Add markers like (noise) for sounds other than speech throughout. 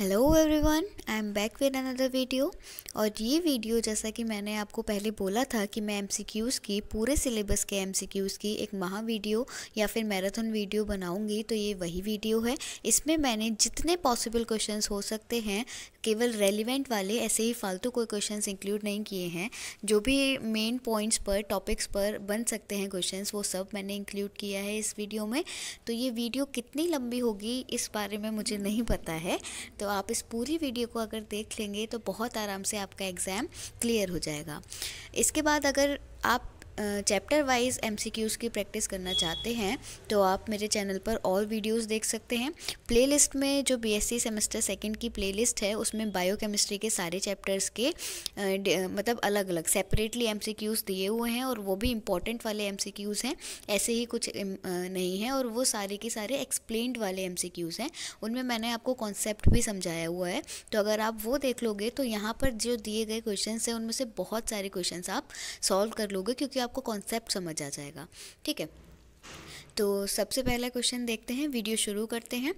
Hello everyone I am back with another video और ये video जैसा कि मैंने आपको पहले बोला था कि मैं एमसीक्यूज़ की पूरे सिलेबस के एमसीक्यूज़ की एक महा वीडियो या फिर मैराथन वीडियो बनाऊंगी तो ये वही वीडियो है इसमें मैंने जितने पॉसिबल क्वेश्चंस हो सकते हैं केवल रेलिवेंट वाले ऐसे ही फालतू कोई क्वेश्चन इंक्लूड नहीं किए हैं जो भी मेन पॉइंट्स पर टॉपिक्स पर बन सकते हैं क्वेश्चन वो सब मैंने इंक्लूड किया है इस वीडियो में तो ये वीडियो कितनी लंबी होगी इस बारे में मुझे नहीं पता है तो आप इस पूरी वीडियो को अगर देख लेंगे तो बहुत आराम से आपका एग्ज़ाम क्लियर हो जाएगा इसके बाद अगर आप चैप्टर वाइज एमसीक्यूज़ की प्रैक्टिस करना चाहते हैं तो आप मेरे चैनल पर और वीडियोस देख सकते हैं प्लेलिस्ट में जो बीएससी सेमेस्टर सेकंड की प्लेलिस्ट है उसमें बायोकेमिस्ट्री के सारे चैप्टर्स के मतलब अलग अलग सेपरेटली एम दिए हुए हैं और वो भी इम्पॉर्टेंट वाले एम हैं ऐसे ही कुछ नहीं है और वो सारे के सारे एक्सप्लेन वाले एम हैं उनमें मैंने आपको कॉन्सेप्ट भी समझाया हुआ है तो अगर आप वो देख लोगे तो यहाँ पर जो दिए गए क्वेश्चन हैं उनमें से बहुत सारे क्वेश्चन आप सॉल्व कर लोगे क्योंकि आप आपको कॉन्सेप्ट समझ आ जाएगा ठीक है तो सबसे पहला क्वेश्चन देखते हैं वीडियो शुरू करते हैं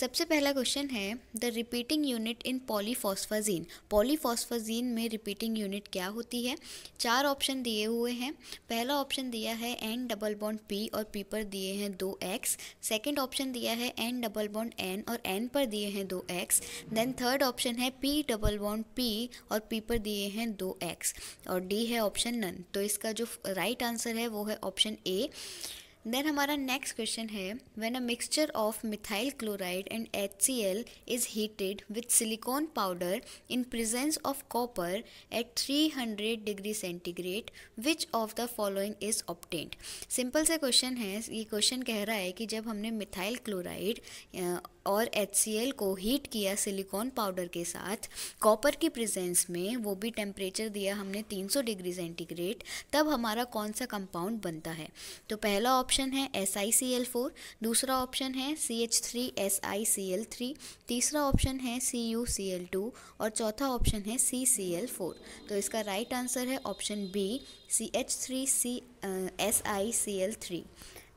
सबसे पहला क्वेश्चन है the repeating unit in polyphosphazene polyphosphazene में रिपीटिंग यूनिट क्या होती है चार ऑप्शन दिए हुए हैं पहला ऑप्शन दिया है एन डबल बॉन्ड पी और पी पर दिए हैं दो एक्स सेकेंड ऑप्शन दिया है एन डबल बॉन्ड एन और एन पर दिए हैं दो एक्स देन थर्ड ऑप्शन है पी डबल बॉन्ड पी और पी पर दिए हैं दो एक्स और डी है ऑप्शन नन तो इसका जो राइट right आंसर है वो है ऑप्शन ए देन हमारा नेक्स्ट क्वेश्चन है when a mixture of methyl chloride and H C L is heated with silicon powder in presence of copper at 300 degree centigrade which of the following is obtained simple से question है ये question कह रहा है कि जब हमने methyl chloride और एच सी एल को हीट किया सिलिकॉन पाउडर के साथ कॉपर की प्रेजेंस में वो भी टेम्परेचर दिया हमने 300 डिग्री सेंटीग्रेड तब हमारा कौन सा कंपाउंड बनता है तो पहला ऑप्शन ऑप्शन है S I C L four दूसरा ऑप्शन है C H three S I C L three तीसरा ऑप्शन है C U C L two और चौथा ऑप्शन है सी सी एल फोर तो इसका राइट right आंसर है option B C H three C S I C L three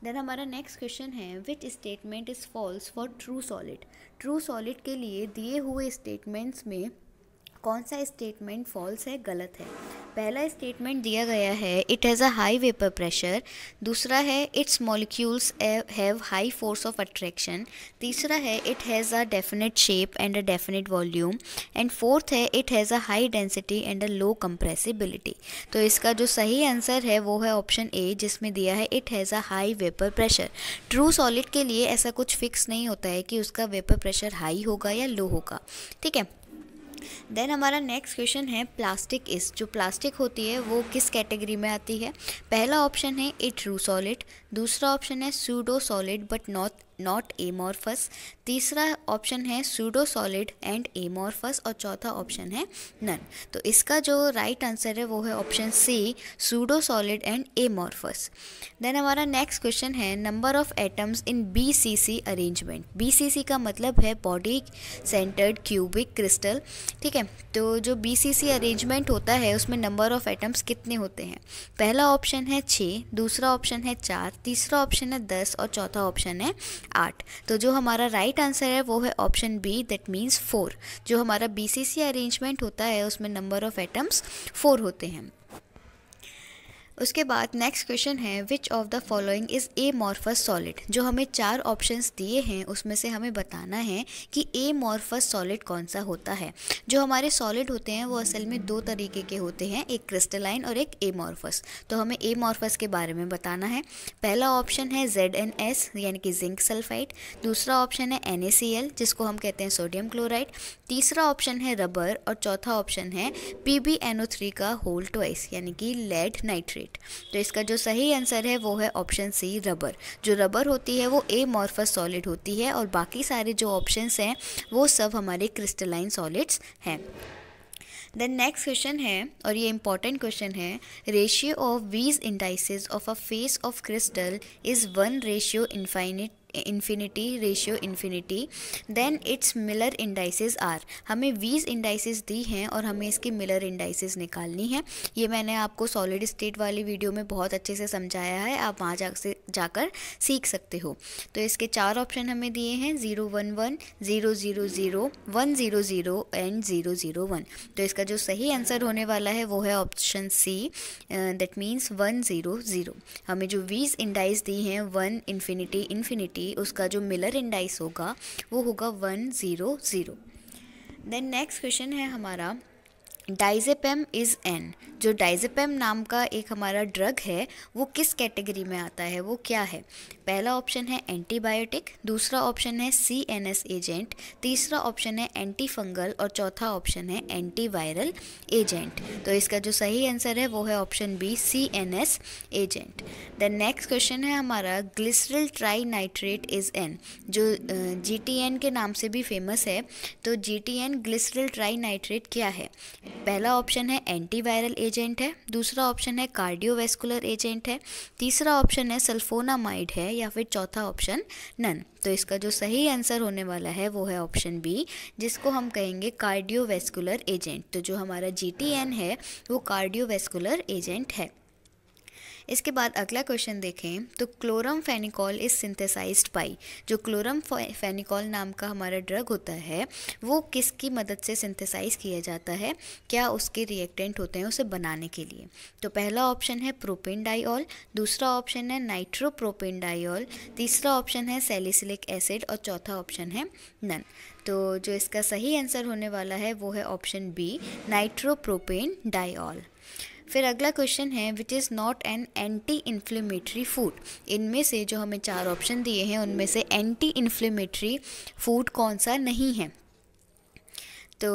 then हमारा next question है which statement is false for true solid true solid के लिए दिए हुए स्टेटमेंट्स में कौन सा स्टेटमेंट फॉल्स है गलत है पहला स्टेटमेंट दिया गया है it has a high vapour pressure दूसरा है its molecules have high force of attraction तीसरा है it has a definite shape and a definite volume and fourth है it has a high density and a low compressibility तो इसका जो सही answer है वो है ऑप्शन ए जिसमें दिया है it has a high vapour pressure true solid के लिए ऐसा कुछ फिक्स नहीं होता है कि उसका वेपर प्रेशर हाई होगा या लो होगा ठीक है देन हमारा नेक्स्ट क्वेश्चन है प्लास्टिक इस जो प्लास्टिक होती है वो किस कैटेगरी में आती है पहला ऑप्शन है ए ट्रू सॉलिड दूसरा ऑप्शन है pseudo solid but not not amorphous तीसरा ऑप्शन है सूडो सॉलिड एंड एमोरफस और चौथा ऑप्शन है नन तो इसका जो राइट आंसर है वो है option C pseudo solid and amorphous then हमारा नेक्स्ट क्वेश्चन है number of atoms in B C C arrangement B C C का मतलब है बॉडी सेंटर्ड क्यूबिक क्रिस्टल ठीक है तो जो बी सी सी अरेंजमेंट होता है उसमें नंबर ऑफ एटम्स कितने होते हैं पहला ऑप्शन है छः दूसरा ऑप्शन है चार तीसरा ऑप्शन है दस और चौथा ऑप्शन है आठ तो जो हमारा राइट करेक्ट आंसर है वो है option B that means four जो हमारा बीसीसी अरेंजमेंट होता है उसमें नंबर ऑफ एटम्स फोर होते हैं उसके बाद नेक्स्ट क्वेश्चन है which of the following is amorphous solid जो हमें चार ऑप्शन दिए हैं उसमें से हमें बताना है कि ए मॉर्फस सॉलिड कौन सा होता है जो हमारे सॉलिड होते हैं वो असल में दो तरीके के होते हैं एक क्रिस्टलाइन और एक ए मॉर्फस तो हमें ए मॉर्फस के बारे में बताना है पहला ऑप्शन है जेड एन एस यानी कि जिंक सल्फाइड दूसरा ऑप्शन है एन ए सी एल जिसको हम कहते हैं सोडियम क्लोराइड तीसरा ऑप्शन है रबर और चौथा ऑप्शन है P B N O three का होल ट्वाइस यानी कि लेड नाइट्रेट ग्रेनाइट तो इसका जो सही आंसर है वो है ऑप्शन सी रबर जो रबर होती है वो ए मॉर्फस सॉलिड होती है और बाकी सारे जो ऑप्शन हैं वो सब हमारे क्रिस्टलाइन सॉलिड्स हैं देन नेक्स्ट क्वेश्चन है और ये इंपॉर्टेंट क्वेश्चन है ratio of Weiss indices of a face of crystal is one ratio infinite infinity ratio infinity then its miller indices are हमें वीस indices दी हैं और हमें इसकी miller indices निकालनी है ये मैंने आपको solid state वाली वीडियो में बहुत अच्छे से समझाया है आप वहाँ जा से जाकर सीख सकते हो तो इसके चार ऑप्शन हमें दिए हैं zero one one zero zero zero one zero zero and zero zero one तो इसका जो सही आंसर होने वाला है वो है option C that means one zero zero हमें जो वीस इंडाइस दी हैं वन इन्फिनिटी इन्फिनिटी एग्जैक्टली उसका जो मिलर इंडाइस होगा वो होगा one zero zero then next question है हमारा डाइजेपेम इज़ एन जो डाइजेपेम नाम का एक हमारा ड्रग है वो किस कैटेगरी में आता है वो क्या है पहला ऑप्शन है एंटीबायोटिक दूसरा ऑप्शन है सी एन एस एजेंट तीसरा ऑप्शन है एंटी फंगल और चौथा ऑप्शन है एंटीवायरल एजेंट तो इसका जो सही आंसर है वो है option B C N S agent then next question है हमारा glyceryl trinitrate is an जो जी टी एन के नाम से भी फेमस है तो G T N glyceryl trinitrate क्या है पहला ऑप्शन है एंटीवायरल एजेंट है दूसरा ऑप्शन है कार्डियोवेस्कुलर एजेंट है तीसरा ऑप्शन है सल्फोनामाइड है या फिर चौथा ऑप्शन नन तो इसका जो सही आंसर होने वाला है वो है ऑप्शन बी जिसको हम कहेंगे कार्डियोवेस्कुलर एजेंट तो जो हमारा जी है वो कार्डियोवेस्कुलर एजेंट है इसके बाद अगला क्वेश्चन देखें तो chloramphenicol is synthesise by जो क्लोरम फेनिकॉल नाम का हमारा ड्रग होता है वो किसकी मदद से सिंथेसाइज किया जाता है क्या उसके रिएक्टेंट होते हैं उसे बनाने के लिए तो पहला ऑप्शन है प्रोपेन डाइऑल दूसरा ऑप्शन है नाइट्रोप्रोपेन डाइऑल तीसरा ऑप्शन है सेलिसिलिक एसिड और चौथा ऑप्शन है नन तो जो इसका सही आंसर होने वाला है वो है ऑप्शन बी नाइट्रोप्रोपेन डाइऑल फिर अगला क्वेश्चन है which is not an anti inflammatory food इनमें से जो हमें चार ऑप्शन दिए हैं उनमें से एंटी इन्फ्लेमेटरी फूड कौन सा नहीं है तो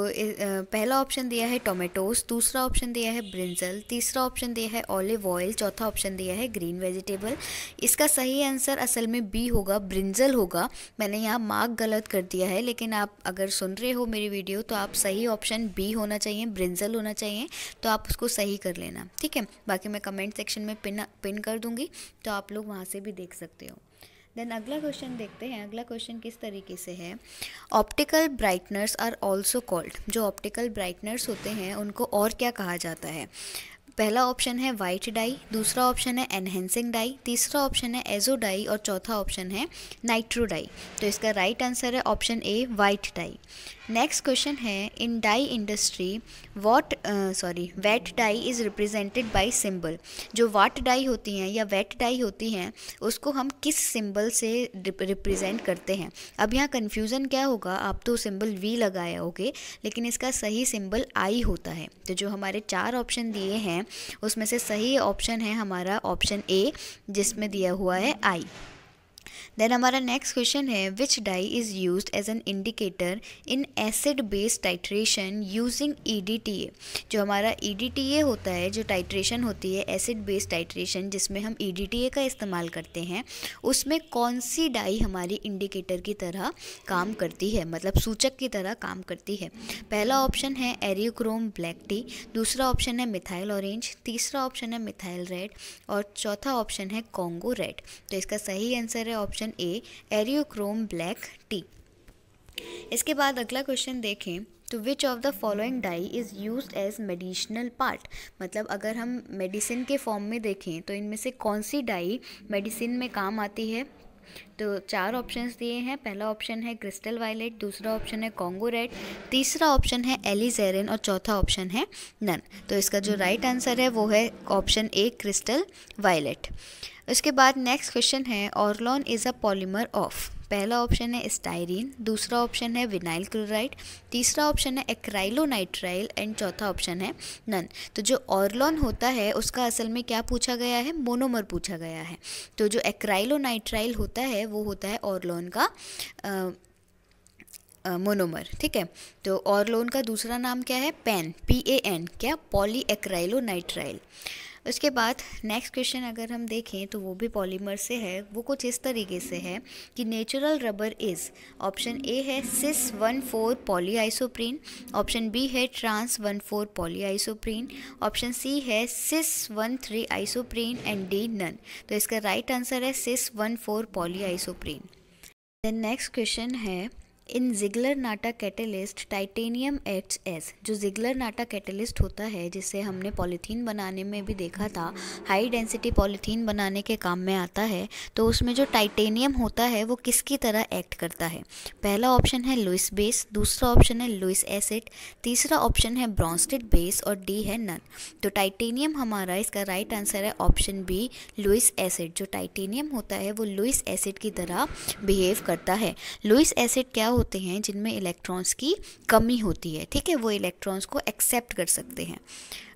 पहला ऑप्शन दिया है टोमेटोस दूसरा ऑप्शन दिया है ब्रिंजल तीसरा ऑप्शन दिया है ऑलिव ऑयल चौथा ऑप्शन दिया है ग्रीन वेजिटेबल इसका सही आंसर असल में बी होगा ब्रिंजल होगा मैंने यहाँ मार्क गलत कर दिया है लेकिन आप अगर सुन रहे हो मेरी वीडियो तो आप सही ऑप्शन बी होना चाहिए ब्रिंजल होना चाहिए तो आप उसको सही कर लेना ठीक है बाकी मैं कमेंट सेक्शन में पिन पिन कर दूँगी तो आप लोग वहाँ से भी देख सकते हो देन अगला क्वेश्चन देखते हैं अगला क्वेश्चन किस तरीके से है optical brighteners are also called जो ऑप्टिकल ब्राइटनर्स होते हैं उनको और क्या कहा जाता है पहला ऑप्शन है वाइट डाई दूसरा ऑप्शन है एनहेंसिंग डाई तीसरा ऑप्शन है एजो डाई और चौथा ऑप्शन है नाइट्रो डाई तो इसका राइट right आंसर है option A white dye next question है in dye industry what sorry vat dye is represented by symbol जो वाट डाई होती हैं या वेट डाई होती हैं उसको हम किस सिंबल से रिप्रेजेंट करते हैं अब यहाँ कंफ्यूजन क्या होगा आप तो सिंबल वी लगाया होगे लेकिन इसका सही सिंबल आई होता है तो जो हमारे चार ऑप्शन दिए हैं उसमें से सही ऑप्शन है हमारा ऑप्शन ए जिसमें दिया हुआ है आई देन हमारा नेक्स्ट क्वेश्चन है which dye is use as an indicator in acid based titration using E जो हमारा ई e होता है जो टाइट्रेशन होती है एसिड बेस्ड टाइट्रेशन जिसमें हम ई e का इस्तेमाल करते हैं उसमें कौन सी डाई हमारी इंडिकेटर की तरह काम करती है मतलब सूचक की तरह काम करती है पहला ऑप्शन है एरियोक्रोम ब्लैक टी दूसरा ऑप्शन है मिथाइल ऑरेंज तीसरा ऑप्शन है मिथाइल रेड और चौथा ऑप्शन है कॉन्गो रेड तो इसका सही आंसर है option option A eriochrome black T इसके बाद अगला क्वेश्चन देखें तो which of the following dye is use as medicinal part मतलब अगर हम मेडिसिन के फॉर्म में देखें तो इनमें से कौन सी डाई मेडिसिन में काम आती है तो चार ऑप्शंस दिए हैं पहला ऑप्शन है क्रिस्टल वायलेट दूसरा ऑप्शन है कॉन्गो रेड तीसरा ऑप्शन है एलिजेरिन और चौथा ऑप्शन है नन तो इसका जो राइट आंसर है वो है ऑप्शन ए क्रिस्टल वायलेट उसके बाद नेक्स्ट क्वेश्चन है Orlon is a polymer of पहला ऑप्शन है स्टाइरीन दूसरा ऑप्शन है विनाइल क्लोराइड तीसरा ऑप्शन है एक्राइलोनाइट्राइल एंड चौथा ऑप्शन है नन तो जो ऑर्लॉन होता है उसका असल में क्या पूछा गया है मोनोमर पूछा गया है तो जो एक्राइलोनाइट्राइल होता है वो होता है ऑर्लॉन का आ, मोनोमर ठीक है तो ऑर्लोन का दूसरा नाम क्या है पैन पी ए एन क्या पॉली एक्राइलोनाइट्राइल उसके बाद नेक्स्ट क्वेश्चन अगर हम देखें तो वो भी पॉलीमर से है वो कुछ इस तरीके से है कि natural rubber is option A है cis one four poly isoprene option B है trans one four poly isoprene option C है cis one three isoprene and D none तो इसका राइट right आंसर है cis one four isoprene then next question है in Ziegler Natta catalyst titanium act as जो Ziegler Natta catalyst होता है जिसे हमने पॉलीथीन बनाने में भी देखा था हाई डेंसिटी पॉलीथीन बनाने के काम में आता है तो उसमें जो टाइटेनियम होता है वो किसकी तरह एक्ट करता है पहला ऑप्शन है लुइस बेस दूसरा ऑप्शन है लुइस एसिड तीसरा ऑप्शन है ब्रॉन्स्टेड बेस और डी है नन तो टाइटेनियम हमारा इसका राइट आंसर है ऑप्शन बी लुइस एसिड जो टाइटेनियम होता है वो लुइस एसिड की तरह बिहेव करता है लुइस एसिड क्या होते हैं जिनमें इलेक्ट्रॉन्स की कमी होती है ठीक है वो इलेक्ट्रॉन्स को एक्सेप्ट कर सकते हैं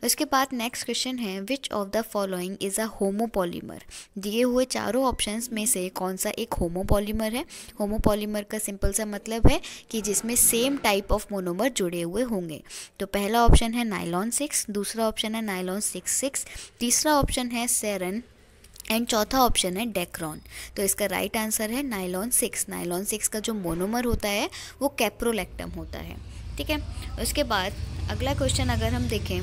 उसके बाद नेक्स्ट क्वेश्चन है which of the following is a homopolymer दिए हुए चारों ऑप्शन में से कौन सा एक होमोपॉलीमर है होमोपॉलीमर का सिंपल सा मतलब है कि जिसमें सेम टाइप ऑफ मोनोमर जुड़े हुए होंगे तो पहला ऑप्शन है नाइलॉन सिक्स दूसरा ऑप्शन है नाइलॉन सिक्स सिक्स तीसरा ऑप्शन है सेरन एंड चौथा ऑप्शन है डेक्रॉन तो इसका राइट right आंसर है नाइलॉन सिक्स नाइलॉन सिक्स का जो मोनोमर होता है वो कैप्रोलैक्टम होता है ठीक है उसके बाद अगला क्वेश्चन अगर हम देखें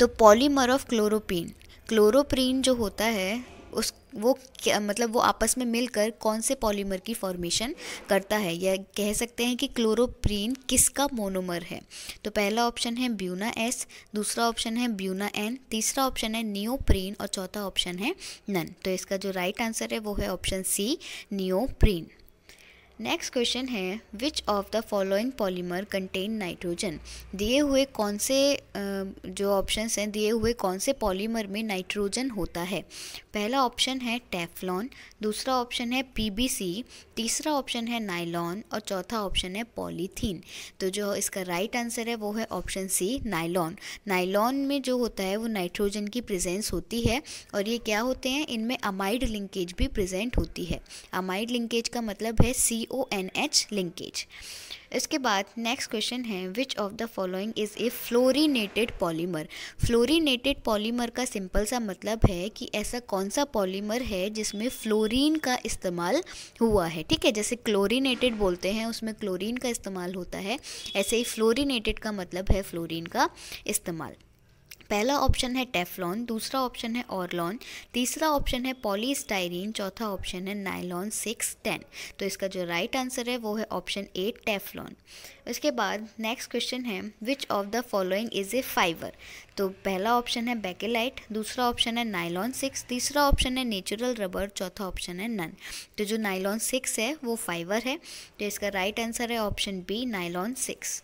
तो पॉलीमर ऑफ क्लोरोपिन क्लोरोप्रीन जो होता है उस वो मतलब वो आपस में मिलकर कौन से पॉलीमर की फॉर्मेशन करता है या कह सकते हैं कि क्लोरोप्रीन किसका मोनोमर है तो पहला ऑप्शन है ब्यूना एस दूसरा ऑप्शन है ब्यूना एन तीसरा ऑप्शन है नियोप्रीन और चौथा ऑप्शन है नन तो इसका जो राइट आंसर है वो है option C neoprene next question है which of the following polymer contain nitrogen दिए हुए कौन से जो ऑप्शन हैं दिए हुए कौन से पॉलीमर में नाइट्रोजन होता है पहला ऑप्शन है टेफलॉन दूसरा ऑप्शन है पीबीसी तीसरा ऑप्शन है नाइलॉन और चौथा ऑप्शन है पॉलीथीन तो जो इसका राइट आंसर है वो है ऑप्शन सी नाइलॉन नाइलॉन में जो होता है वो नाइट्रोजन की प्रेजेंस होती है और ये क्या होते हैं इनमें अमाइड लिंकेज भी प्रेजेंट होती है अमाइड लिंकेज का मतलब है C O N H linkage इसके बाद नेक्स्ट क्वेश्चन है which of the following is a fluorinated polymer fluorinated polymer का सिंपल सा मतलब है कि ऐसा कौन सा पॉलीमर है जिसमें फ्लोरीन का इस्तेमाल हुआ है ठीक है जैसे क्लोरीनेटेड बोलते हैं उसमें क्लोरीन का इस्तेमाल होता है ऐसे ही फ्लोरीनेटेड का मतलब है फ्लोरीन का इस्तेमाल पहला ऑप्शन है टेफलॉन दूसरा ऑप्शन है ऑरलॉन तीसरा ऑप्शन है पॉलीस्टाइरीन चौथा ऑप्शन है नाइलॉन सिक्स टेन तो इसका जो राइट आंसर है वो है ऑप्शन ए टेफलॉन उसके बाद नेक्स्ट क्वेश्चन है which of the following is a fibre तो पहला ऑप्शन है बैकेलाइट दूसरा ऑप्शन है नाइलॉन सिक्स तीसरा ऑप्शन है नेचुरल रबर चौथा ऑप्शन है नन तो जो नाइलॉन सिक्स है वो फाइबर है तो इसका राइट आंसर है option B nylon six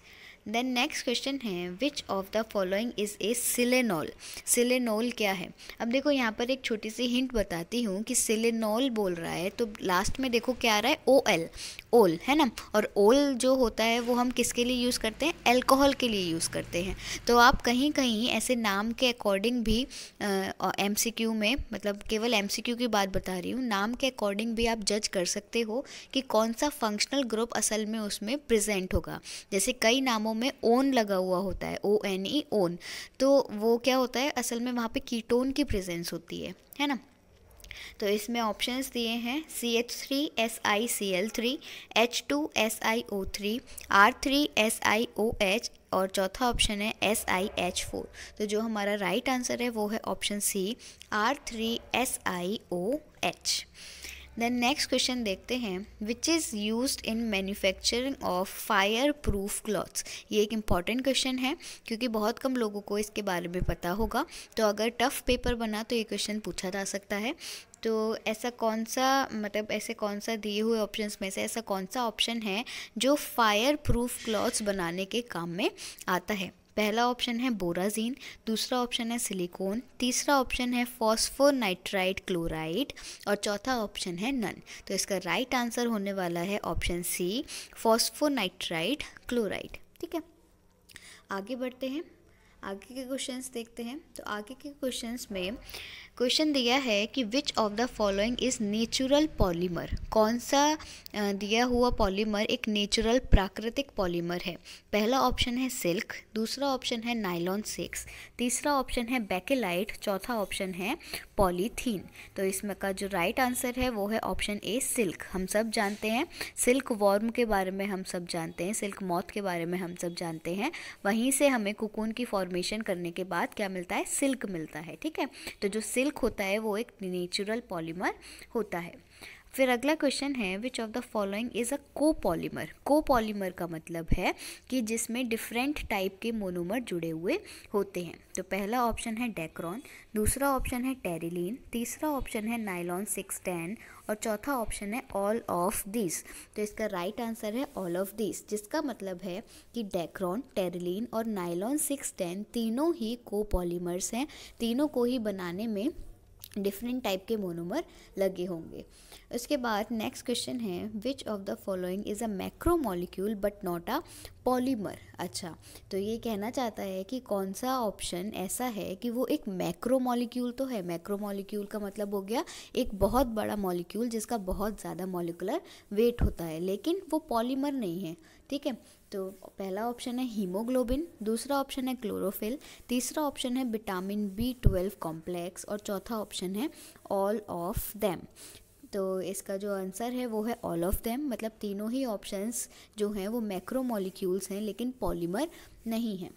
then next question है which of the following is a silanol silanol क्या है अब देखो यहाँ पर एक छोटी सी हिंट बताती हूँ कि सिलेनॉल बोल रहा है तो लास्ट में देखो क्या आ रहा है ओ एल ओल है ना और ओल जो होता है वो हम किसके लिए यूज़ करते हैं एल्कोहल के लिए यूज़ करते हैं तो आप कहीं कहीं ऐसे नाम के अकॉर्डिंग भी एम सी क्यू में मतलब केवल एम सी क्यू की बात बता रही हूँ नाम के अकॉर्डिंग भी आप जज कर सकते हो कि कौन सा फंक्शनल ग्रुप असल में उसमें प्रेजेंट होगा जैसे कई नामों में ओन लगा हुआ होता है ओ एन ई ओन तो वो क्या होता है असल में वहाँ पे कीटोन की प्रेजेंस होती है है ना तो इसमें ऑप्शंस दिए हैं C H three S I C L three H two S I O three R three S I O H और चौथा ऑप्शन है एस आई एच फोर तो जो हमारा राइट right आंसर है वो है option C R three S I O H then next question देखते हैं which is use in manufacturing of fire proof clothes ये एक इम्पॉर्टेंट क्वेश्चन है क्योंकि बहुत कम लोगों को इसके बारे में पता होगा तो अगर टफ पेपर बना तो ये क्वेश्चन पूछा जा सकता है तो ऐसा कौन सा मतलब ऐसे कौन सा दिए हुए ऑप्शंस में से ऐसा कौन सा ऑप्शन है जो फायर प्रूफ क्लॉथ्स बनाने के काम में आता है पहला ऑप्शन है बोराजीन दूसरा ऑप्शन है सिलिकॉन तीसरा ऑप्शन है फॉस्फोनाइट्राइड क्लोराइड और चौथा ऑप्शन है नन तो इसका राइट आंसर होने वाला है ऑप्शन सी फॉस्फोनाइट्राइड क्लोराइड ठीक है आगे बढ़ते हैं आगे के क्वेश्चंस देखते हैं तो आगे के क्वेश्चंस में क्वेश्चन दिया है कि which of the following is natural polymer कौन सा दिया हुआ पॉलीमर एक नेचुरल प्राकृतिक पॉलीमर है पहला ऑप्शन है सिल्क दूसरा ऑप्शन है नाइलॉन सिक्स तीसरा ऑप्शन है बैकेलाइट चौथा ऑप्शन है पॉलीथीन तो इसमें का जो राइट आंसर है वो है ऑप्शन ए सिल्क हम सब जानते हैं सिल्क वॉर्म के बारे में हम सब जानते हैं सिल्क मौत के बारे में हम सब जानते हैं वहीं से हमें कुकून की फॉर्मेशन करने के बाद क्या मिलता है सिल्क मिलता है ठीक है तो जो सिल्क सिल्क होता है वो एक नेचुरल पॉलीमर होता है फिर अगला क्वेश्चन है which of the following is a co co polymer का मतलब है कि जिसमें डिफरेंट टाइप के मोनोमर जुड़े हुए होते हैं तो पहला ऑप्शन है डेक्रॉन दूसरा ऑप्शन है टेरिलीन तीसरा ऑप्शन है नाइलॉन सिक्स टेन और चौथा ऑप्शन है ऑल ऑफ दिस तो इसका राइट right आंसर है ऑल ऑफ दिस जिसका मतलब है कि डेक्रॉन टेरिलीन और नाइलॉन सिक्स टेन तीनों ही पॉलीमर्स हैं तीनों को ही बनाने में डिफरेंट टाइप के मोनोमर लगे होंगे उसके बाद नेक्स्ट क्वेश्चन है which of the following is a macromolecule but not a polymer अच्छा तो ये कहना चाहता है कि कौन सा ऑप्शन ऐसा है कि वो एक मैक्रो मॉलिक्यूल तो है मैक्रो मॉलिक्यूल का मतलब हो गया एक बहुत बड़ा मॉलिक्यूल जिसका बहुत ज़्यादा मॉलिकुलर वेट होता है लेकिन वो पॉलीमर नहीं है ठीक है तो पहला ऑप्शन है हीमोग्लोबिन दूसरा ऑप्शन है क्लोरोफिल तीसरा ऑप्शन है विटामिन बी ट्वेल्व कॉम्प्लेक्स और चौथा ऑप्शन है ऑल ऑफ देम तो इसका जो आंसर है वो है ऑल ऑफ देम मतलब तीनों ही ऑप्शंस जो हैं वो मैक्रो मॉलिक्यूल्स हैं लेकिन पॉलीमर नहीं हैं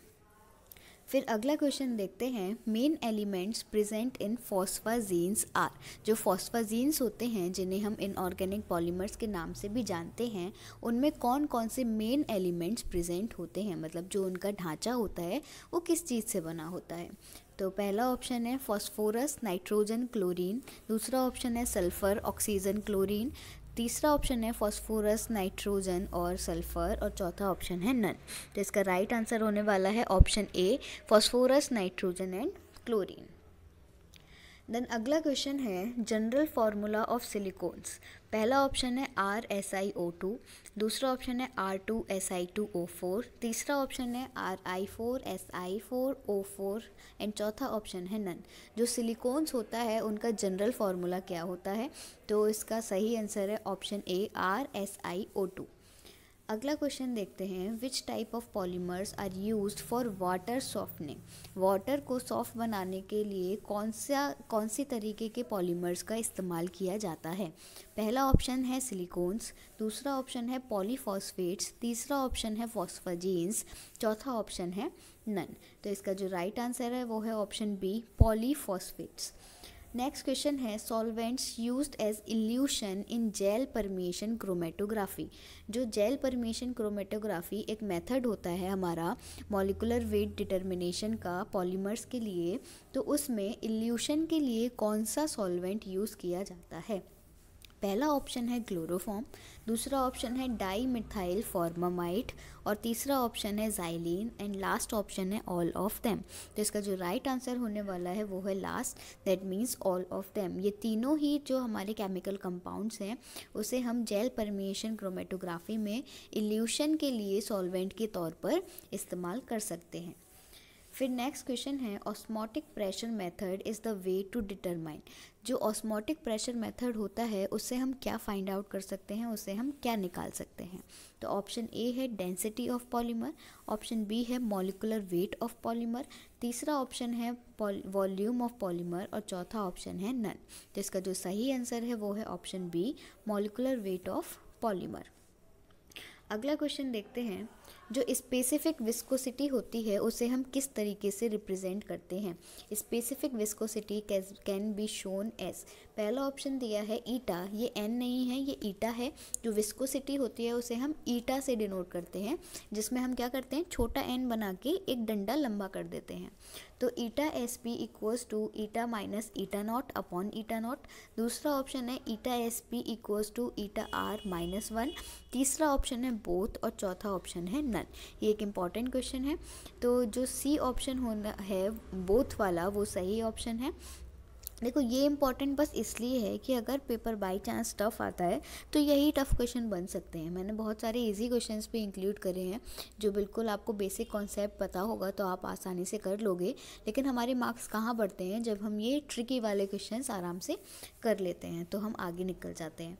फिर अगला क्वेश्चन देखते हैं main elements present in phosphazenes are जो फॉस्फाजीन्स होते हैं जिन्हें हम इनऑर्गेनिक पॉलीमर्स के नाम से भी जानते हैं उनमें कौन कौन से मेन एलिमेंट्स प्रेजेंट होते हैं मतलब जो उनका ढांचा होता है वो किस चीज़ से बना होता है तो पहला ऑप्शन है फॉस्फोरस नाइट्रोजन क्लोरीन दूसरा ऑप्शन है सल्फ़र ऑक्सीजन क्लोरीन तीसरा ऑप्शन है फॉस्फोरस नाइट्रोजन और सल्फ़र और चौथा ऑप्शन है नन तो इसका राइट आंसर होने वाला है option A phosphorus nitrogen and chlorine then अगला क्वेश्चन है जनरल फार्मूला ऑफ सिलिकॉन्स पहला ऑप्शन है R S I O two दूसरा ऑप्शन है R two S I two O four तीसरा ऑप्शन है R I four S I four O four and चौथा option है नन जो सिलिकॉन्स होता है उनका जनरल फार्मूला क्या होता है तो इसका सही आंसर है option A R S I O two अगला क्वेश्चन देखते हैं which type of polymers are use for water softening water को सॉफ्ट बनाने के लिए कौन सा कौन से तरीके के पॉलीमर्स का इस्तेमाल किया जाता है पहला ऑप्शन है सिलिकॉन्स दूसरा ऑप्शन है पॉलीफॉस्फेट्स तीसरा ऑप्शन है फॉस्फाजीन्स चौथा ऑप्शन है नन तो इसका जो राइट right आंसर है वो है option B polyphosphates next question है solvents used as elution in gel permeation chromatography जो जेल परमिशन क्रोमेटोग्राफी एक मेथड होता है हमारा मॉलिकुलर वेट डिटर्मिनेशन का पॉलीमर्स के लिए तो उसमें इल्यूशन के लिए कौन सा सॉल्वेंट यूज़ किया जाता है पहला ऑप्शन है क्लोरोफॉर्म दूसरा ऑप्शन है डाई मिथाइल फॉर्मामाइट और तीसरा ऑप्शन है जाइलिन एंड लास्ट ऑप्शन है ऑल ऑफ देम तो इसका जो राइट right आंसर होने वाला है वो है last that means all of them ये तीनों ही जो हमारे केमिकल कंपाउंड्स हैं उसे हम जेल परमिएशन क्रोमेटोग्राफी में इल्यूशन के लिए सॉल्वेंट के तौर पर इस्तेमाल कर सकते हैं फिर नेक्स्ट क्वेश्चन है osmotic pressure method is the way to determine जो ऑस्मोटिक प्रेशर मेथड होता है उससे हम क्या फाइंड आउट कर सकते हैं उससे हम क्या निकाल सकते हैं तो ऑप्शन ए है density of polymer option B है मॉलिकुलर वेट ऑफ पॉलीमर तीसरा ऑप्शन है वॉल्यूम ऑफ पॉलीमर और चौथा ऑप्शन है नन तो इसका जो सही आंसर है वो है option B molecular weight of polymer अगला क्वेश्चन देखते हैं जो स्पेसिफिक विस्कोसिटी होती है उसे हम किस तरीके से रिप्रेजेंट करते हैं specific viscosity can be shown as पहला ऑप्शन दिया है ईटा ये एन नहीं है ये ईटा है जो विस्कोसिटी होती है उसे हम ईटा से डिनोट करते हैं जिसमें हम क्या करते हैं छोटा एन बना के एक डंडा लंबा कर देते हैं तो eta S P equals to eta minus eta not upon eta not दूसरा ऑप्शन है eta S P equals to eta R minus one तीसरा ऑप्शन है बोथ और चौथा ऑप्शन है नन ये एक इम्पॉर्टेंट क्वेश्चन है तो जो सी ऑप्शन होना है बोथ वाला वो सही ऑप्शन है देखो ये इम्पॉर्टेंट बस इसलिए है कि अगर पेपर बाय चांस टफ आता है तो यही टफ क्वेश्चन बन सकते हैं मैंने बहुत सारे इजी क्वेश्चंस भी इंक्लूड करे हैं जो बिल्कुल आपको बेसिक कॉन्सेप्ट पता होगा तो आप आसानी से कर लोगे लेकिन हमारे मार्क्स कहाँ बढ़ते हैं जब हम ये ट्रिकी वाले क्वेश्चंस आराम से कर लेते हैं तो हम आगे निकल जाते हैं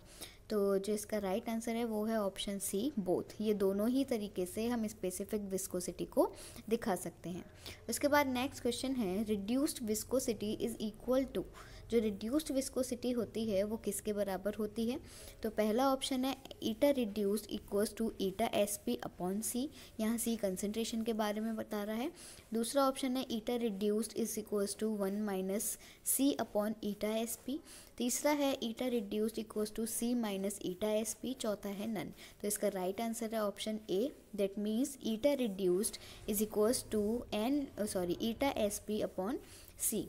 तो जो इसका राइट right आंसर है वो है ऑप्शन सी बोथ ये दोनों ही तरीके से हम स्पेसिफिक विस्कोसिटी को दिखा सकते हैं उसके बाद नेक्स्ट क्वेश्चन है reduced viscosity is equal to जो रिड्यूस्ड विस्कोसिटी होती है वो किसके बराबर होती है तो पहला ऑप्शन है eta reduced equals to eta S P upon C यहाँ सी कंसनट्रेशन के बारे में बता रहा है दूसरा ऑप्शन है eta reduced is equals to one minus C upon eta S P तीसरा है eta reduced equals to C minus eta S P चौथा है नन तो इसका राइट right आंसर है option A that means eta reduced is equals to N sorry eta S P upon C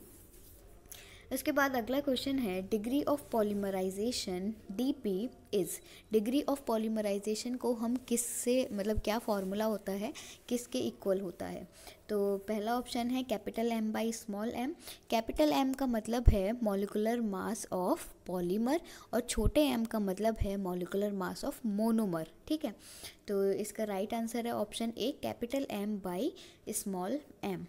इसके बाद अगला क्वेश्चन है degree of polymerisation D P is degree of polymerisation को हम किस से मतलब क्या फॉर्मूला होता है किसके इक्वल होता है तो पहला ऑप्शन है capital M by small M capital M का मतलब है मॉलिकुलर मास ऑफ पॉलीमर और छोटे एम का मतलब है मॉलिकुलर मास ऑफ मोनोमर ठीक है तो इसका राइट right आंसर है option A capital M by small M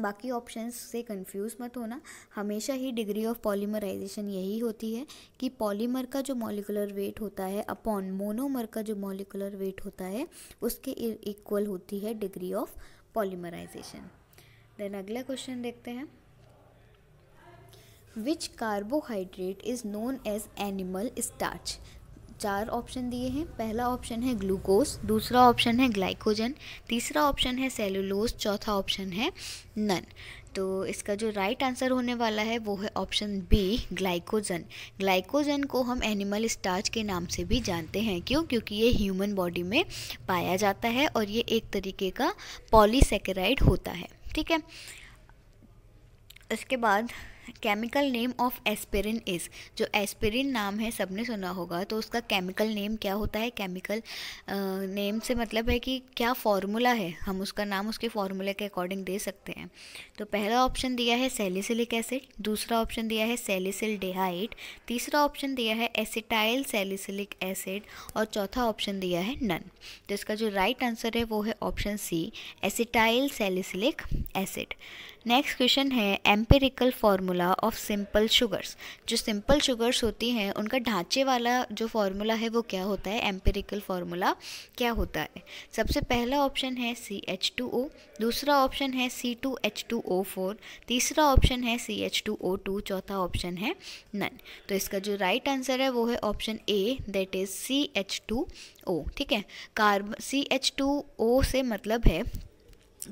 बाकी ऑप्शंस से कंफ्यूज मत होना हमेशा ही डिग्री ऑफ पॉलीमराइजेशन यही होती है कि पॉलीमर का जो मॉलिकुलर वेट होता है अपॉन मोनोमर का जो मॉलिकुलर वेट होता है उसके इक्वल e- होती है डिग्री ऑफ पॉलीमराइजेशन देन अगला क्वेश्चन देखते हैं which carbohydrate is known as animal starch चार ऑप्शन दिए हैं पहला ऑप्शन है ग्लूकोज दूसरा ऑप्शन है ग्लाइकोजन तीसरा ऑप्शन है सेलुलोज चौथा ऑप्शन है नन तो इसका जो राइट आंसर होने वाला है वो है ऑप्शन बी ग्लाइकोजन ग्लाइकोजन को हम एनिमल स्टार्च के नाम से भी जानते हैं क्यों क्योंकि ये ह्यूमन बॉडी में पाया जाता है और ये एक तरीके का पॉलीसेकेराइड होता है ठीक है इसके बाद chemical name of aspirin is जो एस्पिरिन नाम है सबने सुना होगा तो उसका केमिकल नेम क्या होता है केमिकल नेम से मतलब है कि क्या फार्मूला है हम उसका नाम उसके फार्मूले के अकॉर्डिंग दे सकते हैं तो पहला ऑप्शन दिया है सेलिसिलिक एसिड दूसरा ऑप्शन दिया है सेलिसिल डेहाइट तीसरा ऑप्शन दिया है एसिटाइल सेलिसिलिक एसिड और चौथा ऑप्शन दिया है नन तो इसका जो राइट right आंसर है वो है option C acetyl salicylic acid next question है empirical formula of simple sugars जो सिंपल शुगर्स होती हैं उनका ढांचे वाला जो फार्मूला है वो क्या होता है एम्पेरिकल फार्मूला क्या होता है सबसे पहला ऑप्शन है सी एच टू ओ दूसरा ऑप्शन है C two H two O four तीसरा ऑप्शन है C H two O two चौथा ऑप्शन है नन तो इसका जो राइट right आंसर है वो है option A that is C H two O ठीक है carbon C H two O से मतलब है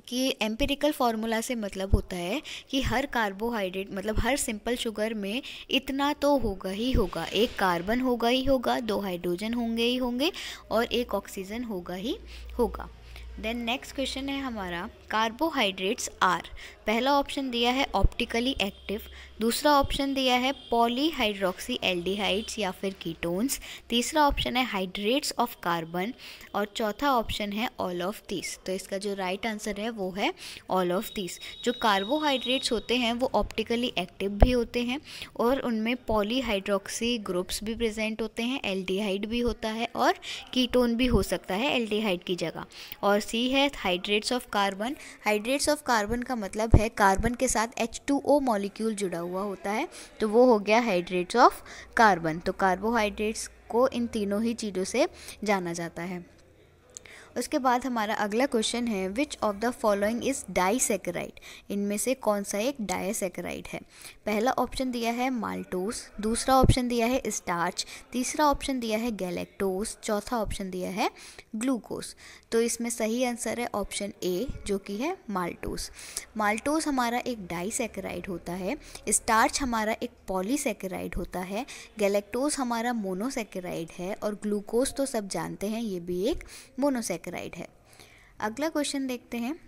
कि एम्पेरिकल फार्मूला से मतलब होता है कि हर कार्बोहाइड्रेट मतलब हर सिंपल शुगर में इतना तो होगा ही होगा एक कार्बन होगा ही होगा दो हाइड्रोजन होंगे ही होंगे और एक ऑक्सीजन होगा ही होगा देन नेक्स्ट क्वेश्चन है हमारा कार्बोहाइड्रेट्स आर पहला ऑप्शन दिया है ऑप्टिकली एक्टिव दूसरा ऑप्शन दिया है पॉलीहाइड्रोक्सी एल्डिहाइड्स या फिर कीटोन्स तीसरा ऑप्शन है हाइड्रेट्स ऑफ कार्बन और चौथा ऑप्शन है ऑल ऑफ तीस तो इसका जो राइट right आंसर है वो है ऑल ऑफ तीस जो कार्बोहाइड्रेट्स होते हैं वो ऑप्टिकली एक्टिव भी होते हैं और उनमें पॉलीहाइड्रोक्सी ग्रुप्स भी प्रेजेंट होते हैं एल्डिहाइड भी होता है और कीटोन भी हो सकता है एल्डिहाइड की जगह और सी है hydrates of carbon hydrates of carbon का मतलब है कार्बन के साथ एच टू ओ मॉलिक्यूल जुड़ा हुआ होता है तो वो हो गया हाइड्रेट्स ऑफ कार्बन तो कार्बोहाइड्रेट्स को इन तीनों ही चीज़ों से जाना जाता है उसके बाद हमारा अगला क्वेश्चन है which of the following is disaccharide इनमें से कौन सा एक डाईसेकराइड है पहला ऑप्शन दिया है माल्टोस दूसरा ऑप्शन दिया है स्टार्च तीसरा ऑप्शन दिया है गैलेक्टोस चौथा ऑप्शन दिया है ग्लूकोस तो इसमें सही आंसर है ऑप्शन ए जो कि है माल्टोस माल्टोस हमारा एक डाईसेकराइड होता है स्टार्च हमारा एक सेकेराइड होता है गैलेक्टोस हमारा मोनोसेकेराइड है और ग्लूकोज तो सब जानते हैं ये भी एक मोनोसेकेराइड राइट है अगला क्वेश्चन देखते हैं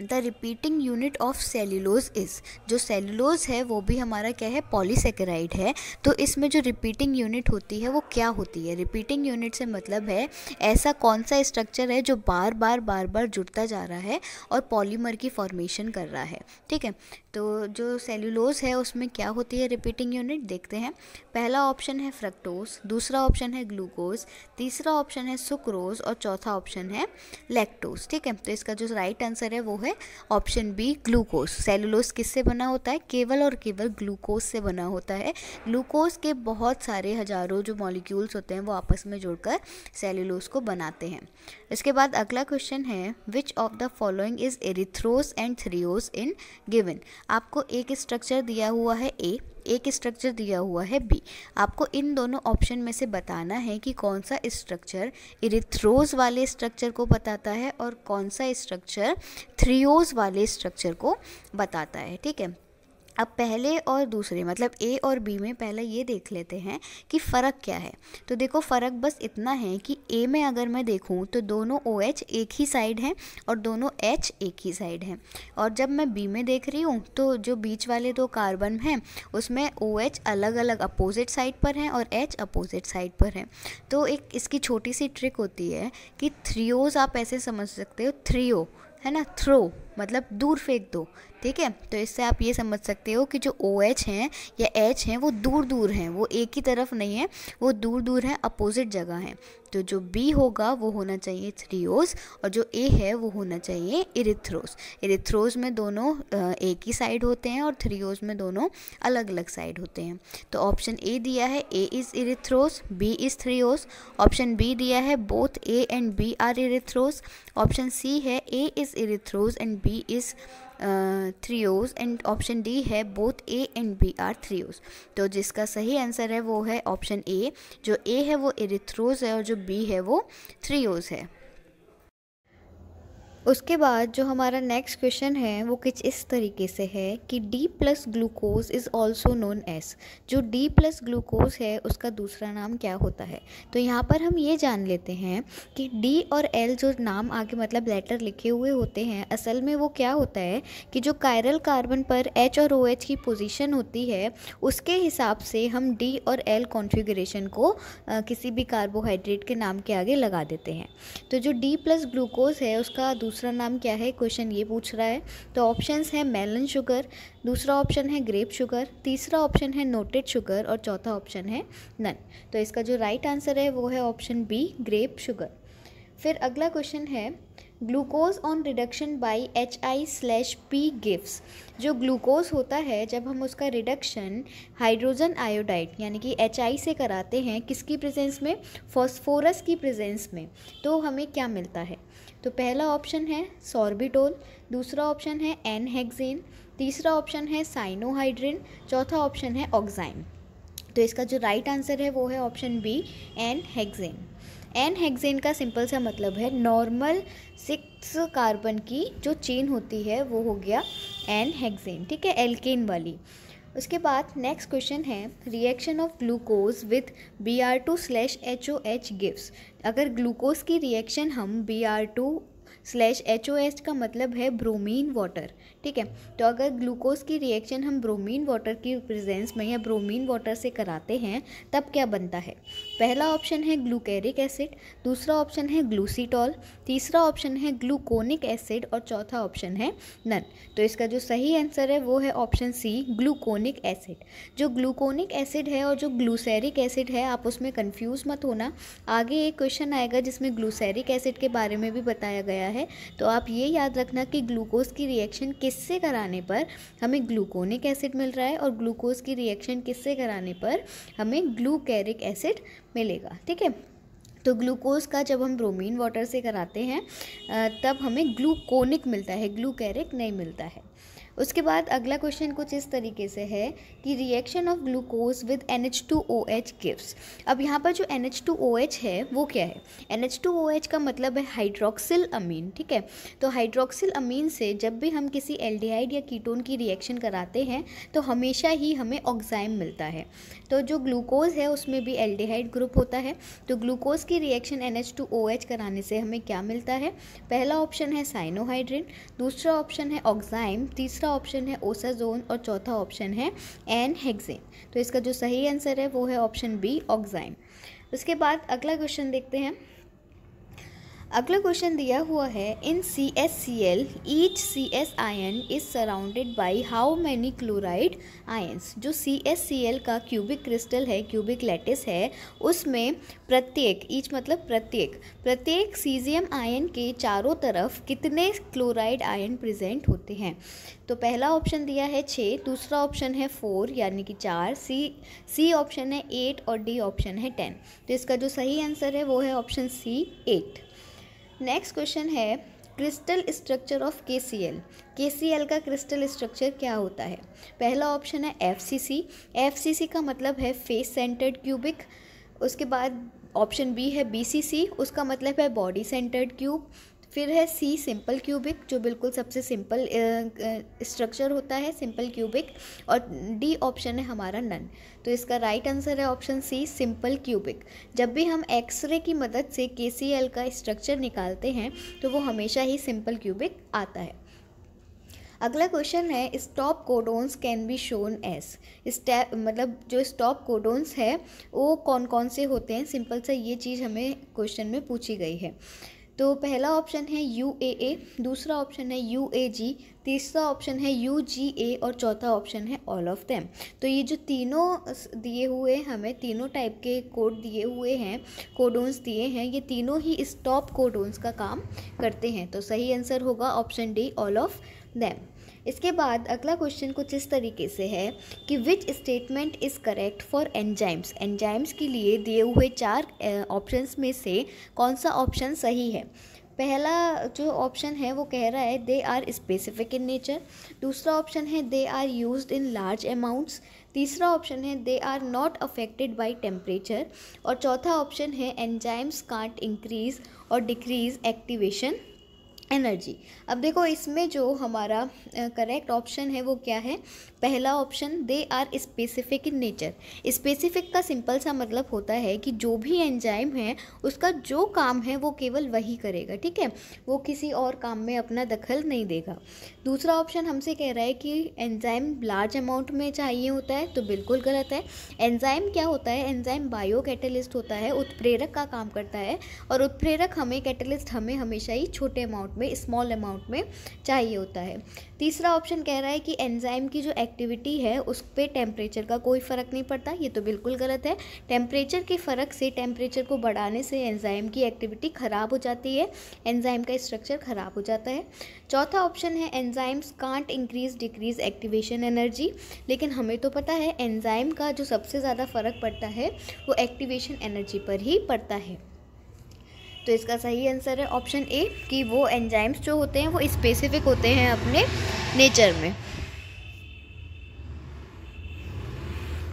the repeating unit of cellulose is जो सेल्यूलोज है वो भी हमारा क्या है पॉलीसेकेराइड है तो इसमें जो रिपीटिंग यूनिट होती है वो क्या होती है रिपीटिंग यूनिट से मतलब है ऐसा कौन सा स्ट्रक्चर है जो बार बार बार बार जुड़ता जा रहा है और पॉलीमर की फॉर्मेशन कर रहा है ठीक है तो जो सेल्यूलोज है उसमें क्या होती है रिपीटिंग यूनिट देखते हैं पहला ऑप्शन है फ्रक्टोज दूसरा ऑप्शन है ग्लूकोज तीसरा ऑप्शन है सुक्रोज और चौथा ऑप्शन है लेक्टोज ठीक है तो इसका जो राइट आंसर है वो है है ऑप्शन बी ग्लूकोज सेलुलोज किससे बना होता है केवल और केवल ग्लूकोज से बना होता है ग्लूकोज के बहुत सारे हज़ारों जो मॉलिक्यूल्स होते हैं वो आपस में जोड़कर सेलुलोज को बनाते हैं इसके बाद अगला क्वेश्चन है which of the following is erythrose and threose in given आपको एक स्ट्रक्चर दिया हुआ है ए एक स्ट्रक्चर दिया हुआ है बी आपको इन दोनों ऑप्शन में से बताना है कि कौन सा स्ट्रक्चर इरिथ्रोज वाले स्ट्रक्चर को बताता है और कौन सा स्ट्रक्चर थ्रियोज वाले स्ट्रक्चर को बताता है ठीक है अब पहले और दूसरे मतलब ए और बी में पहले ये देख लेते हैं कि फ़र्क क्या है तो देखो फ़र्क बस इतना है कि ए में अगर मैं देखूँ तो दोनों ओ OH एच एक ही साइड हैं और दोनों एच एक ही साइड हैं और जब मैं बी में देख रही हूँ तो जो बीच वाले दो कार्बन हैं उसमें ओ OH एच अलग अलग अपोजिट साइड पर हैं और एच अपोजिट साइड पर हैं तो एक इसकी छोटी सी ट्रिक होती है कि थ्रियोज़ आप ऐसे समझ सकते हो थ्रियो है ना थ्रो मतलब दूर फेंक दो ठीक है तो इससे आप ये समझ सकते हो कि जो ओ OH हैं या एच हैं वो दूर दूर हैं वो एक ही तरफ नहीं है वो दूर दूर हैं अपोजिट जगह हैं तो जो बी होगा वो होना चाहिए थ्रियोस और जो ए है वो होना चाहिए इरिथ्रोस इरिथ्रोस में दोनों एक ही साइड होते हैं और थ्रियोस में दोनों अलग अलग साइड होते हैं तो ऑप्शन ए दिया है A is erythrose B is threose option B दिया है both A and B are erythrose option C है A is erythrose and B is threose and option D है both A and B are threose तो जिसका सही answer है वो है ऑप्शन ए जो ए है वो एरिथ्रोज है और जो बी है वो थ्री ओज़ है उसके बाद जो हमारा नेक्स्ट क्वेश्चन है वो कुछ इस तरीके से है कि D plus glucose is also known as जो डी प्लस ग्लूकोज है उसका दूसरा नाम क्या होता है तो यहाँ पर हम ये जान लेते हैं कि डी और एल जो नाम आगे मतलब लेटर लिखे हुए होते हैं असल में वो क्या होता है कि जो कायरल कार्बन पर एच और ओ OH की पोजिशन होती है उसके हिसाब से हम डी और एल कॉन्फिग्रेशन को आ, किसी भी कार्बोहाइड्रेट के नाम के आगे लगा देते हैं तो जो डी प्लस ग्लूकोज है उसका दूसरा दूसरा नाम क्या है क्वेश्चन ये पूछ रहा है तो ऑप्शंस है मेलन शुगर दूसरा ऑप्शन है ग्रेप शुगर तीसरा ऑप्शन है नोटेड शुगर और चौथा ऑप्शन है नन तो इसका जो राइट right आंसर है वो है ऑप्शन बी ग्रेप शुगर फिर अगला क्वेश्चन है glucose on reduction by H I slash P gives जो ग्लूकोज होता है जब हम उसका रिडक्शन हाइड्रोजन आयोडाइड यानी कि एच आई से कराते हैं किसकी प्रेजेंस में फॉस्फोरस की प्रेजेंस में तो हमें क्या मिलता है तो पहला ऑप्शन है सॉर्बिटोल दूसरा ऑप्शन है एन तीसरा ऑप्शन है साइनोहाइड्रिन चौथा ऑप्शन है ऑक्साइम तो इसका जो राइट आंसर है वो है option B N hexane N hexane का सिंपल सा मतलब है नॉर्मल सिक्स कार्बन की जो चेन होती है वो हो गया एन हेक्सेन ठीक है एल्केन वाली उसके बाद नेक्स्ट क्वेश्चन है reaction of glucose with B R two slash H O H gives अगर ग्लूकोज की रिएक्शन हम B R two slash H O H का मतलब है ब्रोमीन वाटर ठीक है तो अगर ग्लूकोज की रिएक्शन हम ब्रोमीन वाटर की प्रेजेंस में या ब्रोमीन वाटर से कराते हैं तब क्या बनता है पहला ऑप्शन है ग्लूकेरिक एसिड दूसरा ऑप्शन है ग्लूसीटॉल तीसरा ऑप्शन है ग्लूकोनिक एसिड और चौथा ऑप्शन है नन तो इसका जो सही आंसर है वो है ऑप्शन सी ग्लूकोनिक एसिड जो ग्लूकोनिक एसिड है और जो ग्लूसेरिक एसिड है आप उसमें कन्फ्यूज़ मत होना आगे एक क्वेश्चन आएगा जिसमें ग्लूसेरिक एसिड के बारे में भी बताया गया है है तो आप ये याद रखना कि ग्लूकोज की रिएक्शन किससे कराने पर हमें ग्लूकोनिक एसिड मिल रहा है और ग्लूकोज की रिएक्शन किससे कराने पर हमें ग्लूकैरिक एसिड मिलेगा ठीक है तो ग्लूकोज का जब हम ब्रोमीन वाटर से कराते हैं तब हमें ग्लूकोनिक मिलता है ग्लूकैरिक नहीं मिलता है उसके बाद अगला क्वेश्चन कुछ इस तरीके से है कि reaction of glucose with N H two O H gives अब यहाँ पर जो N H two O H है वो क्या है N H two O H का मतलब है हाइड्रोक्सिल अमीन ठीक है तो हाइड्रोक्सिल अमीन से जब भी हम किसी एल्डिहाइड या कीटोन की रिएक्शन कराते हैं तो हमेशा ही हमें ऑक्साइम मिलता है तो जो ग्लूकोज है उसमें भी हाइड ग्रुप होता है तो ग्लूकोज की reaction N H two O H कराने से हमें क्या मिलता है पहला ऑप्शन है साइनोहाइड्रेट दूसरा ऑप्शन है ऑक्साइम तीसरा तीसरा ऑप्शन है ओसाजोन और चौथा ऑप्शन है एन हेगजेन तो इसका जो सही आंसर है वो है ऑप्शन बी ऑक्साइन उसके बाद अगला क्वेश्चन देखते हैं अगला क्वेश्चन दिया हुआ है in C S C L each C S ion is surrounded by how many chloride ions जो सी एस सी एल का क्यूबिक क्रिस्टल है क्यूबिक लेटिस है उसमें प्रत्येक ईच मतलब प्रत्येक प्रत्येक सीजियम आयन के चारों तरफ कितने क्लोराइड आयन प्रेजेंट होते हैं तो पहला ऑप्शन दिया है छः दूसरा ऑप्शन है फोर यानी कि चार सी सी ऑप्शन है एट और डी ऑप्शन है टेन तो इसका जो सही आंसर है वो है option C eight next question है crystal structure of K C L K C L का क्रिस्टल स्ट्रक्चर क्या होता है पहला ऑप्शन है F C C F C C का मतलब है फेस सेंटर्ड क्यूबिक उसके बाद ऑप्शन बी है बी सी सी उसका मतलब है बॉडी सेंटर्ड क्यूब फिर है सी सिंपल क्यूबिक जो बिल्कुल सबसे सिंपल स्ट्रक्चर होता है सिंपल क्यूबिक और डी ऑप्शन है हमारा नन तो इसका राइट right आंसर है ऑप्शन सी सिंपल क्यूबिक जब भी हम एक्सरे की मदद से के का स्ट्रक्चर निकालते हैं तो वो हमेशा ही सिंपल क्यूबिक आता है अगला क्वेश्चन है stop codons can be shown as step मतलब जो स्टॉप कोडोन्स है वो कौन कौन से होते हैं सिंपल सा ये चीज़ हमें क्वेश्चन में पूछी गई है तो पहला ऑप्शन है यू ए ए दूसरा ऑप्शन है यू ए जी तीसरा ऑप्शन है यू जी ए और चौथा ऑप्शन है ऑल ऑफ देम तो ये जो तीनों दिए हुए हमें तीनों टाइप के कोड दिए हुए हैं कोडोन्स दिए हैं ये तीनों ही स्टॉप कोडोन्स का काम करते हैं तो सही आंसर होगा option D all of them इसके बाद अगला क्वेश्चन कुछ इस तरीके से है कि which statement is correct for enzymes enzymes के लिए दिए हुए चार ऑप्शंस में से कौन सा ऑप्शन सही है पहला जो ऑप्शन है वो कह रहा है they are specific in nature दूसरा ऑप्शन है they are use in large amounts तीसरा ऑप्शन है they are not affected by temperature और चौथा ऑप्शन है एंजाइम्स कांट इंक्रीज और डिक्रीज एक्टिवेशन एनर्जी अब देखो इसमें जो हमारा करेक्ट ऑप्शन है वो क्या है पहला option they are specific in nature specific का सिंपल सा मतलब होता है कि जो भी एंजाइम है उसका जो काम है वो केवल वही करेगा ठीक है वो किसी और काम में अपना दखल नहीं देगा दूसरा ऑप्शन हमसे कह रहा है कि एंजाइम लार्ज अमाउंट में चाहिए होता है तो बिल्कुल गलत है एंजाइम क्या होता है एंजाइम बायो कैटलिस्ट होता है उत्प्रेरक का काम करता है और उत्प्रेरक हमें कैटलिस्ट हमें हमेशा ही छोटे अमाउंट में स्मॉल अमाउंट में चाहिए होता है तीसरा ऑप्शन कह रहा है कि एंजाइम की जो एक्टिविटी है उस पर टेम्परेचर का कोई फ़र्क नहीं पड़ता ये तो बिल्कुल गलत है टेम्परेचर के फ़र्क से टेम्परेचर को बढ़ाने से एंजाइम की एक्टिविटी ख़राब हो जाती है एंजाइम का स्ट्रक्चर ख़राब हो जाता है चौथा ऑप्शन है enzymes can't increase decrease activation energy लेकिन हमें तो पता है एंजाइम का जो सबसे ज़्यादा फ़र्क पड़ता है वो एक्टिवेशन एनर्जी पर ही पड़ता है तो इसका सही आंसर है ऑप्शन ए कि वो एंजाइम्स जो होते हैं वो स्पेसिफिक होते हैं अपने नेचर में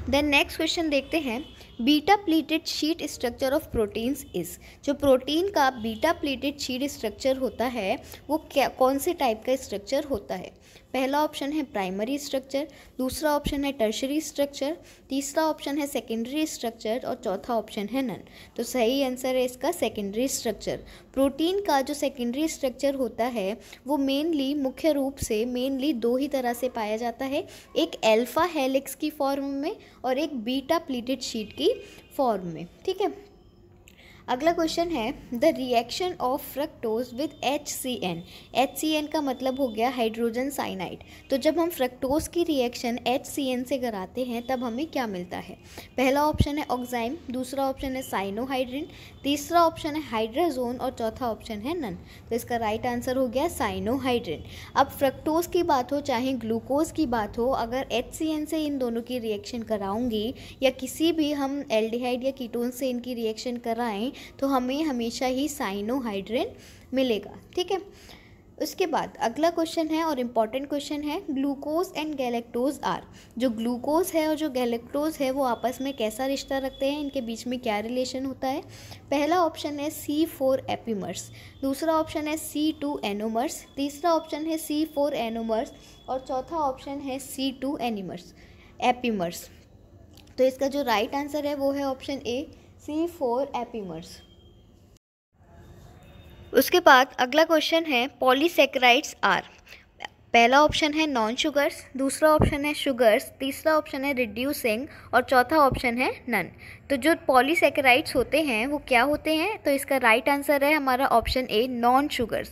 देन नेक्स्ट क्वेश्चन देखते हैं beta pleated sheet structure of proteins is जो प्रोटीन का बीटा प्लेटेड शीट स्ट्रक्चर होता है वो क्या कौन से टाइप का स्ट्रक्चर होता है पहला ऑप्शन है प्राइमरी स्ट्रक्चर दूसरा ऑप्शन है टर्शरी स्ट्रक्चर तीसरा ऑप्शन है सेकेंडरी स्ट्रक्चर और चौथा ऑप्शन है नन तो सही आंसर है इसका सेकेंडरी स्ट्रक्चर प्रोटीन का जो सेकेंडरी स्ट्रक्चर होता है वो मेनली मुख्य रूप से मेनली दो ही तरह से पाया जाता है एक एल्फ़ा हेलिक्स की फॉर्म में और एक बीटा प्लीटेड शीट की फॉर्म में ठीक है अगला क्वेश्चन है the reaction of fructose with H C N H C N का मतलब हो गया हाइड्रोजन साइनाइड तो जब हम फ्रक्टोज की रिएक्शन एच सी एन से कराते हैं तब हमें क्या मिलता है पहला ऑप्शन है ऑक्साइम दूसरा ऑप्शन है साइनोहाइड्रिन तीसरा ऑप्शन है हाइड्राजोन और चौथा ऑप्शन है नन तो इसका राइट आंसर हो गया साइनोहाइड्रेन अब फ्रक्टोज की बात हो चाहे ग्लूकोज की बात हो अगर एच से इन दोनों की रिएक्शन कराऊंगी या किसी भी हम एल्डिहाइड या कीटोन से इनकी रिएक्शन कराएं तो हमें हमेशा ही साइनोहाइड्रेन मिलेगा ठीक है उसके बाद अगला क्वेश्चन है और इम्पॉर्टेंट क्वेश्चन है ग्लूकोज एंड गैलेक्टोज आर जो ग्लूकोज है और जो गैलेक्टोज है वो आपस में कैसा रिश्ता रखते हैं इनके बीच में क्या रिलेशन होता है पहला ऑप्शन है सी फोर एपीमर्स दूसरा ऑप्शन है सी टू एनोमर्स तीसरा ऑप्शन है सी फोर एनोमर्स और चौथा ऑप्शन है सी टू एनिमर्स एपीमर्स तो इसका जो राइट right आंसर है वो है option A C four epimers उसके बाद अगला क्वेश्चन है पॉलीसेक्राइड्स आर पहला ऑप्शन है नॉन शुगर्स दूसरा ऑप्शन है शुगर्स तीसरा ऑप्शन है रिड्यूसिंग और चौथा ऑप्शन है नन तो जो पॉलीसेकेराइड्स होते हैं वो क्या होते हैं तो इसका राइट आंसर है हमारा ऑप्शन ए नॉन शुगर्स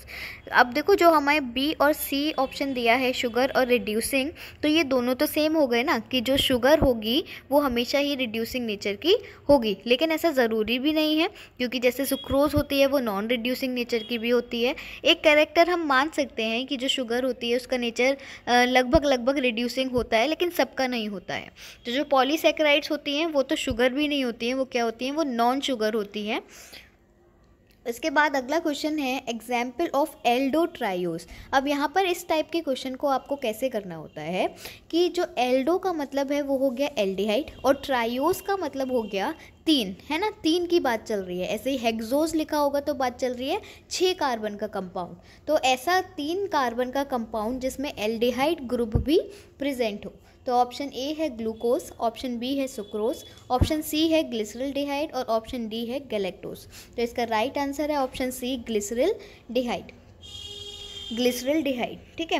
अब देखो जो हमारे बी और सी ऑप्शन दिया है शुगर और रिड्यूसिंग तो ये दोनों तो सेम हो गए ना कि जो शुगर होगी वो हमेशा ही रिड्यूसिंग नेचर की होगी लेकिन ऐसा ज़रूरी भी नहीं है क्योंकि जैसे सुक्रोज होती है वो नॉन रिड्यूसिंग नेचर की भी होती है एक कैरेक्टर हम मान सकते हैं कि जो शुगर होती है उसका नेचर लगभग लगभग रिड्यूसिंग होता है लेकिन सबका नहीं होता है तो जो पॉलीसेकेराइड्स होती हैं वो तो शुगर भी नहीं नहीं होती हैं वो क्या होती हैं वो नॉन शुगर होती हैं इसके बाद अगला क्वेश्चन है एग्जाम्पल ऑफ एल्डो ट्रायोस अब यहाँ पर इस टाइप के क्वेश्चन को आपको कैसे करना होता है कि जो एल्डो का मतलब है वो हो गया एल्डिहाइड और ट्रायोस का मतलब हो गया तीन है ना तीन की बात चल रही है ऐसे ही हेक्सोज लिखा होगा तो बात चल रही है छः कार्बन का कंपाउंड तो ऐसा तीन कार्बन का कंपाउंड जिसमें एल्डिहाइड ग्रुप भी प्रेजेंट हो तो ऑप्शन ए है ग्लूकोज ऑप्शन बी है सुक्रोज ऑप्शन सी है ग्लिसरल डिहाइड और ऑप्शन डी है गैलेक्टोस तो इसका राइट आंसर है option C glyceraldehyde glyceraldehyde ठीक है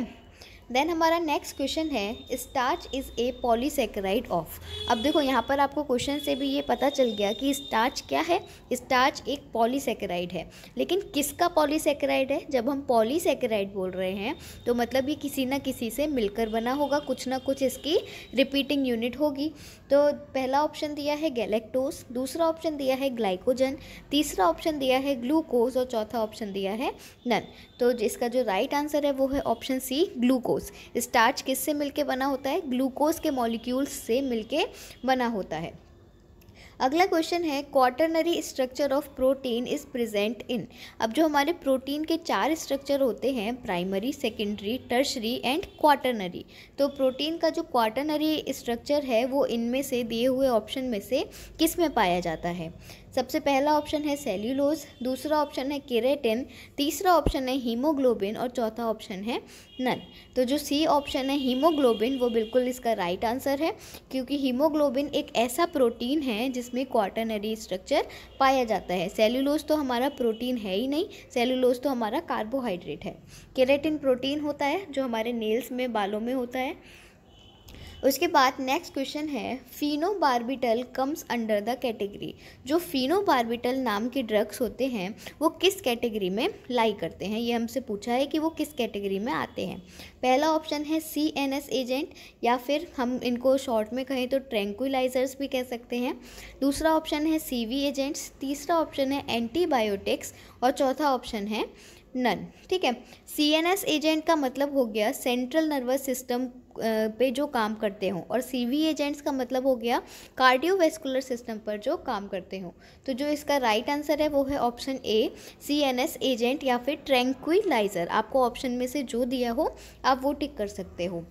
देन हमारा नेक्स्ट क्वेश्चन है starch is a polysaccharide of अब देखो यहाँ पर आपको क्वेश्चन से भी ये पता चल गया कि स्टार्च क्या है स्टार्च एक पॉलीसेक्राइड है लेकिन किसका पॉलीसेक्राइड है जब हम पॉलीसेक्राइड बोल रहे हैं तो मतलब ये किसी ना किसी से मिलकर बना होगा कुछ ना कुछ इसकी रिपीटिंग यूनिट होगी तो पहला ऑप्शन दिया है गैलेक्टोस दूसरा ऑप्शन दिया है ग्लाइकोजन तीसरा ऑप्शन दिया है ग्लूकोज और चौथा ऑप्शन दिया है नन तो इसका जो राइट आंसर है वो है ऑप्शन सी ग्लूकोज स्टार्च किससे मिलके बना होता है ग्लूकोज के मॉलिक्यूल्स से मिलके बना होता है अगला क्वेश्चन है quaternary structure of protein is present in अब जो हमारे प्रोटीन के चार स्ट्रक्चर होते हैं primary secondary tertiary and quaternary तो प्रोटीन का जो क्वार्टनरी स्ट्रक्चर है वो इनमें से दिए हुए ऑप्शन में से किस में पाया जाता है सबसे पहला ऑप्शन है सेल्यूलोज दूसरा ऑप्शन है केरेटिन तीसरा ऑप्शन है हीमोग्लोबिन और चौथा ऑप्शन है नन तो जो सी ऑप्शन है हीमोग्लोबिन वो बिल्कुल इसका राइट आंसर है क्योंकि हीमोग्लोबिन एक ऐसा प्रोटीन है जिसमें क्वार्टनरी स्ट्रक्चर पाया जाता है सेल्यूलोज तो हमारा प्रोटीन है ही नहीं सेल्यूलोज तो हमारा कार्बोहाइड्रेट है केरेटिन प्रोटीन होता है जो हमारे नेल्स में बालों में होता है उसके बाद नेक्स्ट क्वेश्चन है phenobarbital comes under the category जो फिनो बार्बिटल नाम के ड्रग्स होते हैं वो किस कैटेगरी में लाई करते हैं ये हमसे पूछा है कि वो किस कैटेगरी में आते हैं पहला ऑप्शन है सी एन एस एजेंट या फिर हम इनको शॉर्ट में कहें तो ट्रेंकुलाइजर्स भी कह सकते हैं दूसरा ऑप्शन है सी वी एजेंट्स तीसरा ऑप्शन है एंटीबायोटिक्स और चौथा ऑप्शन है नन ठीक है सी एन एस एजेंट का मतलब हो गया सेंट्रल नर्वस सिस्टम पे जो काम करते हों और सी वी एजेंट्स का मतलब हो गया कार्डियोवेस्कुलर सिस्टम पर जो काम करते हों तो जो इसका राइट right आंसर है वो है option A C N S agent या फिर ट्रैंक्विलाइजर आपको ऑप्शन में से जो दिया हो आप वो टिक कर सकते हो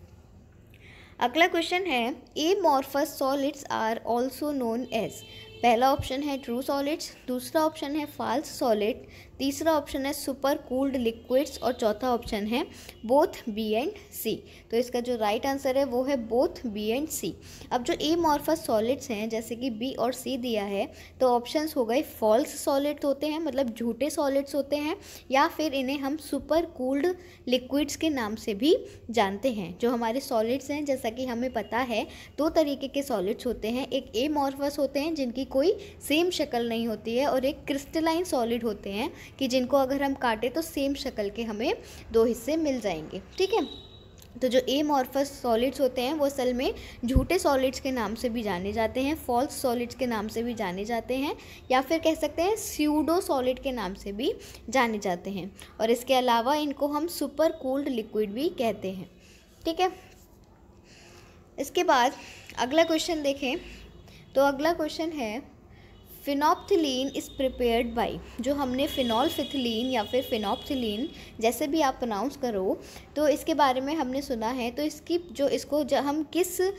अगला क्वेश्चन है amorphous solids are also known as पहला ऑप्शन है ट्रू सॉलिड्स दूसरा ऑप्शन है फाल्स सॉलिड तीसरा ऑप्शन है सुपर कूल्ड लिक्विड्स और चौथा ऑप्शन है बोथ बी एंड सी तो इसका जो राइट आंसर है वो है बोथ बी एंड सी अब जो ए मॉर्फस सॉलिड्स हैं जैसे कि बी और सी दिया है तो ऑप्शन हो गए फॉल्स सॉलिड्स होते हैं मतलब झूठे सॉलिड्स होते हैं या फिर इन्हें हम सुपर कूल्ड लिक्विड्स के नाम से भी जानते हैं जो हमारे सॉलिड्स हैं जैसा कि हमें पता है दो तरीके के सॉलिड्स होते हैं एक ए मॉर्फस होते हैं जिनकी कोई सेम शक्ल नहीं होती है और एक क्रिस्टलाइन सॉलिड होते हैं कि जिनको अगर हम काटें तो सेम शक्ल के हमें दो हिस्से मिल जाएंगे ठीक है तो जो ए मॉर्फस सॉलिड्स होते हैं वो असल में झूठे सॉलिड्स के नाम से भी जाने जाते हैं फॉल्स सॉलिड्स के नाम से भी जाने जाते हैं या फिर कह सकते हैं स्यूडो सॉलिड के नाम से भी जाने जाते हैं और इसके अलावा इनको हम सुपर कूल्ड लिक्विड भी कहते हैं ठीक है इसके बाद अगला क्वेश्चन देखें तो अगला क्वेश्चन है फिनोपथिलीन इज़ प्रिपेयर्ड बाई जो हमने फिनॉल फिथिलीन या फिर फिनोपथिलीन जैसे भी आप प्रोनाउंस करो तो इसके बारे में हमने सुना है तो इसकी जो इसको जो हम किस आ,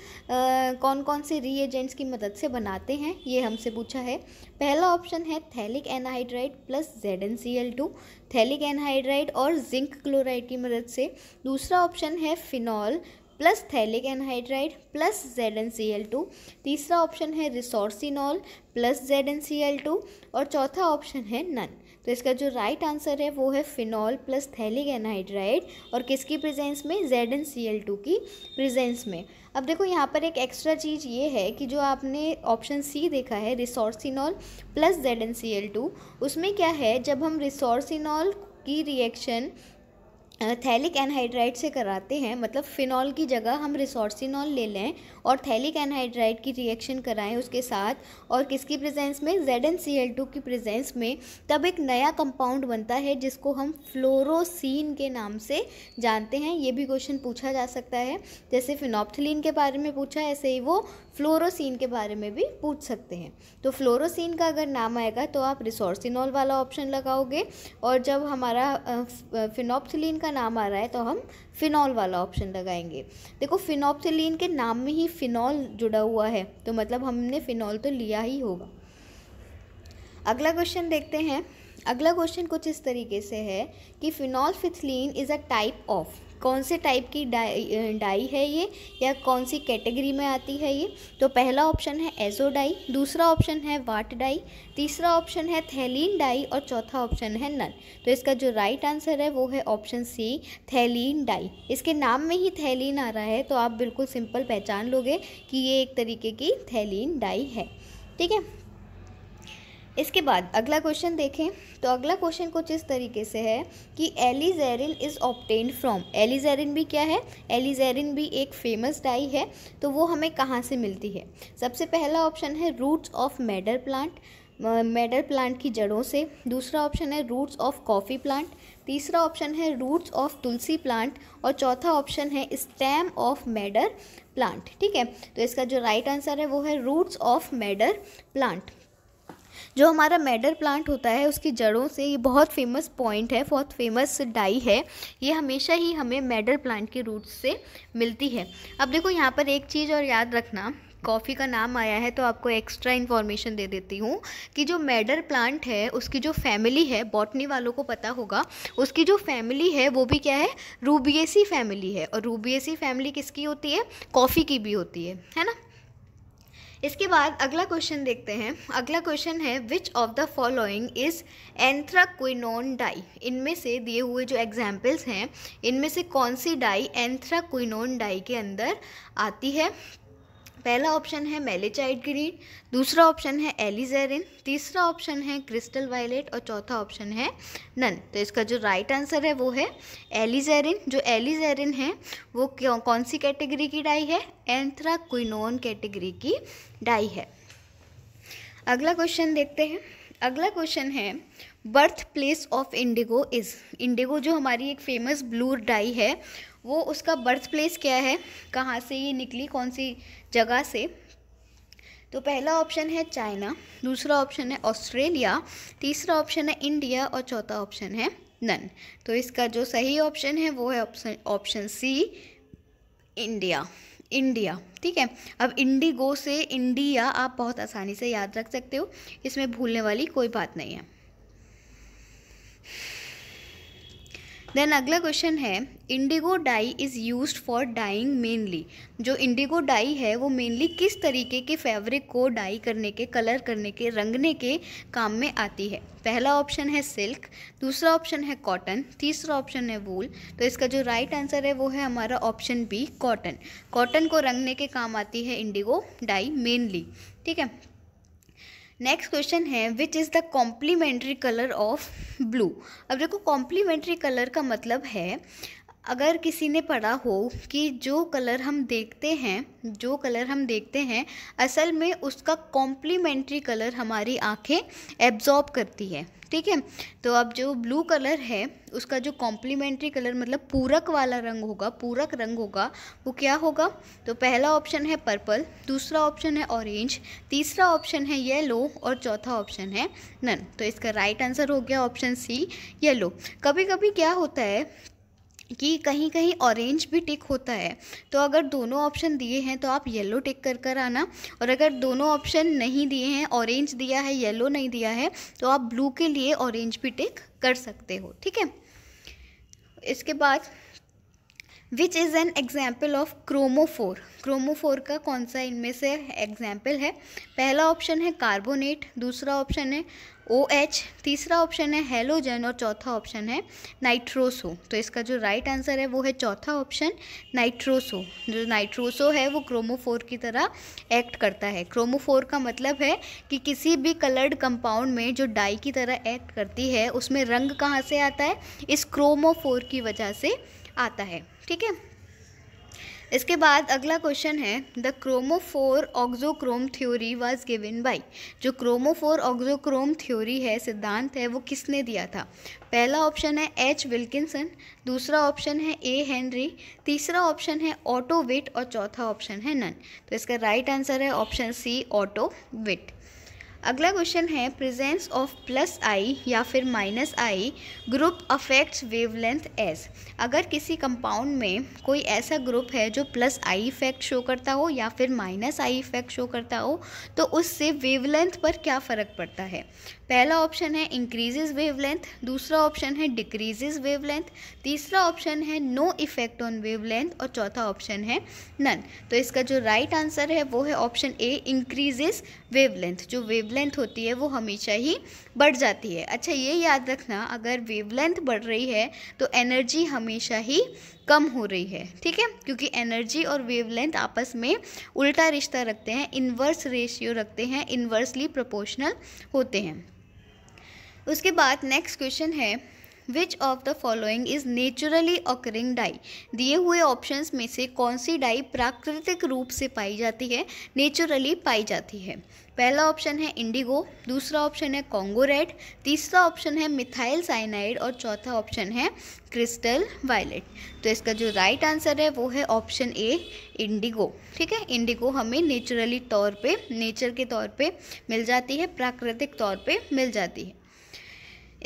कौन कौन से रीएजेंट्स की मदद से बनाते हैं ये हमसे पूछा है पहला ऑप्शन है phthalic anhydride plus Z N C L two phthalic anhydride और जिंक क्लोराइड की मदद से दूसरा ऑप्शन है phenol plus phthalic anhydride plus Z N C L two तीसरा ऑप्शन है resorcinol plus Z N C L two और चौथा ऑप्शन है नन तो इसका जो राइट right आंसर है वो है फिनॉल प्लस थैलिक एनहाइड्राइड और किसकी प्रेजेंस में Z N C L two की प्रेजेंस में अब देखो यहाँ पर एक एक्स्ट्रा चीज़ ये है कि जो आपने ऑप्शन सी देखा है resorcinol plus Z N C L two उसमें क्या है जब हम रिसोर्सिनॉल की रिएक्शन थैलिक एनहाइड्राइड से कराते हैं मतलब फ़िनॉल की जगह हम रिसोर्सिनॉल ले लें और थैलिक एनहाइड्राइड की रिएक्शन कराएं उसके साथ और किसकी प्रेजेंस में Z N C L two की प्रेजेंस में तब एक नया कंपाउंड बनता है जिसको हम फ्लोरोसिन के नाम से जानते हैं ये भी क्वेश्चन पूछा जा सकता है जैसे फिनॉप्थलिन के बारे में पूछा ऐसे ही वो फ्लोरोसिन के बारे में भी पूछ सकते हैं तो फ्लोरोसिन का अगर नाम आएगा तो आप रिसोर्सिनॉल वाला ऑप्शन लगाओगे और जब हमारा फिनॉप्थलिन का नाम आ रहा है तो हम फ़िनॉल वाला ऑप्शन लगाएंगे देखो फिनॉप्सिलीन के नाम में ही फ़िनॉल जुड़ा हुआ है तो मतलब हमने फ़िनॉल तो लिया ही होगा अगला क्वेश्चन देखते हैं अगला क्वेश्चन कुछ इस तरीके से है कि phenolphthalein is a type of कौन से टाइप की डाई डाई है ये या कौन सी कैटेगरी में आती है ये तो पहला ऑप्शन है एजो डाई दूसरा ऑप्शन है वाट डाई तीसरा ऑप्शन है थैलिन डाई और चौथा ऑप्शन है नन तो इसका जो राइट आंसर है वो है ऑप्शन सी थैलिन डाई इसके नाम में ही थैलिन आ रहा है तो आप बिल्कुल सिंपल पहचान लोगे कि ये एक तरीके की थैलिन डाई है ठीक है इसके बाद अगला क्वेश्चन देखें तो अगला क्वेश्चन कुछ इस तरीके से है कि alizarin is obtained from alizarin भी क्या है एलिजेरिन भी एक फेमस डाई है तो वो हमें कहाँ से मिलती है सबसे पहला ऑप्शन है roots of madder plant madder plant की जड़ों से दूसरा ऑप्शन है रूट्स ऑफ कॉफ़ी प्लांट तीसरा ऑप्शन है रूट्स ऑफ तुलसी प्लांट और चौथा ऑप्शन है स्टेम ऑफ मेडर प्लांट ठीक है तो इसका जो राइट right आंसर है वो है रूट्स ऑफ मेडर प्लांट जो हमारा मेडर प्लांट होता है उसकी जड़ों से ये बहुत फेमस पॉइंट है बहुत फेमस डाई है ये हमेशा ही हमें मेडर प्लांट के रूट से मिलती है अब देखो यहाँ पर एक चीज़ और याद रखना कॉफ़ी का नाम आया है तो आपको एक्स्ट्रा इन्फॉर्मेशन दे देती हूँ कि जो मेडर प्लांट है उसकी जो फैमिली है बॉटनी वालों को पता होगा उसकी जो फैमिली है वो भी क्या है रूबिएसी फैमिली है और रूबिएसी फैमिली किसकी होती है कॉफ़ी की भी होती है है ना इसके बाद अगला क्वेश्चन देखते हैं अगला क्वेश्चन है which of the following is anthraquinone dye इनमें से दिए हुए जो एग्जाम्पल्स हैं इनमें से कौन सी डाई एंथ्राक्विनोन डाई के अंदर आती है पहला ऑप्शन है मेलेचाइड ग्रीन दूसरा ऑप्शन है एलिजेरिन तीसरा ऑप्शन है क्रिस्टल वायलेट और चौथा ऑप्शन है नन तो इसका जो राइट right आंसर है वो है एलिजेरिन जो एलिजेरिन है वो कौन सी कैटेगरी की डाई है एंथ्रा क्विनोन कैटेगरी की डाई है अगला क्वेश्चन देखते हैं अगला क्वेश्चन है birth place of indigo is indigo जो हमारी एक फेमस ब्लू डाई है वो उसका बर्थ प्लेस क्या है कहाँ से ये निकली कौन सी जगह से तो पहला ऑप्शन है चाइना दूसरा ऑप्शन है ऑस्ट्रेलिया तीसरा ऑप्शन है इंडिया और चौथा ऑप्शन है नन तो इसका जो सही ऑप्शन है वो है option option C India India ठीक है अब इंडिगो से इंडिया आप बहुत आसानी से याद रख सकते हो इसमें भूलने वाली कोई बात नहीं है देन अगला क्वेश्चन है indigo dye is use for dyeing mainly जो इंडिगो डाई है वो मेनली किस तरीके के फैब्रिक को डाई करने के कलर करने के रंगने के काम में आती है पहला ऑप्शन है सिल्क दूसरा ऑप्शन है कॉटन तीसरा ऑप्शन है वूल तो इसका जो राइट right आंसर है वो है हमारा ऑप्शन बी कॉटन कॉटन को रंगने के काम आती है इंडिगो डाई मेनली ठीक है नेक्स्ट क्वेश्चन है which is the complementary colour of blue अब देखो कॉम्प्लीमेंट्री कलर का मतलब है अगर किसी ने पढ़ा हो कि जो कलर हम देखते हैं जो कलर हम देखते हैं असल में उसका कॉम्प्लीमेंट्री कलर हमारी आंखें एब्जॉर्ब करती है ठीक है तो अब जो ब्लू कलर है उसका जो कॉम्प्लीमेंट्री कलर मतलब पूरक वाला रंग होगा पूरक रंग होगा वो क्या होगा तो पहला ऑप्शन है पर्पल दूसरा ऑप्शन है ऑरेंज तीसरा ऑप्शन है येलो और चौथा ऑप्शन है नन तो इसका राइट आंसर हो गया ऑप्शन सी येलो कभी कभी क्या होता है कि कहीं कहीं ऑरेंज भी टिक होता है तो अगर दोनों ऑप्शन दिए हैं तो आप येलो टिक कर कर आना और अगर दोनों ऑप्शन नहीं दिए हैं ऑरेंज दिया है येलो नहीं दिया है तो आप ब्लू के लिए ऑरेंज भी टिक कर सकते हो ठीक है इसके बाद which is an example of chromophore chromophore का कौन सा इनमें से एग्जाम्पल है पहला ऑप्शन है कार्बोनेट दूसरा ऑप्शन है ओ एच तीसरा ऑप्शन है हेलोजन और चौथा ऑप्शन है नाइट्रोसो तो इसका जो राइट आंसर है वो है चौथा ऑप्शन नाइट्रोसो जो नाइट्रोसो है वो क्रोमोफोर की तरह एक्ट करता है क्रोमोफोर का मतलब है कि किसी भी कलर्ड कंपाउंड में जो डाई की तरह एक्ट करती है उसमें रंग कहाँ से आता है इस क्रोमोफोर की वजह से आता है ठीक है इसके बाद अगला क्वेश्चन है the chromophore auxochrome theory was given by जो क्रोमोफोर ऑक्जोक्रोम थ्योरी है सिद्धांत है वो किसने दिया था पहला ऑप्शन है एच विल्किंसन दूसरा ऑप्शन है ए हेनरी तीसरा ऑप्शन है ऑटो विट और चौथा ऑप्शन है नन तो इसका राइट आंसर है ऑप्शन सी ऑटो विट अगला क्वेश्चन है प्रेजेंस ऑफ प्लस आई या फिर minus I group affects wavelength as अगर किसी कंपाउंड में कोई ऐसा ग्रुप है जो प्लस आई इफेक्ट शो करता हो या फिर माइनस आई इफेक्ट शो करता हो तो उससे वेवलेंथ पर क्या फ़र्क पड़ता है पहला ऑप्शन है इंक्रीजेज वेवलेंथ दूसरा ऑप्शन है डिक्रीजेज वेवलेंथ तीसरा ऑप्शन है नो इफेक्ट ऑन वेवलेंथ और चौथा ऑप्शन है नन तो इसका जो राइट right आंसर है वो है ऑप्शन ए इंक्रीजेज वेवलेंथ जो वेवलेंथ होती है वो हमेशा ही बढ़ जाती है अच्छा ये याद रखना अगर वेवलेंथ बढ़ रही है तो एनर्जी हमेशा ही कम हो रही है ठीक है क्योंकि एनर्जी और वेवलेंथ आपस में उल्टा रिश्ता रखते हैं इन्वर्स रेशियो रखते हैं इन्वर्सली प्रोपोर्शनल होते हैं उसके बाद नेक्स्ट क्वेश्चन है which of the following is naturally occurring dye दिए हुए ऑप्शंस में से कौन सी डाई प्राकृतिक रूप से पाई जाती है नेचुरली पाई जाती है पहला ऑप्शन है इंडिगो दूसरा ऑप्शन है कॉन्गो रेड तीसरा ऑप्शन है मिथाइल साइनाइड और चौथा ऑप्शन है क्रिस्टल वायलेट तो इसका जो राइट right आंसर है वो है ऑप्शन ए इंडिगो ठीक है इंडिगो हमें नेचुरली तौर पे नेचर के तौर पे मिल जाती है प्राकृतिक तौर पे मिल जाती है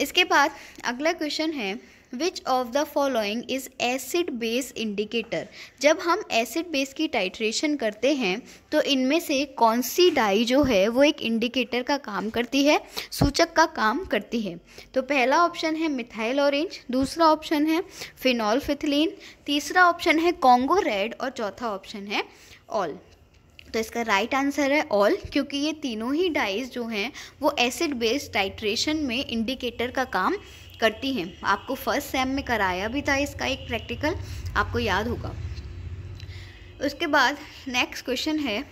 इसके बाद अगला क्वेश्चन है which of the following is acid base indicator जब हम एसिड बेस की टाइट्रेशन करते हैं तो इनमें से कौन सी डाई जो है वो एक इंडिकेटर का काम करती है सूचक का काम करती है तो पहला ऑप्शन है मिथाइल ऑरेंज दूसरा ऑप्शन है फिनॉल फिथिलीन तीसरा ऑप्शन है कॉन्गो रेड और चौथा ऑप्शन है ऑल तो इसका राइट right आंसर है ऑल क्योंकि ये तीनों ही डाइज जो हैं वो एसिड बेस्ड टाइट्रेशन में इंडिकेटर का काम करती हैं आपको फर्स्ट सेम में कराया भी था इसका एक प्रैक्टिकल आपको याद होगा उसके बाद नेक्स्ट क्वेश्चन है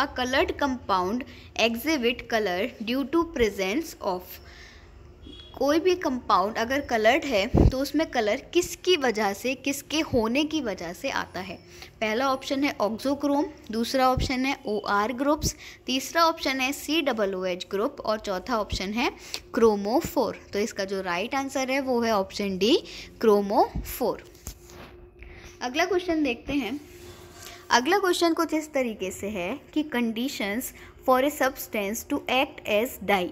a coloured compound exhibit colour due to presence of कोई भी कंपाउंड अगर कलर्ड है तो उसमें कलर किसकी वजह से किसके होने की वजह से आता है पहला ऑप्शन है ऑक्सोक्रोम दूसरा ऑप्शन है ओ आर ग्रुप्स तीसरा ऑप्शन है C double O H group और चौथा ऑप्शन है क्रोमोफोर तो इसका जो राइट आंसर है वो है ऑप्शन डी क्रोमोफोर अगला क्वेश्चन देखते हैं अगला क्वेश्चन कुछ इस तरीके से है कि conditions for a substance to act as dye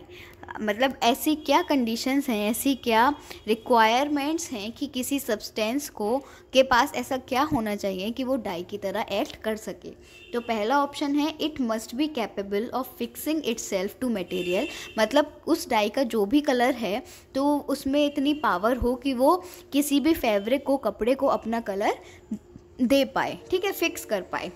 मतलब ऐसी क्या कंडीशंस हैं ऐसी क्या रिक्वायरमेंट्स हैं कि किसी सब्सटेंस को के पास ऐसा क्या होना चाहिए कि वो डाई की तरह एक्ट कर सके तो पहला ऑप्शन है it must be capable of fixing itself to material मतलब उस डाई का जो भी कलर है तो उसमें इतनी पावर हो कि वो किसी भी फैब्रिक को कपड़े को अपना कलर दे पाए ठीक है फिक्स कर पाए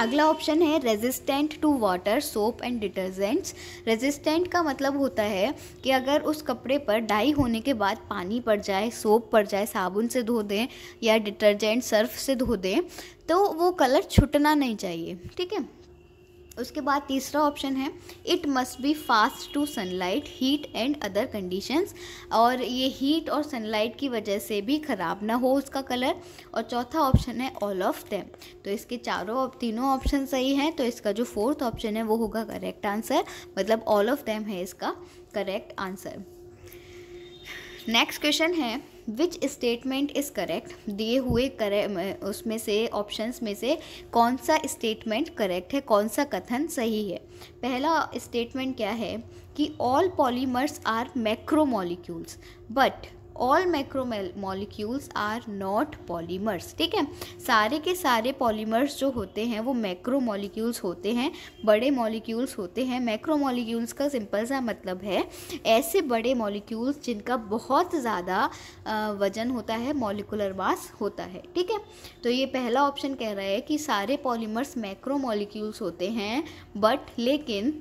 अगला ऑप्शन है resistant to water soap and detergents resistant का मतलब होता है कि अगर उस कपड़े पर डाई होने के बाद पानी पड़ जाए सोप पड़ जाए साबुन से धो दें या डिटर्जेंट सर्फ से धो दें तो वो कलर छुटना नहीं चाहिए ठीक है उसके बाद तीसरा ऑप्शन है it must be fast to sunlight heat and other conditions और ये हीट और सनलाइट की वजह से भी ख़राब ना हो उसका कलर और चौथा ऑप्शन है ऑल ऑफ देम तो इसके चारों तीनों ऑप्शन सही हैं तो इसका जो फोर्थ ऑप्शन है वो होगा करेक्ट आंसर मतलब ऑल ऑफ देम है इसका करेक्ट आंसर नेक्स्ट क्वेश्चन है विच स्टेटमेंट इज़ करेक्ट दिए हुए करे उसमें से ऑप्शंस में से कौन सा स्टेटमेंट करेक्ट है कौन सा कथन सही है पहला स्टेटमेंट क्या है कि all polymers are macromolecules but all macromolecules are not polymers ठीक है सारे के सारे पॉलीमर्स जो होते हैं वो मैक्रो मॉलिक्यूल्स होते हैं बड़े मॉलिक्यूल्स होते हैं मैक्रो मॉलिक्यूल्स का सिंपल सा मतलब है ऐसे बड़े मॉलिक्यूल्स जिनका बहुत ज़्यादा वजन होता है मॉलिकुलर मास होता है ठीक है तो ये पहला ऑप्शन कह रहा है कि सारे पॉलीमर्स मैक्रो मॉलिक्यूल्स होते हैं बट लेकिन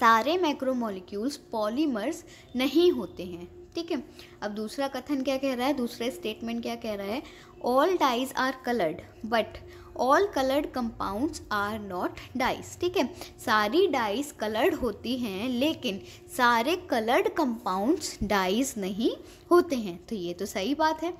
सारे मैक्रो मॉलिक्यूल्स पॉलीमर्स नहीं होते हैं ठीक है अब दूसरा कथन क्या कह रहा है दूसरा स्टेटमेंट क्या कह रहा है all dyes are coloured but all coloured compounds are not dyes ठीक है सारी डाइस कलर्ड होती हैं लेकिन सारे कलर्ड कंपाउंड्स डाइस नहीं होते हैं तो ये तो सही बात है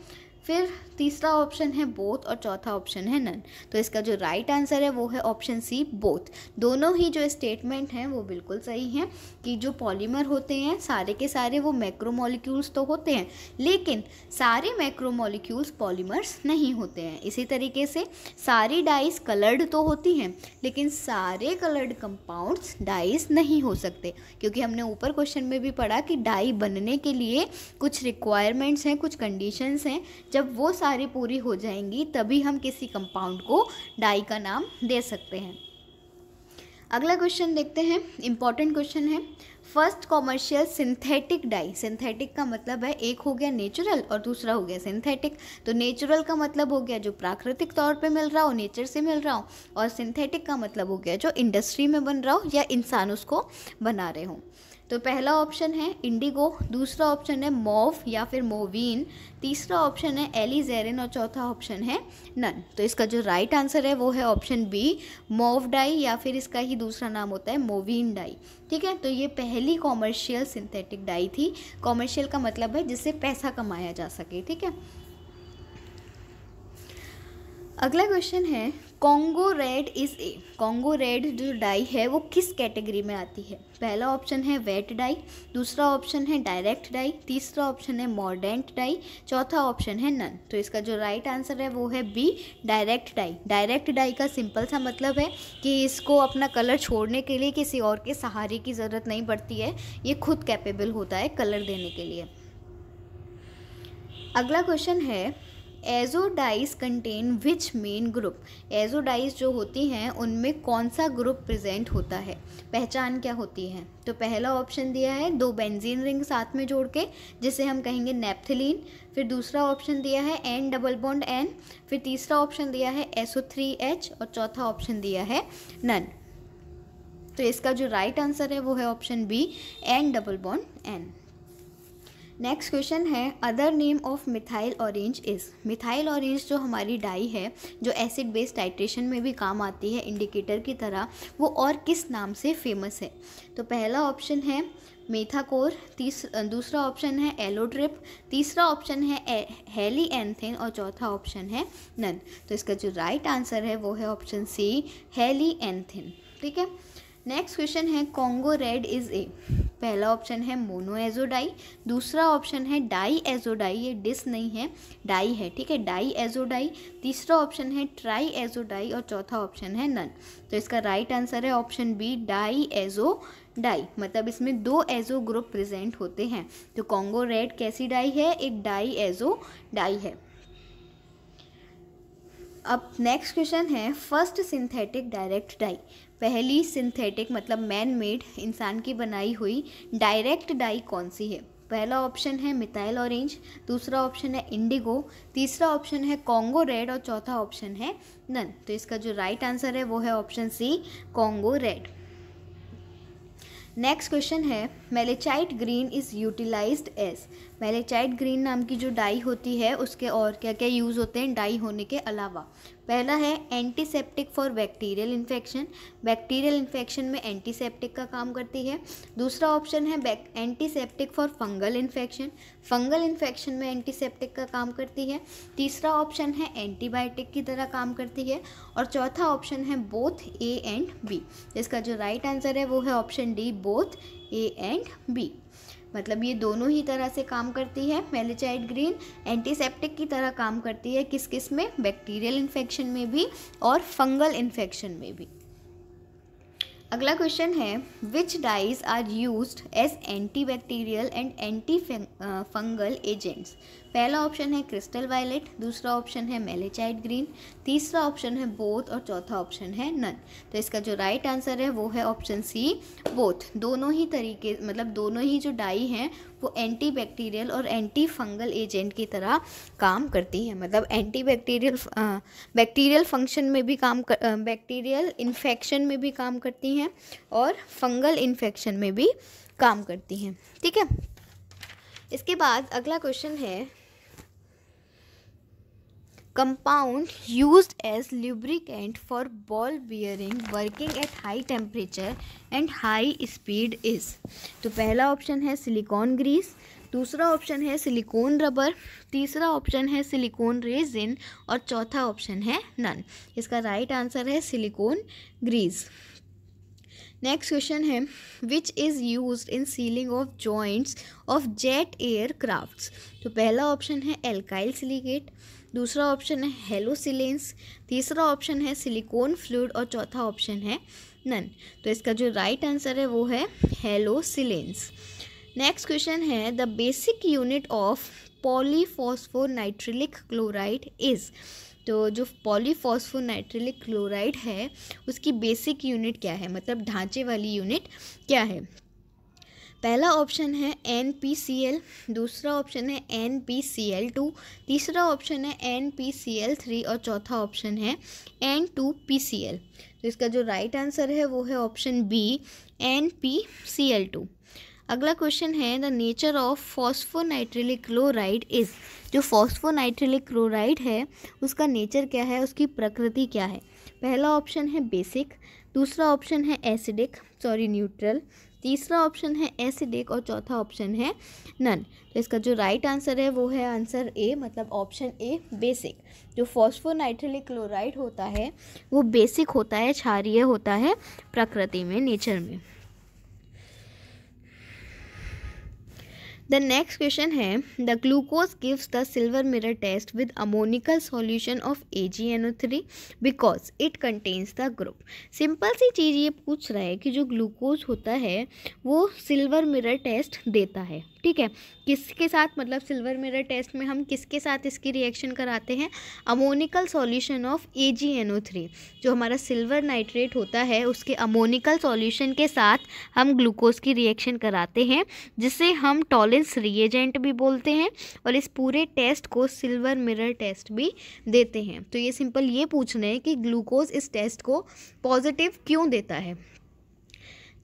फिर तीसरा ऑप्शन है बोथ और चौथा ऑप्शन है नन तो इसका जो राइट right आंसर है वो है ऑप्शन सी बोथ दोनों ही जो स्टेटमेंट हैं वो बिल्कुल सही हैं कि जो पॉलीमर होते हैं सारे के सारे वो मैक्रोमोलिक्यूल्स तो होते हैं लेकिन सारे मैक्रोमोलिक्यूल्स पॉलीमर्स नहीं होते हैं इसी तरीके से सारी डाइस कलर्ड तो होती हैं लेकिन सारे कलर्ड कंपाउंड्स डाइस नहीं हो सकते क्योंकि हमने ऊपर क्वेश्चन में भी पढ़ा कि डाई बनने के लिए कुछ रिक्वायरमेंट्स हैं कुछ कंडीशंस हैं जब वो सारी पूरी हो जाएंगी तभी हम किसी कंपाउंड को डाई का नाम दे सकते हैं अगला क्वेश्चन देखते हैं इंपॉर्टेंट क्वेश्चन है first commercial synthetic dye synthetic का मतलब है एक हो गया नेचुरल और दूसरा हो गया सिंथेटिक तो नेचुरल का मतलब हो गया जो प्राकृतिक तौर पे मिल रहा हो नेचर से मिल रहा हो और सिंथेटिक का मतलब हो गया जो इंडस्ट्री में बन रहा हो या इंसान उसको बना रहे हों तो पहला ऑप्शन है इंडिगो दूसरा ऑप्शन है मोव या फिर मोवीन तीसरा ऑप्शन है एलिजेरिन और चौथा ऑप्शन है नन तो इसका जो राइट आंसर है वो है ऑप्शन बी मोव डाई या फिर इसका ही दूसरा नाम होता है मोवीन डाई ठीक है तो ये पहली कॉमर्शियल सिंथेटिक डाई थी कॉमर्शियल का मतलब है जिससे पैसा कमाया जा सके ठीक है अगला क्वेश्चन है Congo red is a Congo red जो डाई है वो किस कैटेगरी में आती है पहला ऑप्शन है वेट डाई दूसरा ऑप्शन है डायरेक्ट डाई तीसरा ऑप्शन है मॉडेंट डाई चौथा ऑप्शन है नन तो इसका जो राइट right आंसर है वो है B direct dye direct dye का सिंपल सा मतलब है कि इसको अपना कलर छोड़ने के लिए किसी और के सहारे की ज़रूरत नहीं पड़ती है ये खुद कैपेबल होता है कलर देने के लिए अगला क्वेश्चन है azo dyes contain which main group azo dyes जो होती हैं उनमें कौन सा ग्रुप प्रेजेंट होता है पहचान क्या होती है तो पहला ऑप्शन दिया है दो बेंजीन रिंग साथ में जोड़ के जिसे हम कहेंगे नेपथिलीन फिर दूसरा ऑप्शन दिया है एन डबल बॉन्ड एन फिर तीसरा ऑप्शन दिया है एसओ थ्री एच और चौथा ऑप्शन दिया है नन तो इसका जो राइट right आंसर है वो है option B N double bond N next question है other name of methyl orange is methyl orange जो हमारी डाई है जो एसिड बेस टाइट्रेशन में भी काम आती है इंडिकेटर की तरह वो और किस नाम से फेमस है तो पहला ऑप्शन है मेथाकोर तीस दूसरा ऑप्शन है एलोड्रिप तीसरा ऑप्शन है हेली एंथेन और चौथा ऑप्शन है नन तो इसका जो राइट आंसर है वो है ऑप्शन सी हेली एंथेन ठीक है नेक्स्ट क्वेश्चन है कॉन्गो रेड इज़ ए पहला ऑप्शन है मोनोएजोडाई दूसरा ऑप्शन है डाई एजोडाई ये डिस नहीं है डाई है ठीक है डाई एजोडाई तीसरा ऑप्शन है ट्राई एजोडाई और चौथा ऑप्शन है नन तो इसका राइट आंसर है option B di azo dye मतलब इसमें दो एजो ग्रुप प्रेजेंट होते हैं तो कॉन्गो रेड कैसी डाई है एक डाई एजो डाई है अब नेक्स्ट क्वेश्चन है फर्स्ट सिंथेटिक डायरेक्ट डाई पहली सिंथेटिक मतलब मैन मेड इंसान की बनाई हुई डायरेक्ट डाई कौन सी है पहला ऑप्शन है मिथाइल ऑरेंज दूसरा ऑप्शन है इंडिगो तीसरा ऑप्शन है कॉन्गो रेड और चौथा ऑप्शन है नन तो इसका जो राइट right आंसर है वो है option C Congo red next question है malachite green is utilise as malachite green नाम की जो डाई होती है उसके और क्या क्या यूज़ होते हैं डाई होने के अलावा पहला है antiseptic for bacterial infection bacterial infection में एंटीसेप्टिक का काम करती है दूसरा ऑप्शन है antiseptic for fungal infection fungal infection में एंटीसेप्टिक का काम करती है तीसरा ऑप्शन है एंटीबायोटिक की तरह काम करती है और चौथा ऑप्शन है बोथ ए एंड बी इसका जो राइट right आंसर है वो है option D both A and B मतलब ये दोनों ही तरह से काम करती है मेलेचाइड ग्रीन एंटीसेप्टिक की तरह काम करती है किस किस में बैक्टीरियल इन्फेक्शन में भी और फंगल इन्फेक्शन में भी अगला क्वेश्चन है which dyes are use as anti bacterial and anti fungal agents पहला ऑप्शन है क्रिस्टल वायलेट दूसरा ऑप्शन है मेलेचाइट ग्रीन तीसरा ऑप्शन है बोथ और चौथा ऑप्शन है नन तो इसका जो राइट आंसर है वो है ऑप्शन सी बोथ दोनों ही तरीके मतलब दोनों ही जो डाई हैं वो एंटी बैक्टीरियल और एंटी फंगल एजेंट की तरह काम करती है मतलब एंटी बैक्टीरियल बैक्टीरियल फंक्शन में भी काम कर बैक्टीरियल इन्फेक्शन में भी काम करती हैं और फंगल इन्फेक्शन में भी काम करती हैं ठीक है इसके बाद अगला क्वेश्चन है compound use as lubricant for ball bearing working at high temperature and high speed is तो पहला ऑप्शन है सिलिकॉन ग्रीस दूसरा ऑप्शन है सिलिकॉन रबर तीसरा ऑप्शन है सिलिकॉन रेजिन और चौथा ऑप्शन है नन इसका राइट right आंसर है सिलिकॉन ग्रीस नेक्स्ट क्वेश्चन है which is use in sealing of joints of jet aircrafts तो पहला ऑप्शन है एल्काइल सिलिकेट दूसरा ऑप्शन है हेलोसिलेंस तीसरा ऑप्शन है सिलिकॉन फ्लूड और चौथा ऑप्शन है नन तो इसका जो राइट आंसर है वो है हेलोसिलेंस नेक्स्ट क्वेश्चन है the basic unit of polyphosphonitrilic chloride is तो जो पॉलीफॉस्फोनाइट्रिलिक क्लोराइड है उसकी बेसिक यूनिट क्या है मतलब ढांचे वाली यूनिट क्या है पहला ऑप्शन है एन पी सी एल दूसरा ऑप्शन है N P C L two तीसरा ऑप्शन है N P C L three और चौथा ऑप्शन है N two P C L तो इसका जो राइट आंसर है वो है option B N P C L two अगला क्वेश्चन है the nature of phosphonitrilic chloride is जो फॉस्फोनाइट्रिलिक क्लोराइड है उसका नेचर क्या है उसकी प्रकृति क्या है पहला ऑप्शन है बेसिक दूसरा ऑप्शन है एसिडिक सॉरी न्यूट्रल तीसरा ऑप्शन है एसिडिक और चौथा ऑप्शन है नन तो इसका जो राइट आंसर है वो है आंसर ए मतलब ऑप्शन ए बेसिक जो फॉस्फोनाइट्रिलिक क्लोराइड होता है वो बेसिक होता है क्षारिय होता है प्रकृति में नेचर में द नेक्स्ट क्वेश्चन है the glucose gives the silver mirror test with ammoniacal solution of A G N O three because it contains the group simple C चीज़ ये पूछ रहा है कि जो ग्लूकोज होता है वो सिल्वर मिरर टेस्ट देता है ठीक है किसके साथ मतलब सिल्वर मिरर टेस्ट में हम किसके साथ इसकी रिएक्शन कराते हैं अमोनिकल सॉल्यूशन ऑफ ए जो हमारा सिल्वर नाइट्रेट होता है उसके अमोनिकल सॉल्यूशन के साथ हम ग्लूकोज की रिएक्शन कराते हैं जिसे हम टॉलेंस रिएजेंट भी बोलते हैं और इस पूरे टेस्ट को सिल्वर मिरर टेस्ट भी देते हैं तो ये सिंपल ये पूछना है कि ग्लूकोज इस टेस्ट को पॉजिटिव क्यों देता है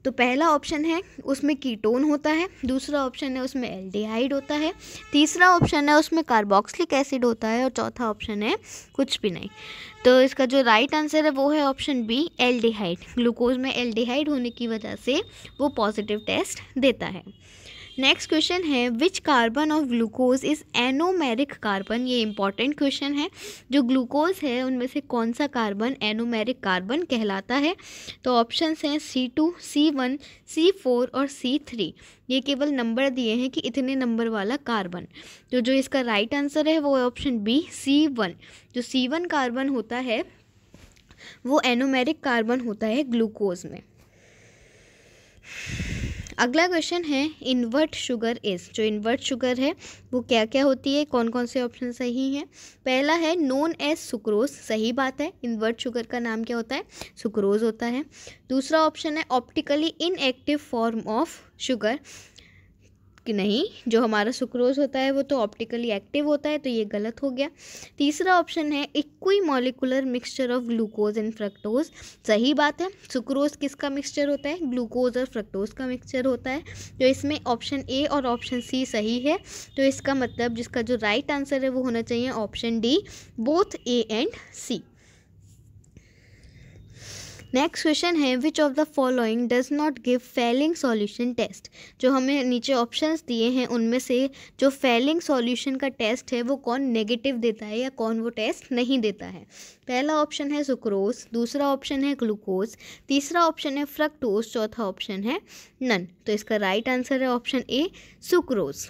तो पहला ऑप्शन है उसमें कीटोन होता है दूसरा ऑप्शन है उसमें एल्डिहाइड होता है तीसरा ऑप्शन है उसमें कार्बोक्सिलिक एसिड होता है और चौथा ऑप्शन है कुछ भी नहीं तो इसका जो राइट आंसर है वो है ऑप्शन बी एल्डिहाइड ग्लूकोज में एल्डिहाइड होने की वजह से वो पॉजिटिव टेस्ट देता है नेक्स्ट क्वेश्चन है which carbon of glucose is anomeric carbon ये इंपॉर्टेंट क्वेश्चन है जो ग्लूकोज है उनमें से कौन सा कार्बन एनोमेरिक कार्बन कहलाता है तो ऑप्शंस हैं C two C one C four और सी थ्री ये केवल नंबर दिए हैं कि इतने नंबर वाला कार्बन तो जो इसका राइट right आंसर है वो है ऑप्शन बी सी वन जो सी वन कार्बन होता है वो एनोमेरिक कार्बन होता है ग्लूकोज में अगला क्वेश्चन है इन्वर्ट शुगर इज जो इन्वर्ट शुगर है वो क्या क्या होती है कौन कौन से ऑप्शन सही हैं पहला है नॉन एज सुक्रोज सही बात है इन्वर्ट शुगर का नाम क्या होता है सुक्रोज होता है दूसरा ऑप्शन है optically inactive form of sugar कि नहीं जो हमारा सुक्रोज होता है वो तो ऑप्टिकली एक्टिव होता है तो ये गलत हो गया तीसरा ऑप्शन है equimolecular mixture of glucose and fructose सही बात है सुक्रोज किसका मिक्सचर होता है ग्लूकोज और फ्रक्टोज का मिक्सचर होता है तो इसमें ऑप्शन ए और ऑप्शन सी सही है तो इसका मतलब जिसका जो राइट right आंसर है वो होना चाहिए option D both A and C next question है which of the following does not give Fehling solution test जो हमें नीचे ऑप्शंस दिए हैं उनमें से जो फेलिंग सॉल्यूशन का टेस्ट है वो कौन नेगेटिव देता है या कौन वो टेस्ट नहीं देता है पहला ऑप्शन है सुक्रोज दूसरा ऑप्शन है ग्लूकोज तीसरा ऑप्शन है फ्रक्टोज चौथा ऑप्शन है नन तो इसका राइट right आंसर है option A sucrose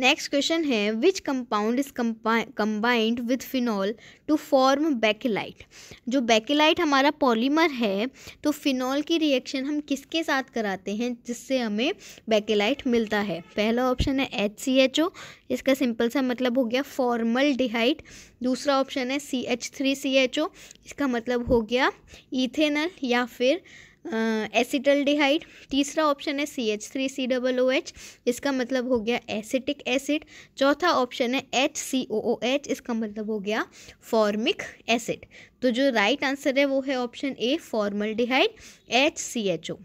next question है which compound is combined with phenol to form Bakelite जो बैकेलाइट हमारा पॉलीमर है तो फिनॉल की रिएक्शन हम किसके साथ कराते हैं जिससे हमें बैकेलाइट मिलता है पहला ऑप्शन है एच सी एच ओ इसका सिंपल सा मतलब हो गया फॉर्मल डिहाइट दूसरा ऑप्शन है C H three C H O इसका मतलब हो गया इथेनल या फिर एसिटल्डिहाइड तीसरा ऑप्शन है C H three C double O H इसका मतलब हो गया एसिटिक एसिड चौथा ऑप्शन है H C O O H इसका मतलब हो गया फॉर्मिक एसिड तो जो राइट आंसर है वो है option A formaldehyde H C H O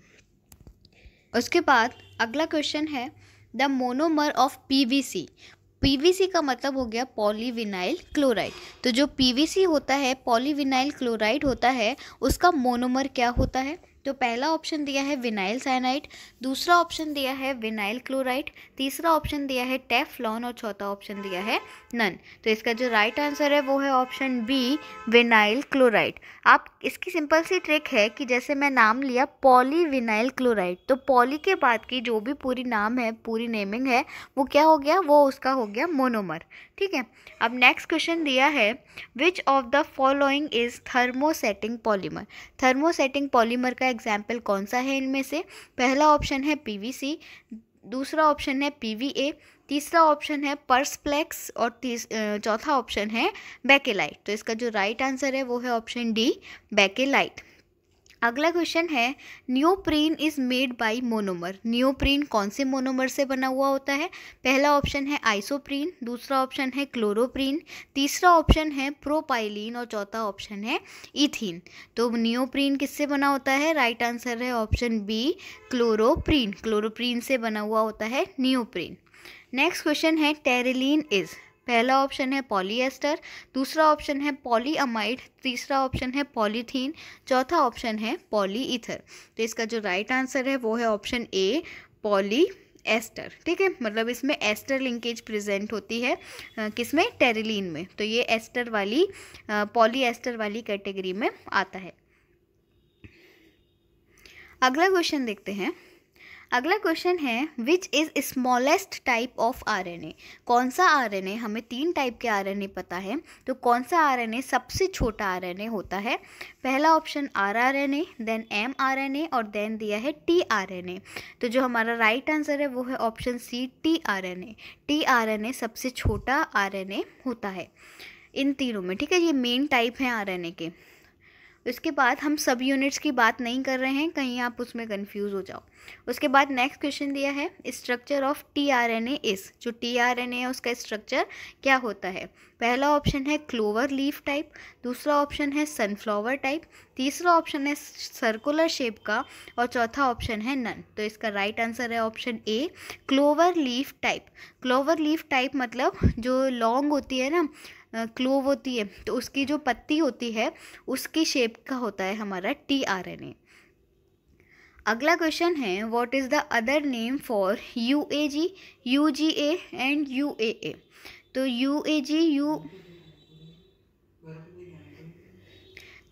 उसके बाद अगला क्वेश्चन है the monomer of P V V PVC का मतलब हो गया पॉलीविनाइल क्लोराइड तो जो पीवीसी होता है पॉलीविनाइल क्लोराइड होता है उसका मोनोमर क्या होता है तो पहला ऑप्शन दिया है विनाइल साइनाइड दूसरा ऑप्शन दिया है विनाइल क्लोराइड तीसरा ऑप्शन दिया है टेफलॉन और चौथा ऑप्शन दिया है नन तो इसका जो राइट right आंसर है वो है ऑप्शन बी विनाइल क्लोराइड आप इसकी सिंपल सी ट्रिक है कि जैसे मैं नाम लिया पॉली विनाइल क्लोराइड तो पॉली के बाद की जो भी पूरी नाम है पूरी नेमिंग है वो क्या हो गया वो उसका हो गया मोनोमर ठीक है अब नेक्स्ट क्वेश्चन दिया है which of the following is thermosetting polymer thermosetting polymer का एग्जाम्पल कौन सा है इनमें से पहला ऑप्शन है पीवीसी दूसरा ऑप्शन है पीवीए तीसरा ऑप्शन है पर्सप्लेक्स और चौथा ऑप्शन है बैकेलाइट तो इसका जो राइट right आंसर है वो है ऑप्शन डी बैकेलाइट अगला क्वेश्चन है neoprene is made by monomer neoprene कौन से मोनोमर से बना हुआ होता है पहला ऑप्शन है आइसोप्रीन दूसरा ऑप्शन है क्लोरोप्रीन तीसरा ऑप्शन है प्रोपाइलिन और चौथा ऑप्शन है इथिन तो न्योप्रीन किससे बना होता है राइट आंसर है ऑप्शन बी क्लोरोप्रीन क्लोरोप्रीन से बना हुआ होता है न्योप्रीन नेक्स्ट क्वेश्चन है टेरेलिन इज़ पहला ऑप्शन है पॉलीएस्टर दूसरा ऑप्शन है पॉलीअमाइड तीसरा ऑप्शन है पॉलीथीन चौथा ऑप्शन है पॉलीईथर तो इसका जो राइट आंसर है वो है ऑप्शन ए पॉली एस्टर ठीक है मतलब इसमें एस्टर लिंकेज प्रेजेंट होती है किसमें टेरिलीन में तो ये एस्टर वाली पॉली एस्टर वाली कैटेगरी में आता है अगला क्वेश्चन देखते हैं अगला क्वेश्चन है which is smallest type of RNA कौन सा आरएनए हमें तीन टाइप के आरएनए पता है तो कौन सा आरएनए सबसे छोटा आरएनए होता है पहला option R R N A then M R N A और देन दिया है टी आर एन ए तो जो हमारा राइट right आंसर है वो है option C T R N A T R N A सबसे छोटा आर एन ए होता है इन तीनों में ठीक है ये मेन टाइप हैं आर एन ए के उसके बाद हम सब यूनिट्स की बात नहीं कर रहे हैं कहीं आप उसमें कंफ्यूज हो जाओ उसके बाद नेक्स्ट क्वेश्चन दिया है structure of T R N A इस जो टी आर एन ए है उसका स्ट्रक्चर क्या होता है पहला ऑप्शन है क्लोवर लीफ टाइप दूसरा ऑप्शन है सनफ्लावर टाइप तीसरा ऑप्शन है सर्कुलर शेप का और चौथा ऑप्शन है नन तो इसका राइट right आंसर है option A clover leaf type clover leaf type मतलब जो लॉन्ग होती है ना क्लोव होती है तो उसकी जो पत्ती होती है उसकी शेप का होता है हमारा टी आर एन ए अगला क्वेश्चन है what is the other name for U A G U G A and U A A तो यू ए जी यू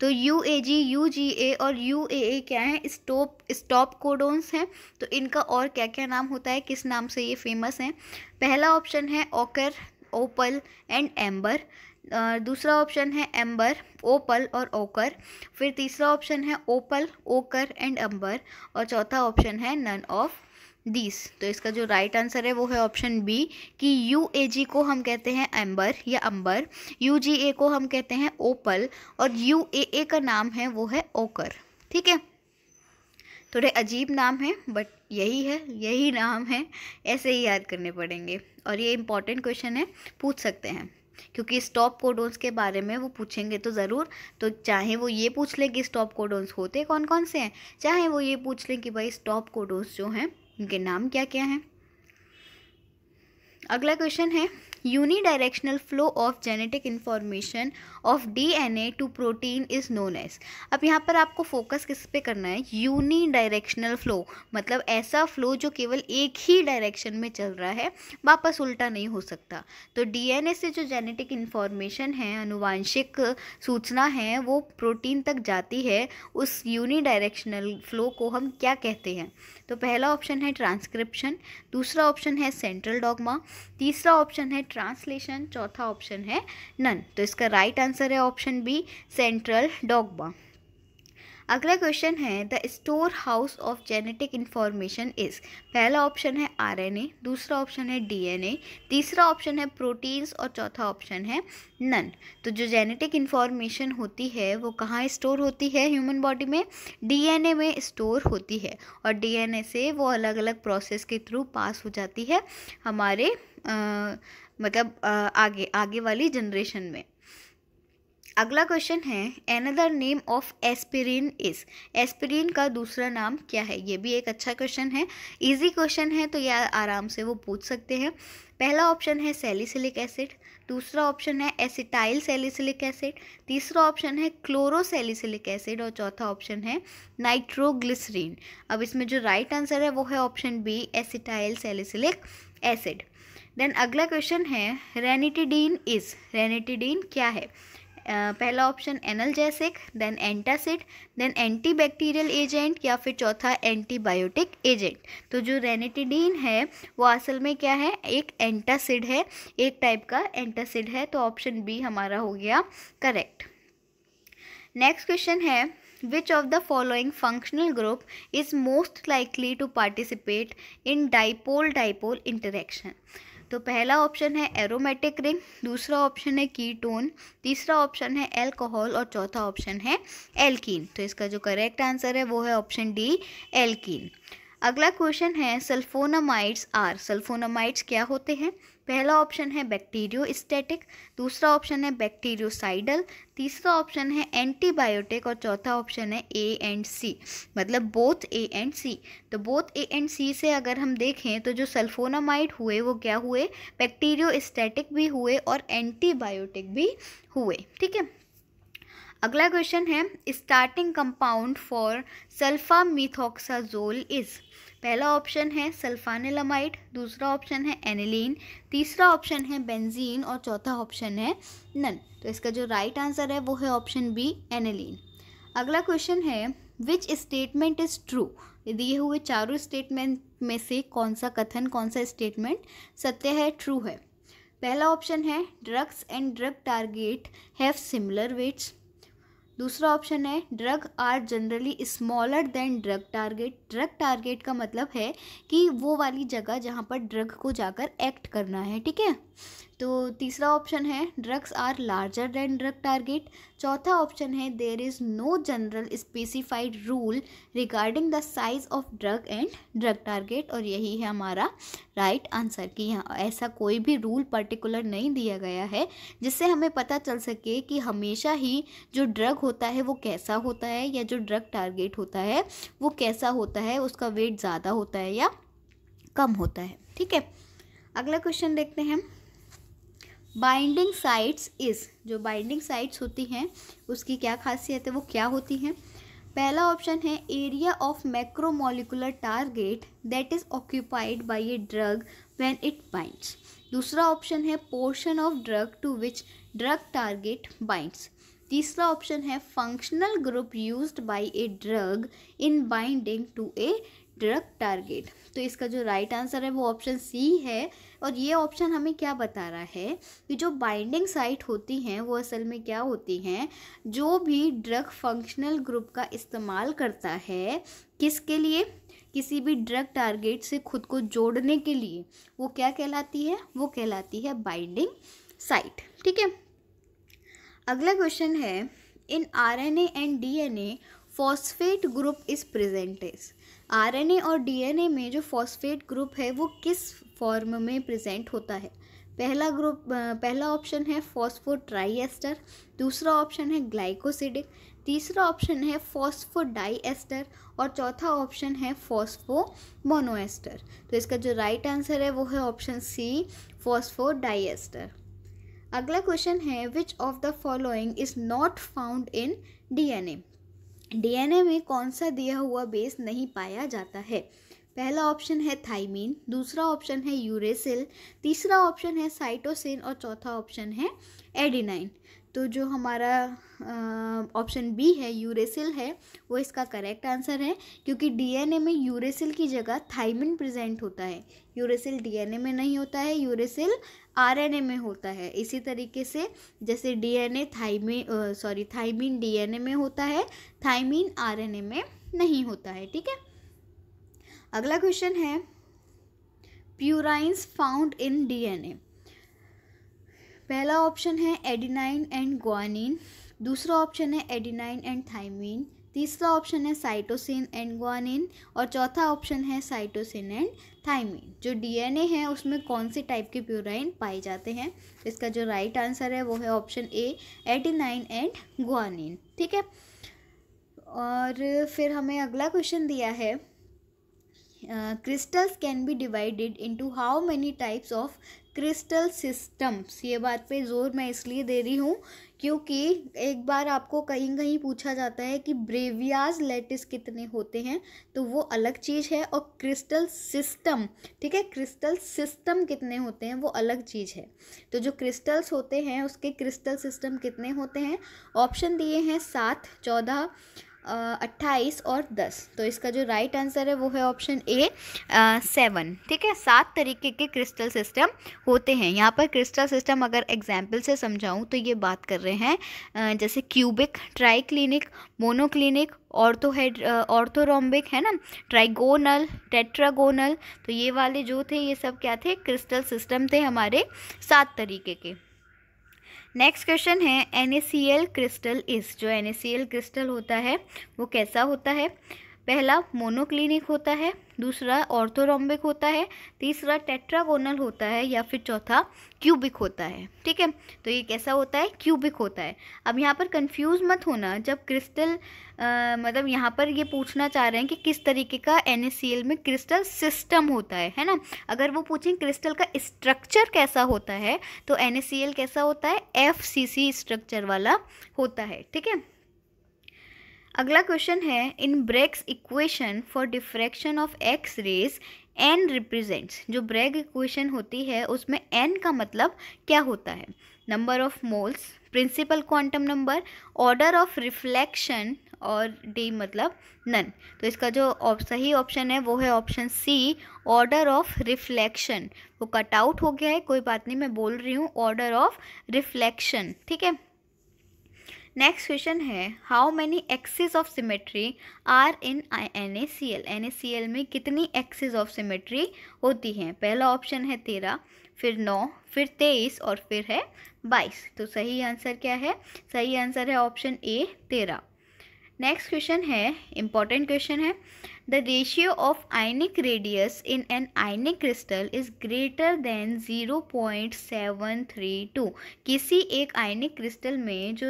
तो U A G U G A और U A ए क्या है stop stop codons हैं तो इनका और क्या क्या नाम होता है किस नाम से ये फेमस हैं पहला ऑप्शन है ऑकर ओपल एंड एम्बर दूसरा ऑप्शन है एम्बर ओपल और ओकर फिर तीसरा ऑप्शन है ओपल ओकर एंड एम्बर और चौथा ऑप्शन है नन ऑफ दीस तो इसका जो राइट right आंसर है वो है ऑप्शन बी कि यू ए जी को हम कहते हैं एम्बर या अम्बर यू जी ए को हम कहते हैं ओपल और यू ए ए का नाम है वो है ओकर ठीक है थोड़े अजीब नाम हैं बट यही है यही नाम है ऐसे ही याद करने पड़ेंगे और ये इम्पॉर्टेंट क्वेश्चन है पूछ सकते हैं क्योंकि स्टॉप कोडोन्स के बारे में वो पूछेंगे तो ज़रूर तो चाहे वो ये पूछ लें कि स्टॉप कोडोन्स होते कौन कौन से हैं चाहे वो ये पूछ लें कि भाई स्टॉप कोडोन्स जो हैं उनके नाम क्या क्या हैं अगला क्वेश्चन है unidirectional flow of genetic information of DNA to protein is known as अब यहाँ पर आपको फोकस किस पे करना है यूनिडायरेक्शनल फ्लो मतलब ऐसा फ्लो जो केवल एक ही डायरेक्शन में चल रहा है वापस उल्टा नहीं हो सकता तो डीएनए से जो जेनेटिक इन्फॉर्मेशन है अनुवांशिक सूचना है वो प्रोटीन तक जाती है उस यूनिडायरेक्शनल फ्लो को हम क्या कहते हैं तो पहला ऑप्शन है ट्रांसक्रिप्शन दूसरा ऑप्शन है सेंट्रल डॉगमा तीसरा ऑप्शन है ट्रांसलेशन चौथा ऑप्शन है नन तो इसका राइट आंसर है ऑप्शन बी सेंट्रल डॉगबा अगला क्वेश्चन है the storehouse of genetic information is पहला ऑप्शन है आरएनए दूसरा ऑप्शन है डीएनए तीसरा ऑप्शन है प्रोटीन्स और चौथा ऑप्शन है नन तो जो जेनेटिक इन्फॉर्मेशन होती है वो कहाँ स्टोर होती है ह्यूमन बॉडी में डीएनए में स्टोर होती है और डीएनए से वो अलग अलग प्रोसेस के थ्रू पास हो जाती है हमारे आ, मतलब आ, आगे आगे वाली जनरेशन में अगला क्वेश्चन है another name of aspirin is aspirin का दूसरा नाम क्या है ये भी एक अच्छा क्वेश्चन है इजी क्वेश्चन है तो यह आराम से वो पूछ सकते हैं पहला ऑप्शन है सेलिसिलिक एसिड दूसरा ऑप्शन है एसिटाइल सेलिसिलिक एसिड तीसरा ऑप्शन है क्लोरोसेलिसिलिक एसिड और चौथा ऑप्शन है नाइट्रोग्लिसरीन अब इसमें जो राइट right आंसर है वो है option B acetyl salicylic acid then अगला क्वेश्चन है रेनिटिडीन इज रेनिटिडीन क्या है पहला option analgesic then antacid then antibacterial agent या फिर चौथा एंटीबायोटिक एजेंट तो जो रेनेटिडीन है वो असल में क्या है एक एंटासिड है एक टाइप का एंटासिड है तो ऑप्शन बी हमारा हो गया करेक्ट नेक्स्ट क्वेश्चन है which of the following functional group is most likely to participate in dipole dipole interaction तो पहला ऑप्शन है एरोमेटिक रिंग दूसरा ऑप्शन है कीटोन तीसरा ऑप्शन है एल्कोहल और चौथा ऑप्शन है एल्कीन तो इसका जो करेक्ट आंसर है वो है ऑप्शन डी एल्कीन अगला क्वेश्चन है सल्फोनामाइड्स आर सल्फोनामाइड्स क्या होते हैं पहला ऑप्शन है बैक्टीरियो बैक्टीरियोस्टैटिक दूसरा ऑप्शन है बैक्टीरियोसाइडल तीसरा ऑप्शन है एंटीबायोटिक और चौथा ऑप्शन है ए एंड सी मतलब बोथ ए एंड सी तो बोथ ए एंड सी से अगर हम देखें तो जो सल्फोनामाइड हुए वो क्या हुए बैक्टीरियो बैक्टीरियोस्टैटिक भी हुए और एंटीबायोटिक भी हुए ठीक है अगला क्वेश्चन है starting compound for sulphamethoxazole is पहला ऑप्शन है सल्फानिलमाइड दूसरा ऑप्शन है एनिलीन तीसरा ऑप्शन है बेंजीन और चौथा ऑप्शन है नन तो इसका जो राइट आंसर है वो है ऑप्शन बी एनिलीन अगला क्वेश्चन है विच स्टेटमेंट इज़ ट्रू दिए हुए चारों स्टेटमेंट में से कौन सा कथन कौन सा स्टेटमेंट सत्य है ट्रू है पहला ऑप्शन है drugs and drug target have similar weights दूसरा ऑप्शन है drug are generally smaller than drug target drug target का मतलब है कि वो वाली जगह जहाँ पर ड्रग को जाकर एक्ट करना है ठीक है तो तीसरा ऑप्शन है drugs are larger than drug target चौथा ऑप्शन है there is no general specified rule regarding the size of drug and drug target और यही है हमारा राइट right आंसर कि यहाँ ऐसा कोई भी रूल पर्टिकुलर नहीं दिया गया है जिससे हमें पता चल सके कि हमेशा ही जो ड्रग होता है वो कैसा होता है या जो ड्रग टारगेट होता है वो कैसा होता है उसका वेट ज़्यादा होता है या कम होता है ठीक है अगला क्वेश्चन देखते हैं हम बाइंडिंग साइट्स इज जो बाइंडिंग साइट्स होती हैं उसकी क्या खासियत है वो क्या होती हैं पहला ऑप्शन है area of macromolecular target that is occupied by a drug when it binds दूसरा ऑप्शन है portion of drug to which drug target binds तीसरा ऑप्शन है functional group used by a drug in binding to a drug target तो इसका जो right right answer है वो option C है और ये ऑप्शन हमें क्या बता रहा है कि जो बाइंडिंग साइट होती हैं वो असल में क्या होती हैं जो भी ड्रग फंक्शनल ग्रुप का इस्तेमाल करता है किसके लिए किसी भी ड्रग टारगेट से खुद को जोड़ने के लिए वो क्या कहलाती है वो कहलाती है बाइंडिंग साइट ठीक है अगला क्वेश्चन है in R N A and D N A phosphate group is present is RNA और डीएनए में जो फॉस्फेट ग्रुप है वो किस फॉर्म में प्रेजेंट होता है पहला ग्रुप पहला ऑप्शन है ट्राइएस्टर दूसरा ऑप्शन है ग्लाइकोसिडिक तीसरा ऑप्शन है डाइएस्टर और चौथा ऑप्शन है फॉस्फो मोनोएस्टर तो इसका जो राइट right आंसर है वो है ऑप्शन सी डाइएस्टर अगला क्वेश्चन है which of the following is not found in DNA DNA में कौन सा दिया हुआ बेस नहीं पाया जाता है पहला ऑप्शन है थाइमीन दूसरा ऑप्शन है यूरेसिल तीसरा ऑप्शन है साइटोसिन और चौथा ऑप्शन है एडिनाइन तो जो हमारा ऑप्शन बी है यूरेसिल है वो इसका करेक्ट आंसर है क्योंकि डीएनए में यूरेसिल की जगह थाइमिन प्रेजेंट होता है यूरेसिल डीएनए में नहीं होता है यूरेसिल आरएनए में होता है इसी तरीके से जैसे DNA thymine sorry thymine DNA में होता है थाइमिन आरएनए में नहीं होता है ठीक है अगला क्वेश्चन है प्यूराइंस फाउंड इन डीएनए पहला ऑप्शन है एडिनाइन एंड ग्वानिन दूसरा ऑप्शन है एडिनाइन एंड थाइमिन तीसरा ऑप्शन है साइटोसिन एंड ग्वानिन और चौथा ऑप्शन है साइटोसिन एंड थाइमिन जो डीएनए है उसमें कौन से टाइप के प्यूराइन पाए जाते हैं इसका जो राइट आंसर है वो है option A adenine and guanine ठीक है और फिर हमें अगला क्वेश्चन दिया है crystals can be divided into how many types of crystal systems ये बात पे जोर मैं इसलिए दे रही हूँ क्योंकि एक बार आपको कहीं कहीं पूछा जाता है कि ब्रेवियाज लेटिस कितने होते हैं तो वो अलग चीज़ है और क्रिस्टल सिस्टम ठीक है क्रिस्टल सिस्टम कितने होते हैं वो अलग चीज़ है तो जो क्रिस्टल्स होते हैं उसके क्रिस्टल सिस्टम कितने होते हैं ऑप्शन दिए हैं सात चौदह अट्ठाईस और दस तो इसका जो राइट आंसर है वो है ऑप्शन ए सेवन ठीक है सात तरीके के क्रिस्टल सिस्टम होते हैं यहाँ पर क्रिस्टल सिस्टम अगर एग्जाम्पल से समझाऊँ तो ये बात कर रहे हैं आ, जैसे क्यूबिक ट्राइक्लिनिक मोनोक्लिनिक ऑर्थोहेड ऑर्थोरोम्बिक है ना ट्राइगोनल टेट्रागोनल तो ये वाले जो थे ये सब क्या थे क्रिस्टल सिस्टम थे हमारे सात तरीके के नेक्स्ट क्वेश्चन है एन क्रिस्टल इज जो एन क्रिस्टल होता है वो कैसा होता है पहला मोनोक्लिनिक होता है दूसरा ऑर्थोरम्बिक होता है तीसरा टेट्रागोनल होता है या फिर चौथा क्यूबिक होता है ठीक है तो ये कैसा होता है क्यूबिक होता है अब यहाँ पर कंफ्यूज मत होना जब क्रिस्टल मतलब यहाँ पर ये पूछना चाह रहे हैं कि किस तरीके का एन में क्रिस्टल सिस्टम होता है है ना अगर वो पूछें क्रिस्टल का स्ट्रक्चर कैसा होता है तो एन कैसा होता है एफ स्ट्रक्चर वाला होता है ठीक है अगला क्वेश्चन है in Bragg's equation for diffraction of X rays N represents जो ब्रेग इक्वेशन होती है उसमें एन का मतलब क्या होता है number of moles principal quantum number order of reflection और डी मतलब नन तो इसका जो सही ऑप्शन है वो है option C order of reflection वो कट आउट हो गया है कोई बात नहीं मैं बोल रही हूँ ऑर्डर ऑफ रिफ्लेक्शन ठीक है नेक्स्ट क्वेश्चन है how many axes of symmetry are in N A C L N A C L में कितनी एक्सेस ऑफ सिमेट्री होती हैं पहला ऑप्शन है तेरह फिर नौ फिर तेईस और फिर है बाईस तो सही आंसर क्या है सही आंसर है ऑप्शन ए तेरह नेक्स्ट क्वेश्चन है इम्पॉर्टेंट क्वेश्चन है the ratio of ionic radius in an ionic crystal is greater than two किसी एक आइनिक क्रिस्टल में जो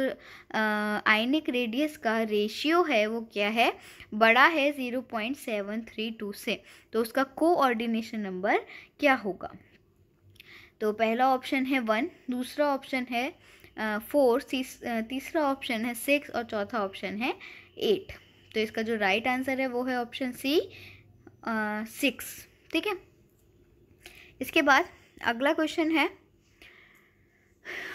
आइनिक रेडियस का रेशियो है वो क्या है बड़ा है zero point seven three two से तो उसका कोऑर्डिनेशन नंबर क्या होगा तो पहला ऑप्शन है वन दूसरा ऑप्शन है फोर तीसरा ऑप्शन है सिक्स और चौथा ऑप्शन है एट तो इसका जो राइट right आंसर है वो है ऑप्शन सी सिक्स ठीक है इसके बाद अगला क्वेश्चन है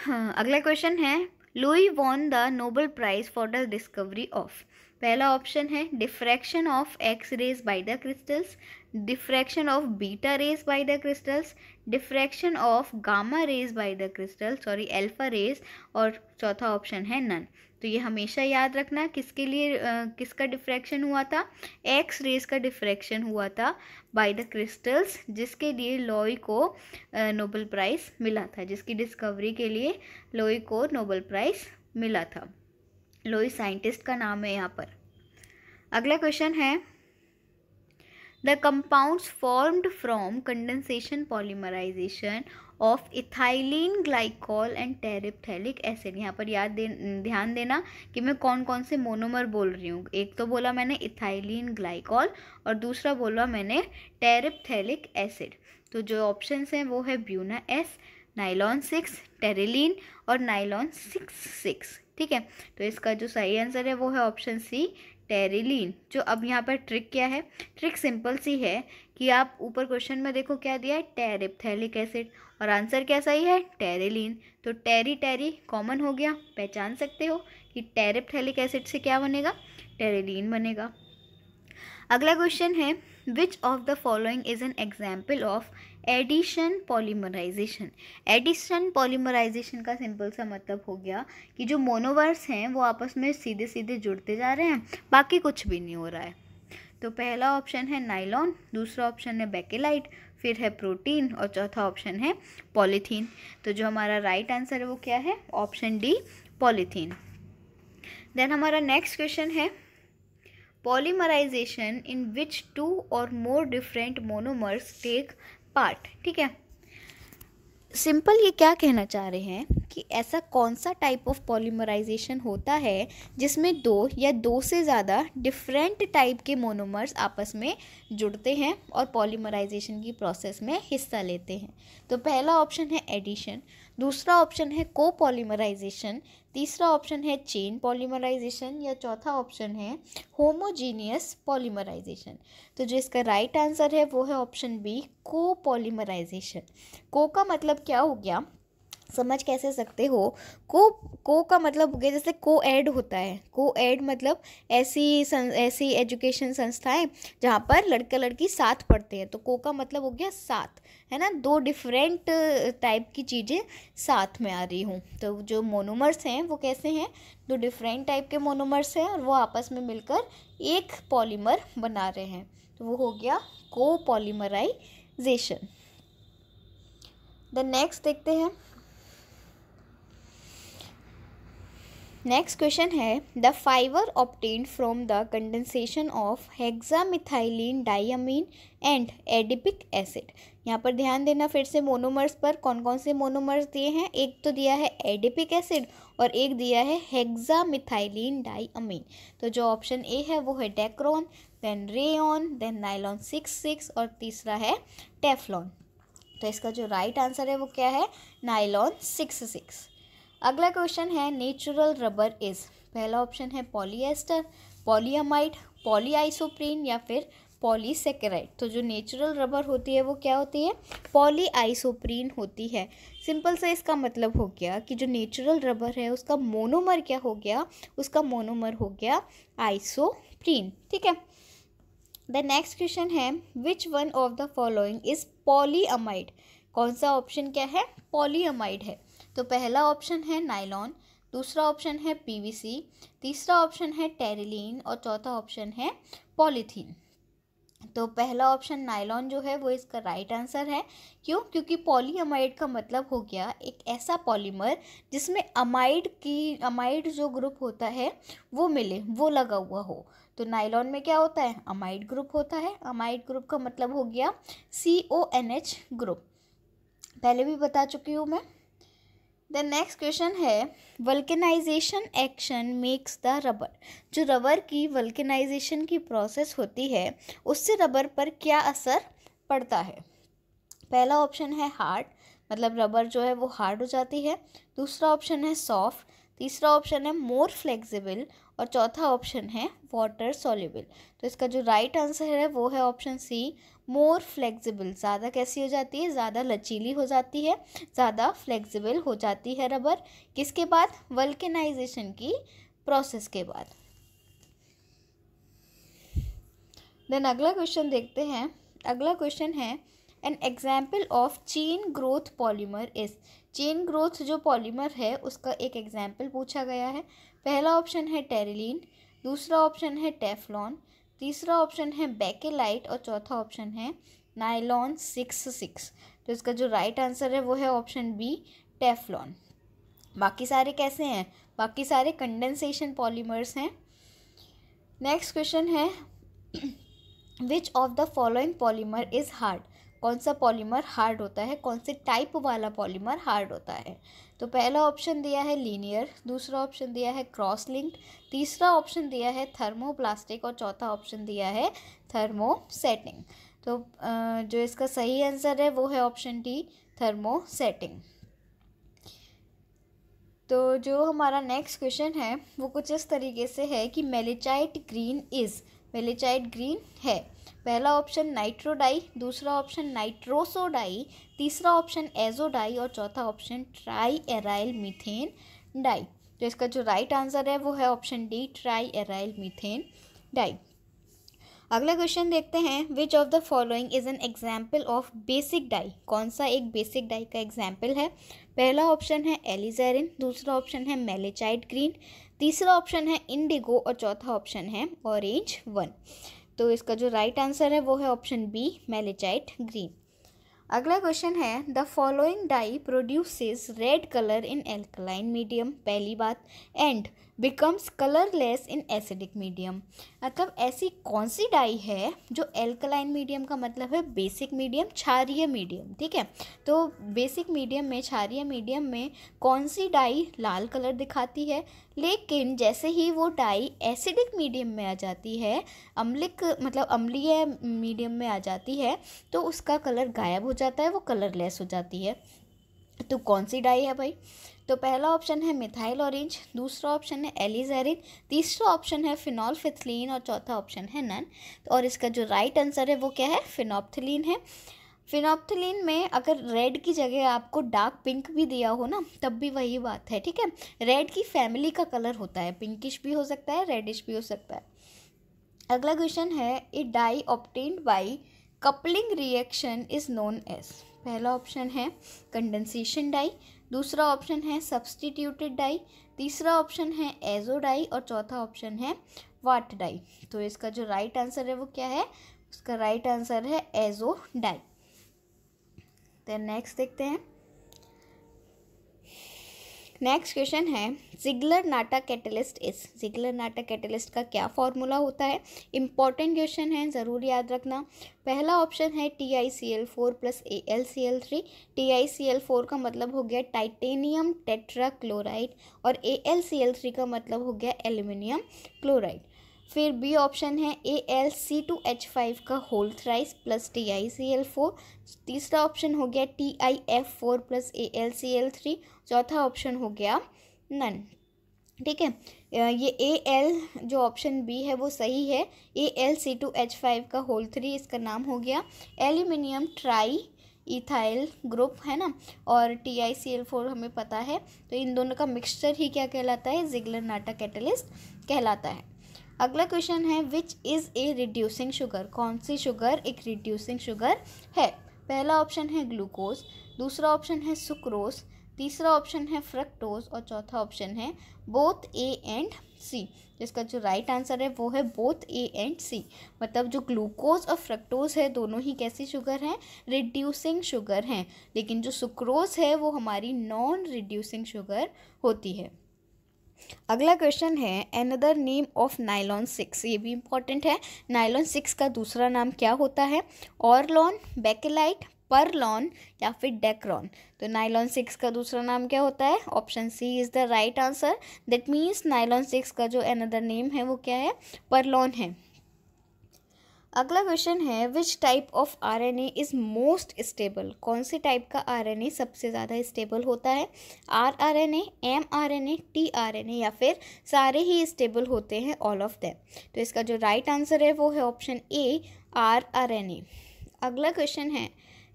हाँ, अगला क्वेश्चन है Laue won the Nobel prize for the discovery of पहला ऑप्शन है diffraction of X rays by the crystals diffraction of beta rays by the crystals diffraction of gamma rays by the crystal sorry alpha rays और चौथा option है none तो ये हमेशा याद रखना किसके लिए आ, किसका डिफ्रैक्शन हुआ था एक्स रेज का डिफ्रैक्शन हुआ था बाय द क्रिस्टल्स जिसके लिए लॉय को नोबल प्राइज़ मिला था जिसकी डिस्कवरी के लिए लोई को नोबल प्राइज़ मिला था लोई साइंटिस्ट का नाम है यहाँ पर अगला क्वेश्चन है the compounds formed from condensation polymerization of ethylene glycol and terephthalic acid यहाँ पर याद दे ध्यान देना कि मैं कौन कौन से मोनोमर बोल रही हूँ एक तो बोला मैंने इथाइलिन ग्लाइकॉल और दूसरा बोला मैंने टेरिपथेलिक एसिड तो जो ऑप्शन हैं वो है Buna S nylon six terylene और नाइलॉन सिक्स सिक्स ठीक है तो इसका जो सही आंसर है वो है ऑप्शन सी टेरिलीन जो अब यहाँ पर ट्रिक क्या है ट्रिक सिंपल सी है कि आप ऊपर क्वेश्चन में देखो क्या दिया है टेरिपथैलिक एसिड और आंसर क्या सही है टेरिलीन तो टेरी टेरी कॉमन हो गया पहचान सकते हो कि टेरिपथैलिक एसिड से क्या बनेगा टेरिलीन बनेगा अगला क्वेश्चन है which of the following is an example of addition polymerization addition polymerization का सिंपल सा मतलब हो गया कि जो मोनोवर्स हैं वो आपस में सीधे सीधे जुड़ते जा रहे हैं बाकी कुछ भी नहीं हो रहा है तो पहला ऑप्शन है नाइलॉन दूसरा ऑप्शन है बेकेलाइट फिर है प्रोटीन और चौथा ऑप्शन है पॉलीथीन तो जो हमारा राइट right आंसर है वो क्या है ऑप्शन डी पॉलीथीन देन हमारा नेक्स्ट क्वेश्चन है polymerization in which two or more different monomers take part ठीक है सिंपल ये क्या कहना चाह रहे हैं कि ऐसा कौन सा टाइप ऑफ पॉलीमराइजेशन होता है जिसमें दो या दो से ज़्यादा डिफरेंट टाइप के मोनोमर्स आपस में जुड़ते हैं और पॉलीमराइजेशन की प्रोसेस में हिस्सा लेते हैं तो पहला ऑप्शन है एडिशन दूसरा ऑप्शन है को पॉलीमराइजेशन तीसरा ऑप्शन है चेन पॉलीमराइजेशन या चौथा ऑप्शन है होमोजीनियस पॉलीमराइजेशन तो जो इसका राइट right आंसर है वो है ऑप्शन बी को पॉलीमराइजेशन को का मतलब क्या हो गया समझ कैसे सकते हो को को का मतलब हो गया जैसे को एड होता है को एड मतलब ऐसी सं, ऐसी एजुकेशन संस्थाएं जहाँ पर लड़का लड़की साथ पढ़ते हैं तो को का मतलब हो गया साथ है ना दो डिफरेंट टाइप की चीज़ें साथ में आ रही हूँ तो जो मोनोमर्स हैं वो कैसे हैं दो डिफरेंट टाइप के मोनोमर्स हैं और वो आपस में मिलकर एक पॉलीमर बना रहे हैं तो वो हो गया को पॉलीमराइजेशन द नेक्स्ट देखते हैं नेक्स्ट क्वेश्चन है the fibre obtained from the condensation of hexamethylene diamine and adipic acid यहाँ पर ध्यान देना फिर से मोनोमर्स पर कौन कौन से मोनोमर्स दिए हैं एक तो दिया है एडिपिक एसिड और एक दिया है हेक्सामिथाइलिन डाइअमीन तो जो ऑप्शन ए है वो है Dacron then rayon then nylon six six और तीसरा है टेफलॉन तो इसका जो राइट right आंसर है वो क्या है नाइलॉन सिक्स सिक्स अगला क्वेश्चन है नेचुरल रबर इज पहला ऑप्शन है पॉलीएस्टर पॉलीअमाइड पॉलीआइसोप्रीन या फिर पॉलीसेकेराइड तो जो नेचुरल रबर होती है वो क्या होती है पॉलीआइसोप्रीन होती है सिंपल सा इसका मतलब हो गया कि जो नेचुरल रबर है उसका मोनोमर क्या हो गया उसका मोनोमर हो गया आइसोप्रीन ठीक है द नेक्स्ट क्वेश्चन है which one of the following is polyamide कौन सा ऑप्शन क्या है पॉलीअमाइड है तो पहला ऑप्शन है नाइलॉन दूसरा ऑप्शन है पीवीसी, तीसरा ऑप्शन है टेरिलीन और चौथा ऑप्शन है पॉलीथीन तो पहला ऑप्शन नाइलॉन जो है वो इसका राइट आंसर है क्यों क्योंकि पॉलीअमाइड का मतलब हो गया एक ऐसा पॉलीमर जिसमें अमाइड की अमाइड जो ग्रुप होता है वो मिले वो लगा हुआ हो तो नाइलॉन में क्या होता है अमाइड ग्रुप होता है अमाइड ग्रुप का मतलब हो गया C O N H group पहले भी बता चुकी हूँ मैं द नेक्स्ट क्वेश्चन है vulcanization action makes the rubber जो रबर की वल्केनाइजेशन की प्रोसेस होती है उससे रबर पर क्या असर पड़ता है पहला ऑप्शन है हार्ड मतलब रबर जो है वो हार्ड हो जाती है दूसरा ऑप्शन है सॉफ्ट तीसरा ऑप्शन है मोर फ्लेक्सिबल और चौथा ऑप्शन है वाटर सॉल्यूबल तो इसका जो राइट right आंसर है वो है ऑप्शन सी मोर फ्लेक्सिबल ज़्यादा कैसी हो जाती है ज़्यादा लचीली हो जाती है ज़्यादा फ्लेक्सिबल हो जाती है रबर किसके बाद वल्केनाइजेशन की प्रोसेस के बाद देन अगला क्वेश्चन देखते हैं अगला क्वेश्चन है an example of chain growth polymer इस चेन ग्रोथ जो पॉलीमर है उसका एक एग्जाम्पल पूछा गया है पहला ऑप्शन है टेरिलीन दूसरा ऑप्शन है टेफलॉन तीसरा ऑप्शन है बैकेलाइट और चौथा ऑप्शन है नाइलॉन सिक्स सिक्स तो इसका जो राइट आंसर है वो है ऑप्शन बी टेफलॉन बाकी सारे कैसे हैं बाकी सारे कंडेंसेशन पॉलीमर्स हैं नेक्स्ट क्वेश्चन है which of the following polymer is hard कौन सा पॉलीमर हार्ड होता है कौन से टाइप वाला पॉलीमर हार्ड होता है तो पहला ऑप्शन दिया है लीनियर दूसरा ऑप्शन दिया है क्रॉस लिंक्ड तीसरा ऑप्शन दिया है थर्मोप्लास्टिक और चौथा ऑप्शन दिया है थर्मोसेटिंग तो जो इसका सही आंसर है वो है ऑप्शन डी थर्मोसेटिंग तो जो हमारा नेक्स्ट क्वेश्चन है वो कुछ इस तरीके से है कि malachite green is malachite green है पहला ऑप्शन नाइट्रोडाई दूसरा ऑप्शन नाइट्रोसोडाई तीसरा ऑप्शन एजोडाई और चौथा option triarylmethane dye तो इसका जो राइट आंसर है वो है option D triarylmethane dye अगला क्वेश्चन देखते हैं which of the following is an example of basic dye कौन सा एक बेसिक डाई का एग्जाम्पल है पहला ऑप्शन है एलिजेरिन दूसरा ऑप्शन है मेलेचाइड ग्रीन तीसरा ऑप्शन है इंडिगो और चौथा ऑप्शन है ऑरेंज वन तो इसका जो राइट आंसर है वो है ऑप्शन बी मेलेचाइट ग्रीन अगला क्वेश्चन है the following dye produces red colour in alkaline medium पहली बात and becomes colourless in acidic medium मतलब ऐसी कौन सी डाई है जो एल्कलाइन मीडियम का मतलब है बेसिक मीडियम क्षारीय मीडियम ठीक है तो बेसिक मीडियम में क्षारीय मीडियम में कौन सी डाई लाल कलर दिखाती है लेकिन जैसे ही वो डाई एसिडिक मीडियम में आ जाती है अम्लिक मतलब अम्लीय मीडियम में आ जाती है तो उसका कलर गायब हो जाता है वो कलरलेस हो जाती है तो कौन सी डाई है भाई तो पहला ऑप्शन है मिथाइल ऑरेंज दूसरा ऑप्शन है एलिजेरिन तीसरा ऑप्शन है फिनॉल और चौथा ऑप्शन है नन और इसका जो राइट आंसर है वो क्या है फिनॉपथिलीन है फिनॉपथिलीन में अगर रेड की जगह आपको डार्क पिंक भी दिया हो ना तब भी वही बात है ठीक है रेड की फैमिली का कलर होता है पिंकिश भी हो सकता है रेडिश भी हो सकता है अगला क्वेश्चन है a dye obtained by coupling reaction is known as पहला ऑप्शन है कंडेंसेशन डाई दूसरा ऑप्शन है सब्सटीट्यूटेड डाई तीसरा ऑप्शन है एजो डाई और चौथा ऑप्शन है वाट डाई तो इसका जो राइट आंसर है वो क्या है उसका राइट आंसर है एजो डाई देन नेक्स्ट देखते हैं नेक्स्ट क्वेश्चन है जिगलर नाटा कैटलिस्ट इस जिगलर नाटा कैटलिस्ट का क्या फॉर्मूला होता है इंपॉर्टेंट क्वेश्चन है ज़रूर याद रखना पहला ऑप्शन है T I C L four plus A L C L three T I C L four का मतलब हो गया टाइटेनियम टेट्रा क्लोराइड और A L C L three का मतलब हो गया एल्यूमिनियम क्लोराइड फिर बी ऑप्शन है A L C two H five का whole thrice plus T I C L four तीसरा ऑप्शन हो गया T I F four plus A L C L three चौथा ऑप्शन हो गया नन ठीक है ये ए एल जो ऑप्शन बी है वो सही है A L C two H five का होल थ्री इसका नाम हो गया एल्यूमिनियम ट्राई इथाइल ग्रुप है ना और T I C L four हमें पता है तो इन दोनों का मिक्सचर ही क्या कहलाता है जिगलर नाटा कैटलिस्ट कहलाता है अगला क्वेश्चन है which is a reducing sugar कौन सी शुगर एक रिड्यूसिंग शुगर है पहला ऑप्शन है ग्लूकोज दूसरा ऑप्शन है सुक्रोज तीसरा ऑप्शन है फ्रक्टोज और चौथा ऑप्शन है बोथ ए एंड सी जिसका जो राइट आंसर है वो है बोथ ए एंड सी मतलब जो ग्लूकोज और फ्रक्टोज है दोनों ही कैसी शुगर हैं रिड्यूसिंग शुगर हैं लेकिन जो सुक्रोज है वो हमारी नॉन रिड्यूसिंग शुगर होती है अगला क्वेश्चन है another name of nylon six ये भी इम्पॉर्टेंट है नाइलॉन सिक्स का दूसरा नाम क्या होता है ऑरलॉन बेकेलाइट परलॉन या फिर डेक्रॉन तो नाइलॉन सिक्स का दूसरा नाम क्या होता है option C is the right answer that means nylon six का जो एनदर नेम है वो क्या है परलॉन है अगला क्वेश्चन है which type of R N A is most stable कौन से टाइप का आर एन ए सबसे ज़्यादा स्टेबल होता है R R N M R N A T R N A या फिर सारे ही स्टेबल होते हैं ऑल ऑफ दैम तो इसका जो राइट right आंसर है वो है option A R R N A अगला क्वेश्चन है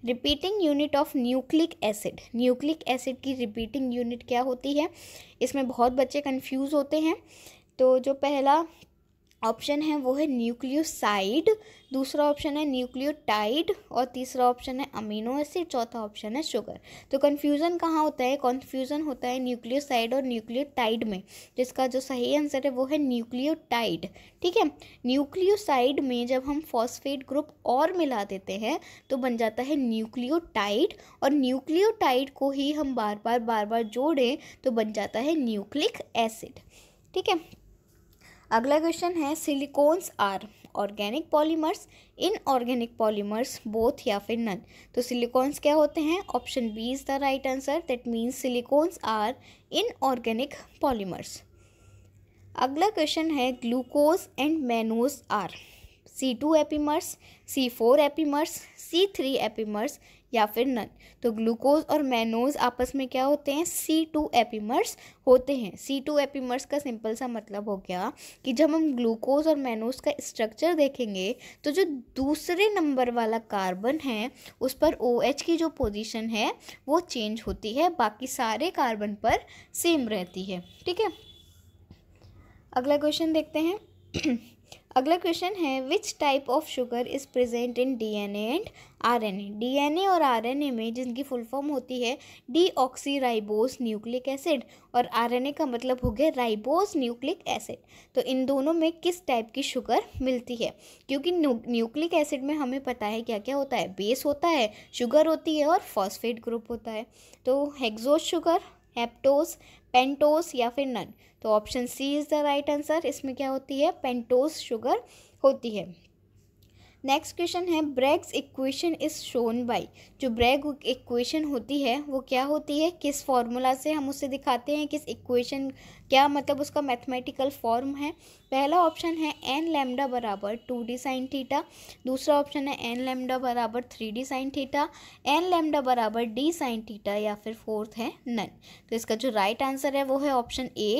repeating unit of nucleic acid nucleic acid की रिपीटिंग यूनिट क्या होती है इसमें बहुत बच्चे कन्फ्यूज़ होते हैं तो जो पहला ऑप्शन है वो है न्यूक्लियोसाइड दूसरा ऑप्शन है न्यूक्लियोटाइड और तीसरा ऑप्शन है अमीनो एसिड चौथा ऑप्शन है शुगर तो कन्फ्यूज़न कहाँ होता है कन्फ्यूज़न होता है न्यूक्लियोसाइड और न्यूक्लियोटाइड में जिसका जो सही आंसर है वो है न्यूक्लियोटाइड ठीक है न्यूक्लियोसाइड में जब हम फॉस्फेट ग्रुप और मिला देते हैं तो बन जाता है न्यूक्लियोटाइड और न्यूक्लियोटाइड को ही हम बार बार बार बार जोड़ें तो बन जाता है न्यूक्लिक एसिड ठीक है अगला क्वेश्चन है silicones are organic polymers inorganic polymers both या फिर नन तो सिलिकॉन्स क्या होते हैं option B is the right answer that means silicones are inorganic polymers अगला क्वेश्चन है glucose and mannose are C two epimers C four epimers C three epimers या फिर नन तो ग्लूकोज और मैनोज आपस में क्या होते हैं सी टू एपीमर्स होते हैं सी टू एपीमर्स का सिंपल सा मतलब हो गया कि जब हम ग्लूकोज और मैनोज का स्ट्रक्चर देखेंगे तो जो दूसरे नंबर वाला कार्बन है उस पर ओ OH की जो पोजिशन है वो चेंज होती है बाकी सारे कार्बन पर सेम रहती है ठीक है अगला क्वेश्चन देखते हैं (clears throat) अगला क्वेश्चन है which type of sugar is present in DNA and RNA DNA और आरएनए में जिनकी फुल फॉर्म होती है डी ऑक्सीराइबोस न्यूक्लिक एसिड और आरएनए का मतलब हो गया राइबोस न्यूक्लिक एसिड तो इन दोनों में किस टाइप की शुगर मिलती है क्योंकि न्यूक्लिक एसिड में हमें पता है क्या क्या होता है बेस होता है शुगर होती है और फॉस्फेट ग्रुप होता है तो हेग्जोज शुगर हेप्टोज पेंटोस या फिर नन तो option C is the right answer इसमें क्या होती है पेंटोस शुगर होती है नेक्स्ट क्वेश्चन है Bragg's equation is shown by जो ब्रैग इक्वेशन होती है वो क्या होती है किस फॉर्मूला से हम उसे दिखाते हैं किस इक्वेशन क्या मतलब उसका मैथमेटिकल फॉर्म है पहला ऑप्शन है एन लेमडा बराबर टू डी साइन थीटा दूसरा ऑप्शन है एन लेमडा बराबर three D sine theta N lambda बराबर डी साइन थीटा या फिर फोर्थ है नन तो इसका जो राइट right आंसर है वो है ऑप्शन ए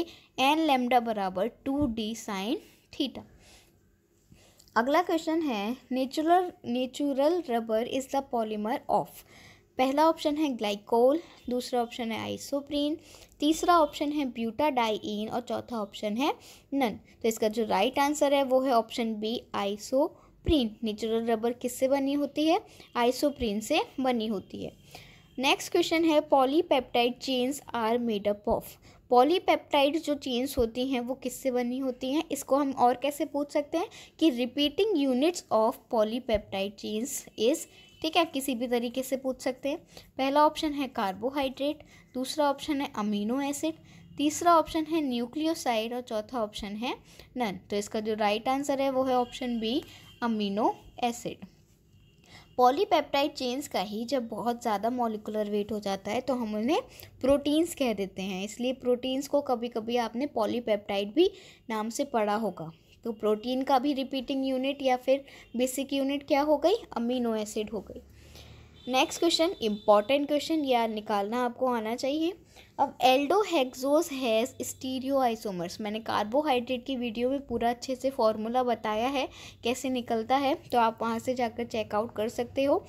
एन लेमडा बराबर टू डी साइन थीटा अगला क्वेश्चन है natural natural rubber is the polymer of पहला ऑप्शन है ग्लाइकोल दूसरा ऑप्शन है आइसोप्रीन तीसरा ऑप्शन है ब्यूटाडाइन और चौथा ऑप्शन है नन तो इसका जो राइट आंसर है वो है option B isoprene natural rubber किससे बनी होती है आइसोप्रीन से बनी होती है नेक्स्ट क्वेश्चन है polypeptide chains are made up of polypeptide जो चेन्स होती हैं वो किससे बनी होती हैं इसको हम और कैसे पूछ सकते हैं कि repeating units of polypeptide chains is ठीक है किसी भी तरीके से पूछ सकते हैं पहला ऑप्शन है कार्बोहाइड्रेट दूसरा ऑप्शन है अमीनो एसिड तीसरा ऑप्शन है न्यूक्लियोसाइड और चौथा ऑप्शन है नन तो इसका जो राइट आंसर है वो है option B amino acid polypeptide chains का ही जब बहुत ज़्यादा मॉलिकुलर वेट हो जाता है तो हम उन्हें प्रोटीन्स कह देते हैं इसलिए प्रोटीन्स को कभी कभी आपने पॉलीपेप्टाइड भी नाम से पढ़ा होगा तो प्रोटीन का भी रिपीटिंग यूनिट या फिर बेसिक यूनिट क्या हो गई अमीनो एसिड हो गई नेक्स्ट क्वेश्चन इंपॉर्टेंट क्वेश्चन यार निकालना आपको आना चाहिए अब aldohexose has stereoisomers मैंने कार्बोहाइड्रेट की वीडियो में पूरा अच्छे से फॉर्मूला बताया है कैसे निकलता है तो आप वहाँ से जाकर चेकआउट कर सकते हो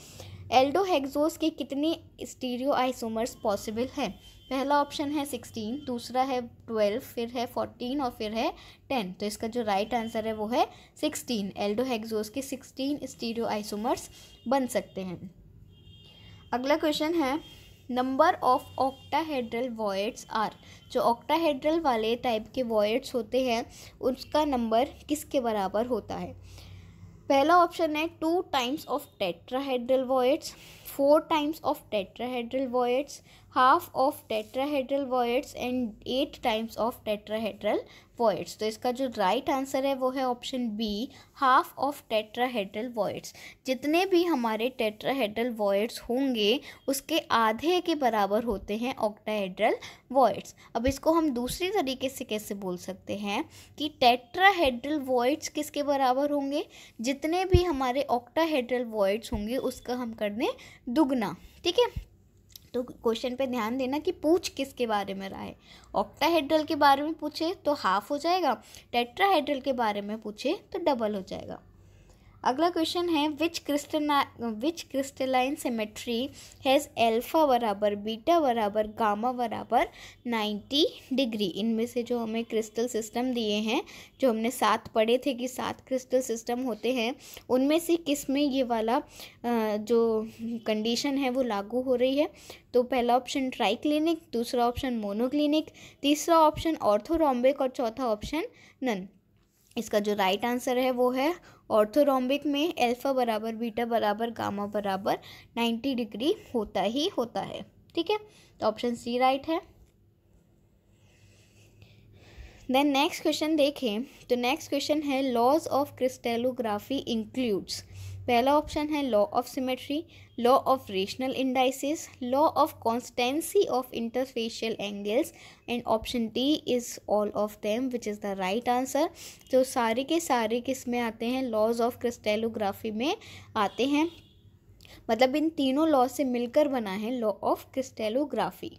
एल्डो हेक्सोज के कितने स्टीरियो आइसोमर्स पॉसिबल है पहला ऑप्शन है सिक्सटीन दूसरा है ट्वेल्व फिर है फोर्टीन और फिर है टेन तो इसका जो राइट आंसर है वो है सिक्सटीन एल्डो हेक्सोज के सिक्सटीन स्टीरियो आइसोमर्स बन सकते हैं अगला क्वेश्चन है number of octahedral voids are जो ऑक्टाहेड्रल वाले टाइप के वॉयड्स होते हैं उसका नंबर किसके बराबर होता है पहला ऑप्शन है two times of tetrahedral voids four times of tetrahedral voids half of tetrahedral voids and eight times of tetrahedral voids तो इसका जो राइट right आंसर है वो है option B half of tetrahedral voids जितने भी हमारे टेट्राहेड्रल वॉइड्स होंगे उसके आधे के बराबर होते हैं ऑक्टाहेड्रल वॉइड्स अब इसको हम दूसरी तरीके से कैसे बोल सकते हैं कि टेट्राहेड्रल वॉइड्स किसके बराबर होंगे जितने भी हमारे ऑक्टाहेड्रल वॉइड्स होंगे उसका हम कर दें दुगना ठीक है तो क्वेश्चन पे ध्यान देना कि पूछ किसके बारे में रहा है ऑक्टाहेड्रल के बारे में पूछे तो हाफ हो जाएगा टेट्राहेड्रल के बारे में पूछे तो डबल हो जाएगा अगला क्वेश्चन है विच क्रिस्टना which crystalline symmetry has alpha बराबर बीटा बराबर गामा बराबर नाइन्टी डिग्री इनमें से जो हमें क्रिस्टल सिस्टम दिए हैं जो हमने सात पढ़े थे कि सात क्रिस्टल सिस्टम होते हैं उनमें से किस में ये वाला जो कंडीशन है वो लागू हो रही है तो पहला ऑप्शन ट्राई क्लिनिक दूसरा ऑप्शन मोनोक्लिनिक तीसरा ऑप्शन ऑर्थोरॉम्बिक और चौथा ऑप्शन नन इसका जो राइट आंसर है वो है ऑर्थोरोम्बिक में अल्फ़ा बराबर बीटा बराबर गामा बराबर नाइन्टी डिग्री होता ही होता है ठीक है तो ऑप्शन सी राइट है देन नेक्स्ट क्वेश्चन देखें तो नेक्स्ट क्वेश्चन है लॉज ऑफ क्रिस्टेलोग्राफी इंक्लूड्स पहला ऑप्शन है law of symmetry law of rational indices law of constancy of interfacial angles and option D is all of them which is the right answer जो सारे के सारे किस में आते हैं लॉज ऑफ क्रिस्टेलोग्राफी में आते हैं मतलब इन तीनों लॉ से मिलकर बना है लॉ ऑफ क्रिस्टेलोग्राफी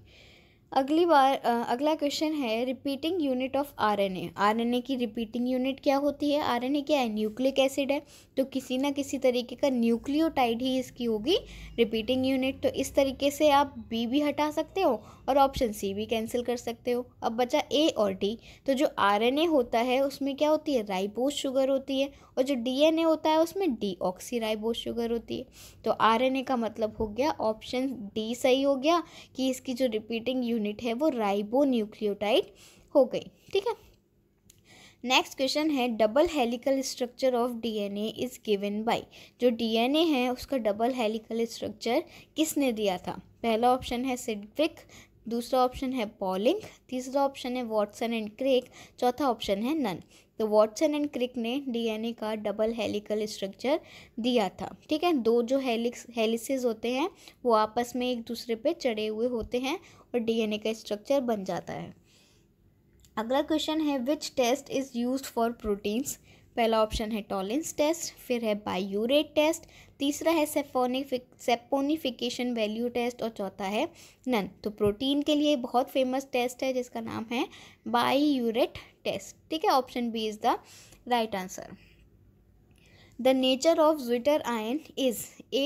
अगली बार अगला क्वेश्चन है repeating unit of RNA RNA की रिपीटिंग यूनिट क्या होती है आरएनए क्या है न्यूक्लिक एसिड है तो किसी ना किसी तरीके का न्यूक्लियोटाइड ही इसकी होगी रिपीटिंग यूनिट तो इस तरीके से आप बी भी हटा सकते हो और ऑप्शन सी भी कैंसिल कर सकते हो अब बचा ए और डी तो जो आरएनए होता है उसमें क्या होती है राइबोस शुगर होती है और जो डीएनए होता है उसमें डी ऑक्सी राइबोस शुगर होती है तो आरएनए का मतलब हो गया ऑप्शन डी सही हो गया कि इसकी जो रिपीटिंग यूनिट है वो राइबो न्यूक्लियोटाइड हो गई ठीक है नेक्स्ट क्वेश्चन है double helical structure of DNA is given by जो डीएनए है उसका डबल हेलिकल स्ट्रक्चर किसने दिया था पहला ऑप्शन है सिडविक दूसरा ऑप्शन है पॉलिंग तीसरा ऑप्शन है वॉटसन एंड क्रिक चौथा ऑप्शन है नन तो वॉटसन एंड क्रिक ने डीएनए का डबल हेलिकल स्ट्रक्चर दिया था ठीक है दो जो हेलिक्स हेलिसिस होते हैं वो आपस में एक दूसरे पे चढ़े हुए होते हैं और डीएनए का स्ट्रक्चर बन जाता है अगला क्वेश्चन है which test is use for proteins पहला ऑप्शन है टॉलेंस टेस्ट फिर है बायूरेट टेस्ट तीसरा है सेफोनिफिक सेपोनिफिकेशन वैल्यू टेस्ट और चौथा है नन तो प्रोटीन के लिए बहुत फेमस टेस्ट है जिसका नाम है बाई यूरेट टेस्ट ठीक है option B is the right answer the nature of zwitter ion is A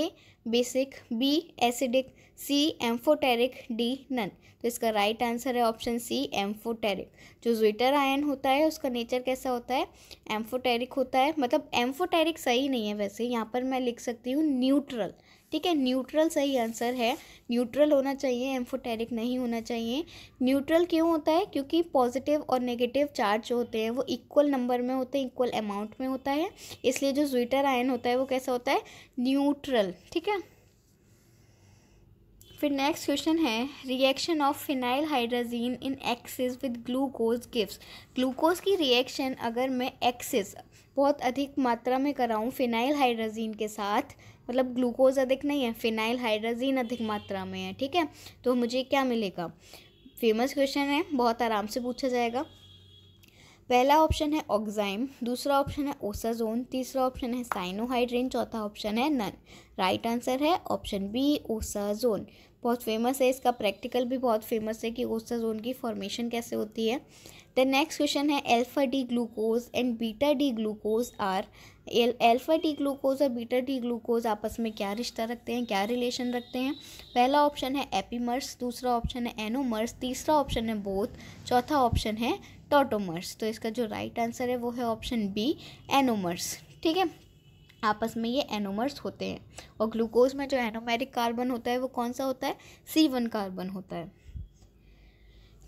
basic B acidic C amphoteric D none तो इसका राइट आंसर है ऑप्शन सी एम्फोटेरिक जो ज्विटर आयन होता है उसका नेचर कैसा होता है एम्फोटेरिक होता है मतलब एम्फोटेरिक सही नहीं है वैसे यहाँ पर मैं लिख सकती हूँ न्यूट्रल ठीक है न्यूट्रल सही आंसर है न्यूट्रल होना चाहिए एम्फोटेरिक नहीं होना चाहिए न्यूट्रल क्यों होता है क्योंकि पॉजिटिव और नेगेटिव चार्ज जो होते हैं वो इक्वल नंबर में होते हैं इक्वल अमाउंट में होता है इसलिए जो ज्विटर आयन होता है वो कैसा होता है न्यूट्रल ठीक है फिर नेक्स्ट क्वेश्चन है reaction of phenyl hydrazine in excess with glucose gives glucose की रिएक्शन अगर मैं एक्सेस बहुत अधिक मात्रा में कराऊँ फिनाइल हाइड्रोजीन के साथ मतलब ग्लूकोज अधिक नहीं है फिनाइल हाइड्रोजीन अधिक मात्रा में है ठीक है तो मुझे क्या मिलेगा फेमस क्वेश्चन है बहुत आराम से पूछा जाएगा पहला ऑप्शन है ऑक्जाइम दूसरा ऑप्शन है ओसाजोन तीसरा ऑप्शन है साइनोहाइड्रेन चौथा ऑप्शन है नन राइट आंसर है ऑप्शन बी ओसाजोन बहुत फेमस है इसका प्रैक्टिकल भी बहुत फेमस है कि ओसाजोन की फॉर्मेशन कैसे होती है द नेक्स्ट क्वेश्चन है alpha D glucose and beta D glucose are alpha D glucose और बीटा डी ग्लूकोज आपस में क्या रिश्ता रखते हैं क्या रिलेशन रखते हैं पहला ऑप्शन है एपीमर्स दूसरा ऑप्शन है एनोमर्स तीसरा ऑप्शन है बोथ चौथा ऑप्शन है टोटोमर्स तो, तो इसका जो राइट आंसर है वो है ऑप्शन बी एनोमर्स ठीक है आपस में ये एनोमर्स होते हैं और ग्लूकोज में जो एनोमेरिक कार्बन होता है वो कौन सा होता है सी वन कार्बन होता है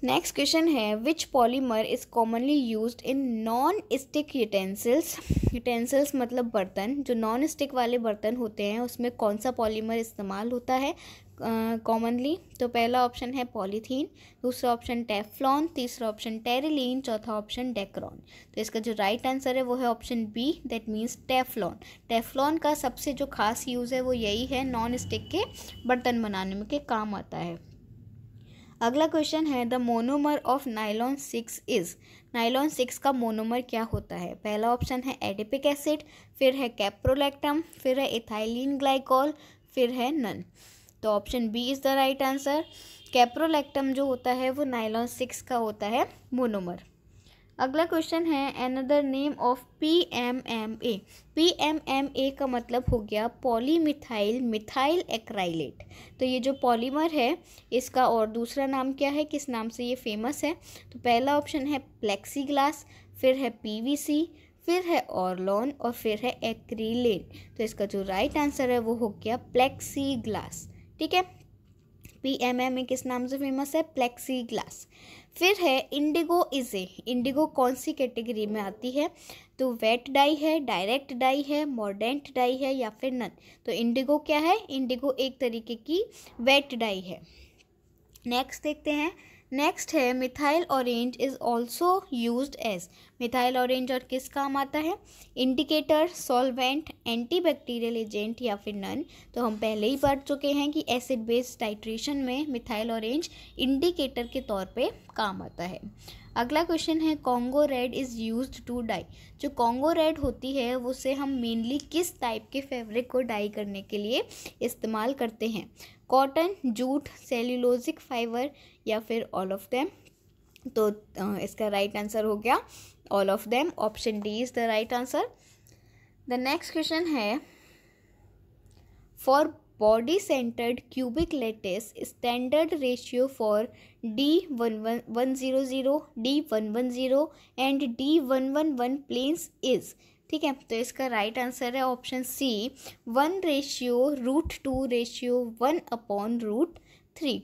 नेक्स्ट क्वेश्चन है which polymer is commonly use in non stick utensils utensils मतलब बर्तन जो नॉन स्टिक वाले बर्तन होते हैं उसमें कौन सा पॉलीमर इस्तेमाल होता है कॉमनली uh, तो पहला ऑप्शन है पॉलीथीन दूसरा ऑप्शन टेफ्लॉन तीसरा ऑप्शन टेरिलीन चौथा ऑप्शन डेक्रॉन तो इसका जो राइट right आंसर है वो है option B that means Teflon Teflon का सबसे जो खास यूज़ है वो यही है नॉन स्टिक के बर्तन बनाने में के काम आता है अगला क्वेश्चन है the monomer of nylon six is nylon six का मोनोमर क्या होता है पहला ऑप्शन है एडिपिक एसिड फिर है कैप्रोलैक्टम फिर है इथाइलिन ग्लाइकॉल फिर है नन तो option B is the right answer caprolactam जो होता है वो नाइलॉन सिक्स का होता है मोनोमर अगला क्वेश्चन है another name of P M M A P M M A का मतलब हो गया पॉलीमिथाइल मिथाइल एक्राइलेट तो ये जो पॉलीमर है इसका और दूसरा नाम क्या है किस नाम से ये फेमस है तो पहला ऑप्शन है प्लेक्सी ग्लास फिर है पी फिर है ऑरलॉन और फिर है एक्रीलेट तो इसका जो राइट आंसर है वो हो गया प्लेक्सी ग्लास ठीक है पी एम एम ए किस नाम से फेमस है प्लेक्सी ग्लास फिर है इंडिगो इज़े इंडिगो कौन सी कैटेगरी में आती है तो वेट डाई है डायरेक्ट डाई है मॉडेंट डाई है या फिर नन तो इंडिगो क्या है इंडिगो एक तरीके की वेट डाई है नेक्स्ट देखते हैं नेक्स्ट है methyl orange is also use as methyl orange और किस काम आता है इंडिकेटर सॉल्वेंट एंटीबैक्टीरियल एजेंट या फिर नन तो हम पहले ही पढ़ चुके हैं कि एसिड बेस्ड टाइट्रेशन में मिथाइल ऑरेंज इंडिकेटर के तौर पे काम आता है अगला क्वेश्चन है Congo red is use to dye जो कॉन्गो रेड होती है उसे हम मेनली किस टाइप के फेब्रिक को डाई करने के लिए इस्तेमाल करते हैं कॉटन जूट सेल्यूलोजिक फाइबर या फिर ऑल ऑफ देम तो इसका राइट right आंसर हो गया all of them option D is the right answer the next question है for body centred cubic lattice standard ratio for D one one one zero zero D one one zero and D one one one planes is ठीक है तो इसका right right answer है option C one ratio root two ratio one upon root three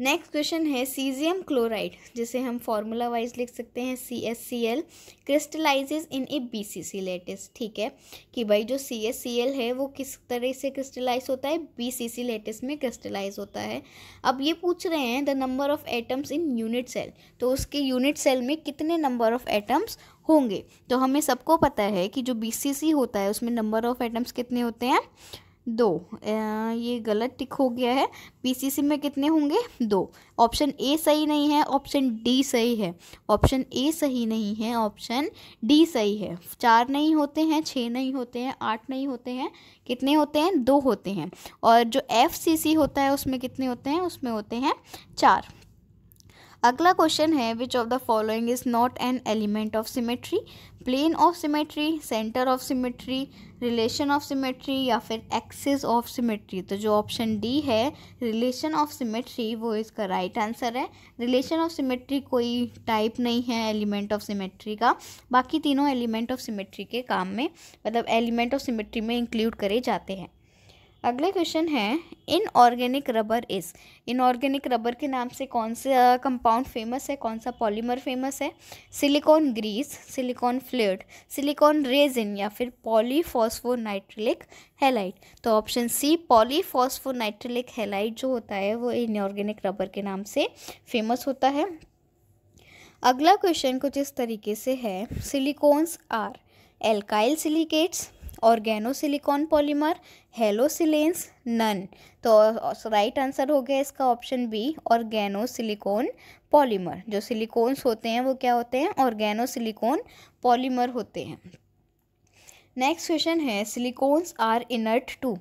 next question है caesium chloride जिसे हम formula wise लिख सकते हैं C S C L crystallises in a B C C lattice ठीक है कि भाई जो सी एस सी एल है वो किस तरह से क्रिस्टलाइज होता है बी सी सी लेटेस्ट में क्रिस्टलाइज होता है अब ये पूछ रहे हैं the number of atoms in unit cell तो उसके यूनिट सेल में कितने नंबर ऑफ एटम्स होंगे तो हमें सबको पता है कि जो बी सी सी होता है उसमें नंबर ऑफ एटम्स कितने होते हैं दो ये गलत टिक हो गया है पीसीसी में कितने होंगे दो ऑप्शन ए सही नहीं है ऑप्शन डी सही है ऑप्शन ए सही नहीं है ऑप्शन डी सही है चार नहीं होते हैं छः नहीं होते हैं आठ नहीं होते हैं कितने होते हैं दो होते हैं और जो एफ सी सी होता है उसमें कितने होते हैं उसमें होते हैं चार अगला क्वेश्चन है which of the following is not an element of symmetry plane of symmetry centre of symmetry relation of symmetry या फिर एक्सेस ऑफ सिमेट्री तो जो ऑप्शन डी है रिलेशन ऑफ सिमेट्री वो इसका राइट right आंसर है relation of symmetry कोई type नहीं है एलिमेंट ऑफ सिमेट्री का बाकी तीनों एलिमेंट ऑफ सिमेट्री के काम में मतलब एलिमेंट ऑफ सिमेट्री में इंक्लूड करे जाते हैं अगला क्वेश्चन है inorganic rubber is inorganic rubber के नाम से कौन सा कंपाउंड फेमस है कौन सा पॉलीमर फेमस है silicone grease silicone fluid silicone resin या फिर पॉलीफॉस्फोनाइट्रिलिक हेलाइट तो ऑप्शन सी पॉलीफॉस्फोनाइट्रिलिक हेलाइट जो होता है वो इनऑर्गेनिक रबर के नाम से फेमस होता है अगला क्वेश्चन कुछ इस तरीके से है silicones are alkyl silicates organosilicon polymer halosilanes none तो राइट आंसर हो गया इसका ऑप्शन बी ऑर्गेनोसिलिकॉन पॉलीमर जो सिलिकॉन्स होते हैं वो क्या होते हैं ऑर्गेनोसिलिकॉन पॉलीमर होते हैं नेक्स्ट क्वेश्चन है सिलिकॉन्स आर इनर्ट टू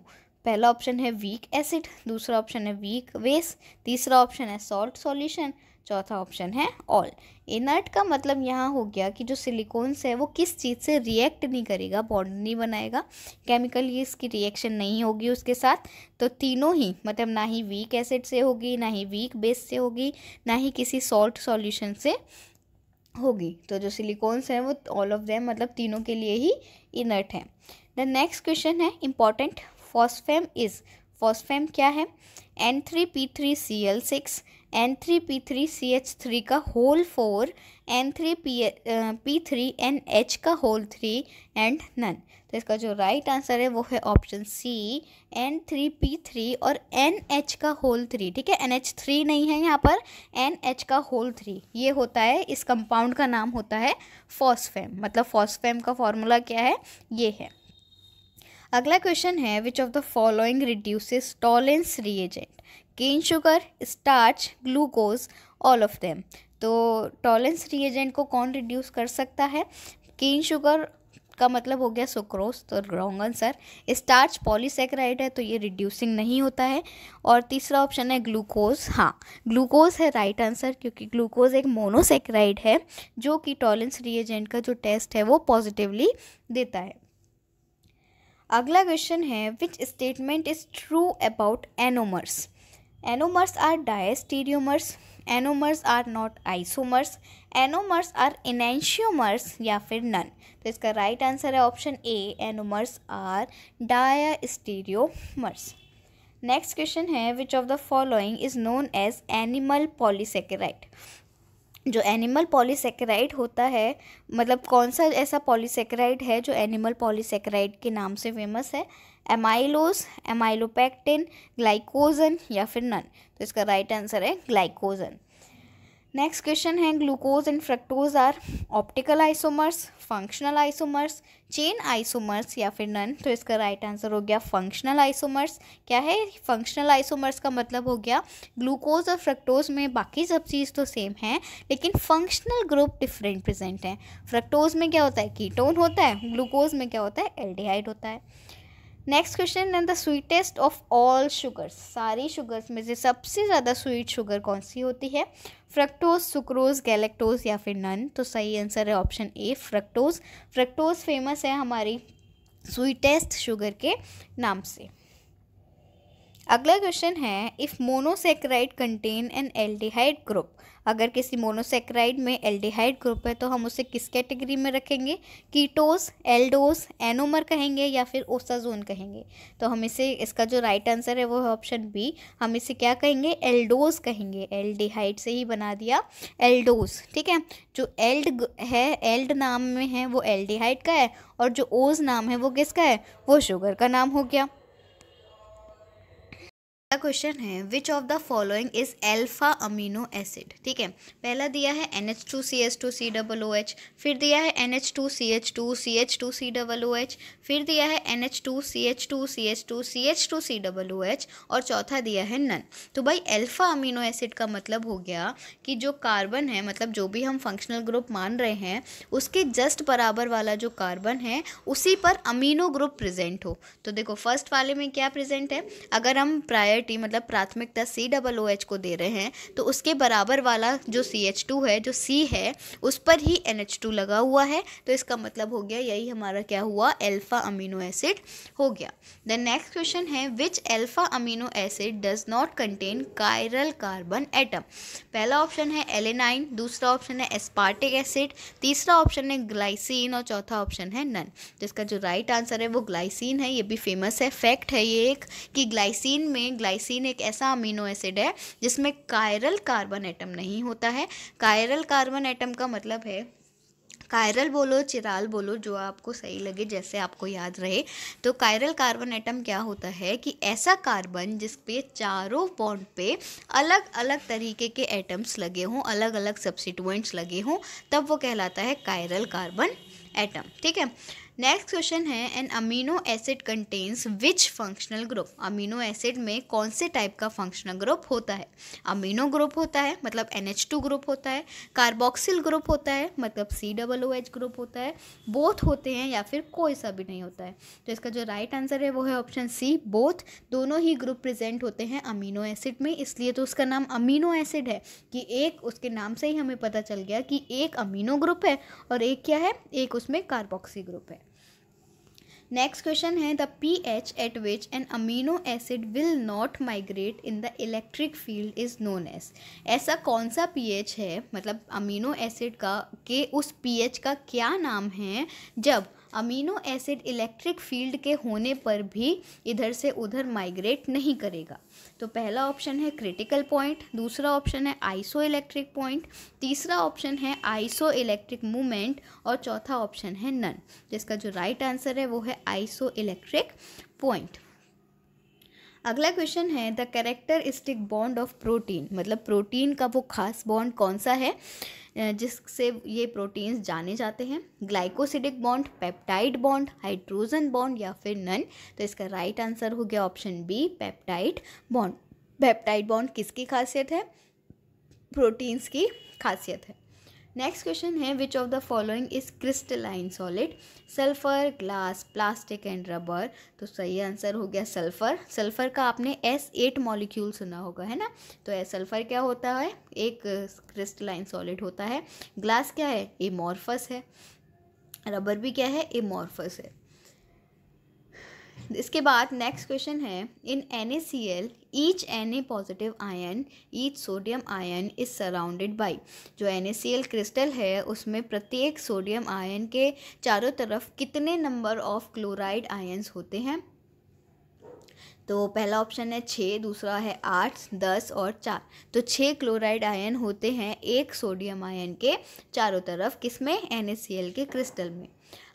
पहला ऑप्शन है वीक एसिड दूसरा ऑप्शन है वीक वेस्ट तीसरा ऑप्शन है सॉल्ट सॉल्यूशन चौथा ऑप्शन है ऑल इनर्ट का मतलब यहाँ हो गया कि जो सिलिकॉन्स है वो किस चीज़ से रिएक्ट नहीं करेगा बॉन्ड नहीं बनाएगा केमिकल ये इसकी रिएक्शन नहीं होगी उसके साथ तो तीनों ही मतलब ना ही वीक एसिड से होगी ना ही वीक बेस से होगी ना ही किसी सॉल्ट सॉल्यूशन से होगी तो जो सिलिकॉन्स हैं वो ऑल ऑफ देम मतलब तीनों के लिए ही इनर्ट हैं द नेक्स्ट क्वेश्चन है इम्पॉर्टेंट फॉस्फेम इज़ फॉस्फेम क्या है N three P three C L six N three P three C H three का whole four N three P P three N H का whole three and none तो इसका जो right right answer है वो है option C N three P three और N H का होल थ्री ठीक है एन एच थ्री नहीं है यहाँ पर एन एच का होल थ्री ये होता है इस कंपाउंड का नाम होता है फॉस्फेम मतलब फॉस्फेम का फॉर्मूला क्या है ये है अगला क्वेश्चन है which of the following reduces Tollens reagent cane sugar starch glucose all of them तो टॉलेंस रिएजेंट को कौन रिड्यूस कर सकता है केन शुगर का मतलब हो गया सुक्रोज तो रॉन्ग आंसर स्टार्च पॉलीसेक्राइड है तो ये रिड्यूसिंग नहीं होता है और तीसरा ऑप्शन है ग्लूकोज हाँ ग्लूकोज है राइट आंसर क्योंकि ग्लूकोज एक मोनोसेक्राइड है जो कि टॉलेंस रिएजेंट का जो टेस्ट है वो पॉजिटिवली देता है अगला क्वेश्चन है which statement is true about anomers anomers are diastereomers anomers are not isomers anomers are enantiomers या फिर नन तो इसका राइट right आंसर है option A anomers are diastereomers next question है which of the following is known as animal polysaccharide जो animal polysaccharide होता है मतलब कौन सा ऐसा पॉलीसेकेराइड है जो एनिमल पॉलीसेकेराइड के नाम से फेमस है एमाइलोस एमाइलोपैक्टिन ग्लाइकोजन या फिर नन तो इसका राइट आंसर है ग्लाइकोजन नेक्स्ट क्वेश्चन है glucose and fructose are optical isomers functional isomers chain isomers या फिर नन तो इसका राइट right आंसर हो गया फंक्शनल आइसोमर्स क्या है फंक्शनल आइसोमर्स का मतलब हो गया ग्लूकोज और फ्रक्टोज में बाकी सब चीज़ तो सेम है लेकिन फंक्शनल ग्रुप डिफरेंट प्रेजेंट है फ्रक्टोज में क्या होता है कीटोन होता है ग्लूकोज में क्या होता है एल्डिहाइड होता है next question and the sweetest of all sugars सारी शुगर्स में से सबसे ज़्यादा स्वीट शुगर कौन सी होती है फ्रक्टोज सुक्रोज गैलेक्टोज या फिर नन तो सही आंसर है option A fructose fructose famous है हमारी स्वीटेस्ट शुगर के नाम से अगला क्वेश्चन है if monosaccharide contain an aldehyde group अगर किसी मोनोसेक्राइड में एल्डिहाइड ग्रुप है तो हम उसे किस कैटेगरी में रखेंगे कीटोस एल्डोस एनोमर कहेंगे या फिर ओसाजोन कहेंगे तो हम इसे इसका जो राइट आंसर है वो है ऑप्शन बी हम इसे क्या कहेंगे एल्डोस कहेंगे एल्डिहाइड से ही बना दिया एल्डोस ठीक है जो एल्ड है एल्ड नाम में है वो एल्डिहाइड का है और जो ओज नाम है वो किसका है वो शुगर का नाम हो गया क्वेश्चन है which of the following is alpha amino acid ठीक है पहला दिया है N H two C H two C double O H फिर दिया है N H two C H two C H two C double O H फिर दिया है N H two C H two C H two C H two C double O H और चौथा दिया है नन तो भाई एल्फा अमीनो एसिड का मतलब हो गया कि जो कार्बन है मतलब जो भी हम फंक्शनल ग्रुप मान रहे हैं उसके जस्ट बराबर वाला जो कार्बन है उसी पर अमीनो ग्रुप प्रेजेंट हो तो देखो फर्स्ट वाले में क्या प्रेजेंट है अगर हम प्रायर प्रायोरिटी मतलब प्राथमिकता सी डबल ओ एच को दे रहे हैं तो उसके बराबर वाला जो सी एच टू है जो सी है उस पर ही एन एच टू लगा हुआ है तो इसका मतलब हो गया यही हमारा क्या हुआ एल्फ़ा अमीनो एसिड हो गया देन नेक्स्ट क्वेश्चन है which alpha amino acid does not contain chiral carbon atom पहला ऑप्शन है एलेनाइन दूसरा ऑप्शन है एस्पार्टिक एसिड तीसरा ऑप्शन है ग्लाइसिन और चौथा ऑप्शन है नन जिसका जो राइट right आंसर है वो ग्लाइसिन है ये भी फेमस है फैक्ट है ये एक कि ग्लाइसिन में ग्लाइसिन एक ऐसा अमीनो एसिड है जिसमें कायरल कार्बन एटम नहीं होता है कायरल कार्बन एटम का मतलब है कायरल बोलो चिराल बोलो जो आपको सही लगे जैसे आपको याद रहे तो कायरल कार्बन एटम क्या होता है कि ऐसा कार्बन जिस पे चारों बॉन्ड पे अलग अलग तरीके के एटम्स लगे हों अलग अलग सब्सिट्यूएंट्स लगे हों तब वो कहलाता है कायरल कार्बन एटम ठीक है नेक्स्ट क्वेश्चन है an amino acid contains which functional group amino acid में कौन से टाइप का फंक्शनल ग्रुप होता है अमीनो ग्रुप होता है मतलब एन एच टू ग्रुप होता है कार्बोक्सिल ग्रुप होता है मतलब C double O H group होता है बोथ होते हैं या फिर कोई सा भी नहीं होता है तो इसका जो राइट right आंसर है वो है ऑप्शन सी बोथ दोनों ही ग्रुप प्रेजेंट होते हैं अमीनो एसिड में इसलिए तो उसका नाम अमीनो एसिड है कि एक उसके नाम से ही हमें पता चल गया कि एक अमीनो ग्रुप है और एक क्या है एक उसमें कार्बोक्सी ग्रुप है नेक्स्ट क्वेश्चन है the P H at which an amino acid will not migrate in the electric field is known as ऐसा कौन सा पी एच है मतलब अमीनो एसिड का के उस पी एच का क्या नाम है जब अमीनो एसिड इलेक्ट्रिक फील्ड के होने पर भी इधर से उधर माइग्रेट नहीं करेगा तो पहला ऑप्शन है क्रिटिकल पॉइंट दूसरा ऑप्शन है आइसो इलेक्ट्रिक पॉइंट तीसरा ऑप्शन है आइसो इलेक्ट्रिक मूवमेंट और चौथा ऑप्शन है नन जिसका जो राइट right आंसर है वो है आइसो इलेक्ट्रिक पॉइंट अगला क्वेश्चन है the characteristic bond of protein मतलब प्रोटीन का वो खास बॉन्ड कौन सा है जिससे ये प्रोटीन्स जाने जाते हैं glycosidic bond peptide bond hydrogen bond या फिर नन तो इसका राइट आंसर हो गया option B peptide bond peptide bond किसकी खासियत है प्रोटीन्स की खासियत है नेक्स्ट क्वेश्चन है which of the following is crystalline solid sulphur glass plastic and rubber तो सही आंसर हो गया सल्फर सल्फर का आपने एस एट मॉलिक्यूल सुना होगा है ना तो एस सल्फर क्या होता है एक क्रिस्टलाइन सॉलिड होता है ग्लास क्या है एमॉर्फस है रबर भी क्या है एमॉर्फस है इसके बाद नेक्स्ट क्वेश्चन है in N A C L each N A positive ion each sodium ion is surrounded by जो N A C L crystal है उसमें प्रत्येक सोडियम आयन के चारों तरफ कितने नंबर ऑफ क्लोराइड आयन्स होते हैं तो पहला ऑप्शन है छः दूसरा है आठ दस और चार तो छः क्लोराइड आयन होते हैं एक सोडियम आयन के चारों तरफ किसमें एन के क्रिस्टल में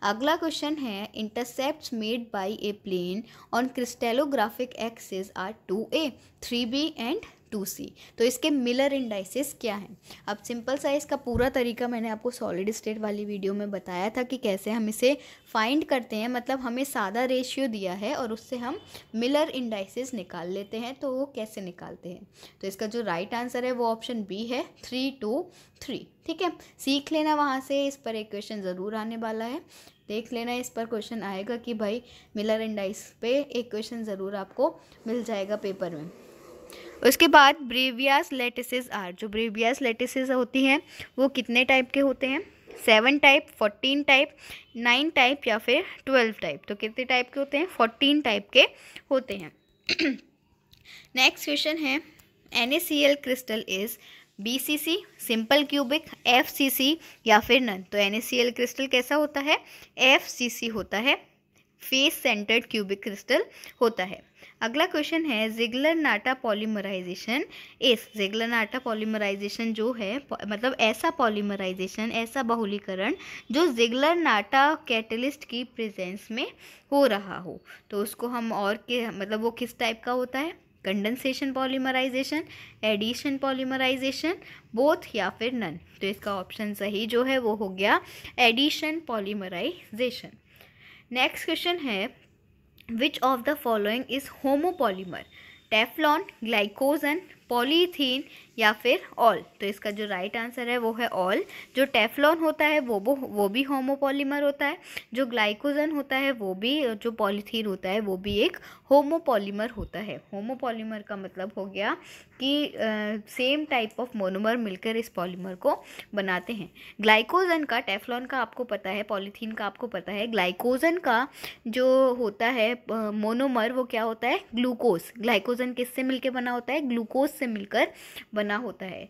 अगला क्वेश्चन है intercept made by a plane on crystallographic axes are two a three b and two c तो इसके मिलर इंडाइसिस क्या हैं अब सिंपल साइज का पूरा तरीका मैंने आपको सॉलिड स्टेट वाली वीडियो में बताया था कि कैसे हम इसे फाइंड करते हैं मतलब हमें सादा रेशियो दिया है और उससे हम मिलर इंडाइसिस निकाल लेते हैं तो वो कैसे निकालते हैं तो इसका जो राइट right आंसर है वो ऑप्शन बी है थ्री टू थ्री ठीक है सीख लेना वहाँ से इस पर एक क्वेश्चन ज़रूर आने वाला है देख लेना इस पर क्वेश्चन आएगा कि भाई मिलर इंडाइस पे एक क्वेश्चन ज़रूर आपको मिल जाएगा पेपर में उसके बाद ब्रेवियास लेटिसज आर जो ब्रेवियास लेटिस होती हैं वो कितने टाइप के होते हैं seven type fourteen type nine type या फिर ट्वेल्व टाइप तो कितने टाइप के होते हैं फोर्टीन टाइप के होते हैं नेक्स्ट (clears throat) क्वेश्चन है an crystal is B C C simple cubic F C C या फिर नन तो एन क्रिस्टल कैसा होता है एफ सी सी होता है फेस सेंटर्ड क्यूबिक क्रिस्टल होता है अगला क्वेश्चन है जिगलर नाटा पॉलीमराइजेशन इस जिगलर नाटा पॉलीमराइजेशन जो है मतलब ऐसा पॉलीमराइजेशन ऐसा बहुलीकरण जो जिगलर नाटा कैटलिस्ट की प्रेजेंस में हो रहा हो तो उसको हम और के मतलब वो किस टाइप का होता है condensation polymerization addition polymerization both या फिर नन तो इसका ऑप्शन सही जो है वो हो गया एडिशन पॉलीमराइजेशन नेक्स्ट क्वेश्चन है Which of the following is homopolymer? Teflon, Glycosan. Polythene या फिर ऑल तो इसका जो राइट आंसर है वो है ऑल जो टेफलॉन होता है वो वो वो भी होमोपॉलीमर होता है जो ग्लाइकोजन होता है वो भी जो पॉलीथीन होता है वो भी एक होमोपॉलीमर होता है होमोपॉलीमर का मतलब हो गया कि सेम टाइप ऑफ मोनोमर मिलकर इस पॉलीमर को बनाते हैं ग्लाइकोजन का टेफलॉन का आपको पता है पॉलीथीन का आपको पता है ग्लाइकोजन का जो होता है मोनोमर वो क्या होता है ग्लूकोज ग्लाइकोजन किससे मिलकर बना होता है ग्लूकोज से मिलकर बना होता है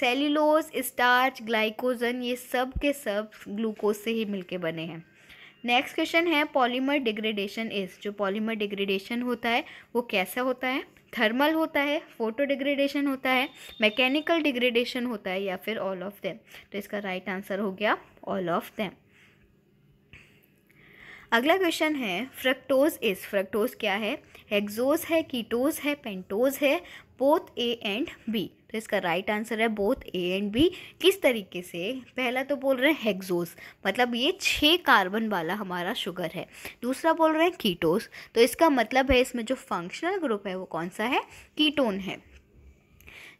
सेल्यूलोज स्टार्च ग्लाइकोजन ये सब के सब ग्लूकोज से ही मिलकर बने हैं नेक्स्ट क्वेश्चन है पॉलीमर डिग्रेडेशन इज जो पॉलीमर डिग्रेडेशन होता है वो कैसा होता है थर्मल होता है फोटो डिग्रेडेशन होता है मैकेनिकल डिग्रेडेशन होता है या फिर ऑल ऑफ देम तो इसका राइट right आंसर हो गया ऑल ऑफ देम अगला क्वेश्चन है फ्रक्टोज इज फ्रक्टोज क्या है एग्जोज है कीटोज है पेंटोज है बोथ ए एंड बी तो इसका राइट right आंसर है बोथ ए एंड बी किस तरीके से पहला तो बोल रहे हैं हेक्सोस मतलब ये छः कार्बन वाला हमारा शुगर है दूसरा बोल रहे हैं कीटोस तो इसका मतलब है इसमें जो फंक्शनल ग्रुप है वो कौन सा है कीटोन है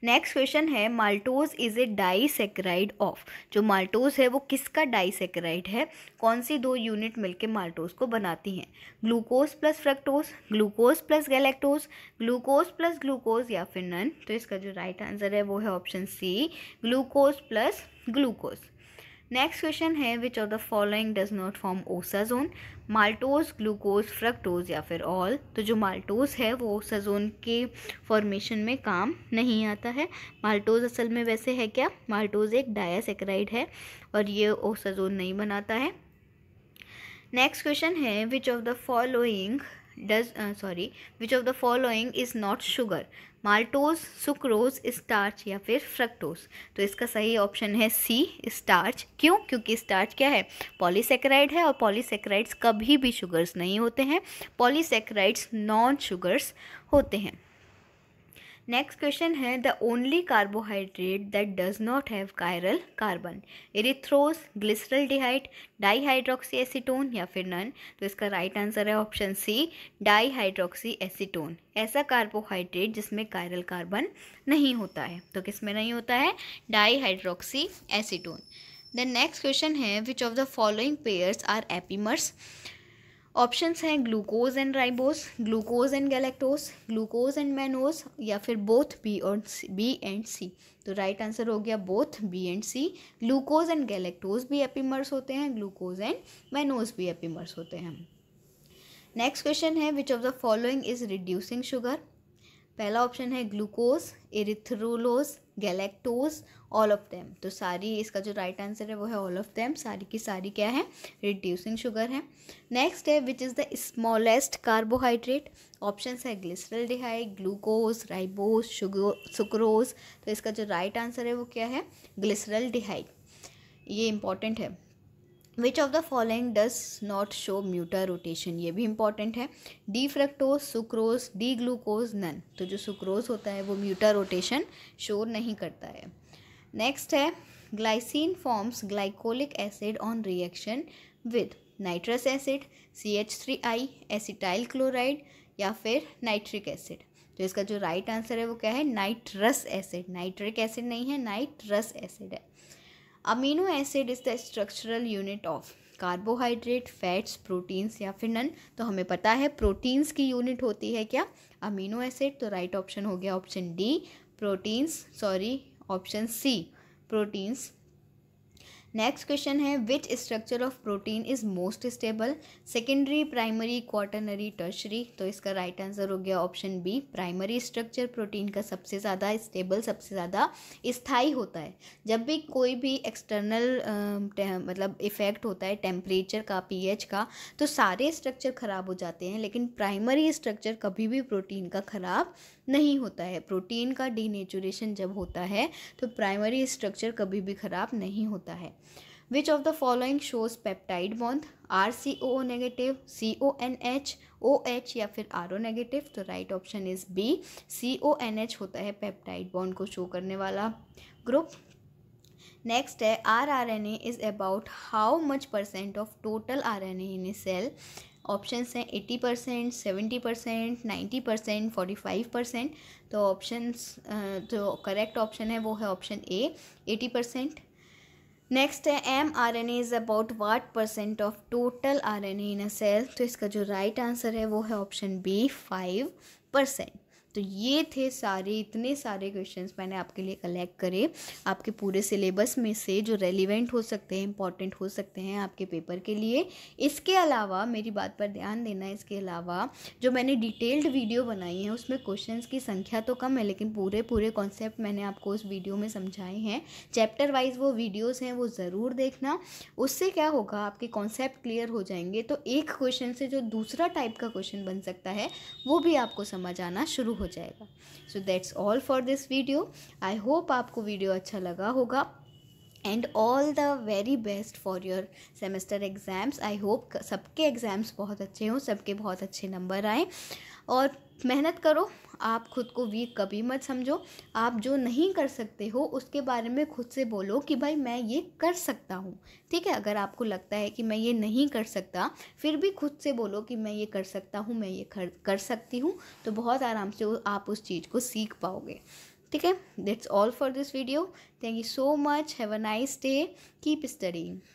नेक्स्ट क्वेश्चन है maltose is a disaccharide of जो माल्टोज है वो किसका सेक्राइड है कौन सी दो यूनिट मिलकर माल्टोज को बनाती हैं glucose plus fructose glucose plus galactose glucose plus glucose या फिर नन तो इसका जो राइट right आंसर है वो है option C glucose plus glucose next question है which of the following does not form osazone maltose glucose fructose या फिर ऑल तो जो माल्टोज है वो ओसाजोन के फॉर्मेशन में काम नहीं आता है माल्टोज असल में वैसे है क्या माल्टोज एक डायासेक्राइड है और ये ओसाजोन नहीं बनाता है नेक्स्ट क्वेश्चन है which of the following does sorry which of the following is not sugar maltose sucrose starch या फिर फ्रक्टोज तो इसका सही ऑप्शन है सी स्टार्च क्यों क्योंकि स्टार्च क्या है पॉलीसेक्राइड है और पॉलीसेक्राइड्स कभी भी शुगर्स नहीं होते हैं पॉलीसेक्राइड्स नॉन शुगर्स होते हैं नेक्स्ट क्वेश्चन है the only carbohydrate that does not have chiral carbon erythrose glyceraldehyde dihydroxy acetone या फिर नन तो इसका राइट right आंसर है ऑप्शन सी डाईहाइड्रोक्सी एसिटोन ऐसा कार्बोहाइड्रेट जिसमें कायरल कार्बन नहीं होता है तो किसमें नहीं होता है dihydroxy acetone the next question है which of the following pairs are epimers options हैं glucose and ribose glucose and galactose glucose and mannose या फिर बोथ बी और बी एंड सी तो राइट right आंसर हो गया both B and C glucose and galactose भी epimers होते हैं ग्लूकोज एंड मैनोज भी एपिमर्स होते हैं नेक्स्ट क्वेश्चन है which of the following is reducing sugar पहला ऑप्शन है glucose erythrulose galactose all of them तो सारी इसका जो राइट right आंसर है वो है ऑल ऑफ देम सारी की सारी क्या है रिड्यूसिंग शुगर है नेक्स्ट है which is the smallest carbohydrate option है glyceraldehyde glucose ribose sugar sucrose तो इसका जो राइट right आंसर है वो क्या है ग्लिसरल डिहाइड ये इंपॉर्टेंट है which of the following does not show mutarotation ये भी इंपॉर्टेंट है D fructose sucrose D glucose none तो जो सुक्रोज होता है वो म्यूटर रोटेशन शो नहीं करता है नेक्स्ट है glycine forms glycolic acid on reaction with nitrous acid C H three I acetyl chloride या फिर नाइट्रिक एसिड तो इसका जो राइट right आंसर है वो क्या है नाइट्रस एसिड नाइट्रिक एसिड नहीं है नाइट्रस एसिड है amino acid is the structural unit of carbohydrate fats proteins या फिर नन तो हमें पता है प्रोटीन्स की यूनिट होती है क्या अमीनो एसिड तो राइट ऑप्शन हो गया option D proteins sorry option C proteins next question है which structure of protein is most stable secondary primary quaternary tertiary तो इसका राइट right आंसर हो गया option B primary structure protein का सबसे ज़्यादा स्टेबल सबसे ज़्यादा स्थाई होता है जब भी कोई भी एक्सटर्नल मतलब इफेक्ट होता है टेम्परेचर का पीएच का तो सारे स्ट्रक्चर ख़राब हो जाते हैं लेकिन प्राइमरी स्ट्रक्चर कभी भी प्रोटीन का ख़राब नहीं होता है प्रोटीन का डीनेचुरेशन जब होता है तो प्राइमरी स्ट्रक्चर कभी भी ख़राब नहीं होता है which of the following shows peptide bond R C O negative C O N H O H या फिर आर ओ नेगेटिव तो right option is B C O N H होता है पेप्टाइड बॉन्ड को शो करने वाला group next है R R N A is about how much percent of total R N A in a cell options हैं eighty percent seventy percent ninety percent forty five percent तो options uh, जो correct option है वो है option A eighty percent next है M R N A is about what percent of total R N A in a cell तो इसका जो right right answer है वो है ऑप्शन बी फाइव परसेंट तो ये थे सारे इतने सारे क्वेश्चंस मैंने आपके लिए कलेक्ट करे आपके पूरे सिलेबस में से जो रेलिवेंट हो सकते हैं इंपॉर्टेंट हो सकते हैं आपके पेपर के लिए इसके अलावा मेरी बात पर ध्यान देना इसके अलावा जो मैंने डिटेल्ड वीडियो बनाई है उसमें क्वेश्चन की संख्या तो कम है लेकिन पूरे पूरे कॉन्सेप्ट मैंने आपको उस वीडियो में समझाए हैं चैप्टर वाइज वो वीडियोज़ हैं वो ज़रूर देखना उससे क्या होगा आपके कॉन्सेप्ट क्लियर हो जाएंगे तो एक क्वेश्चन से जो दूसरा टाइप का क्वेश्चन बन सकता है वो भी आपको समझ आना शुरू हो हो जाएगा so that's all for this video I hope आपको वीडियो अच्छा लगा होगा and all the very best for your semester exams I hope सबके एग्ज़ाम्स बहुत अच्छे हों सबके बहुत अच्छे नंबर आएँ और मेहनत करो आप खुद को वीक कभी मत समझो आप जो नहीं कर सकते हो उसके बारे में खुद से बोलो कि भाई मैं ये कर सकता हूँ ठीक है अगर आपको लगता है कि मैं ये नहीं कर सकता फिर भी खुद से बोलो कि मैं ये कर सकता हूँ मैं ये कर सकती हूँ तो बहुत आराम से आप उस चीज़ को सीख पाओगे ठीक है that's all for this video thank you so much have a nice day keep studying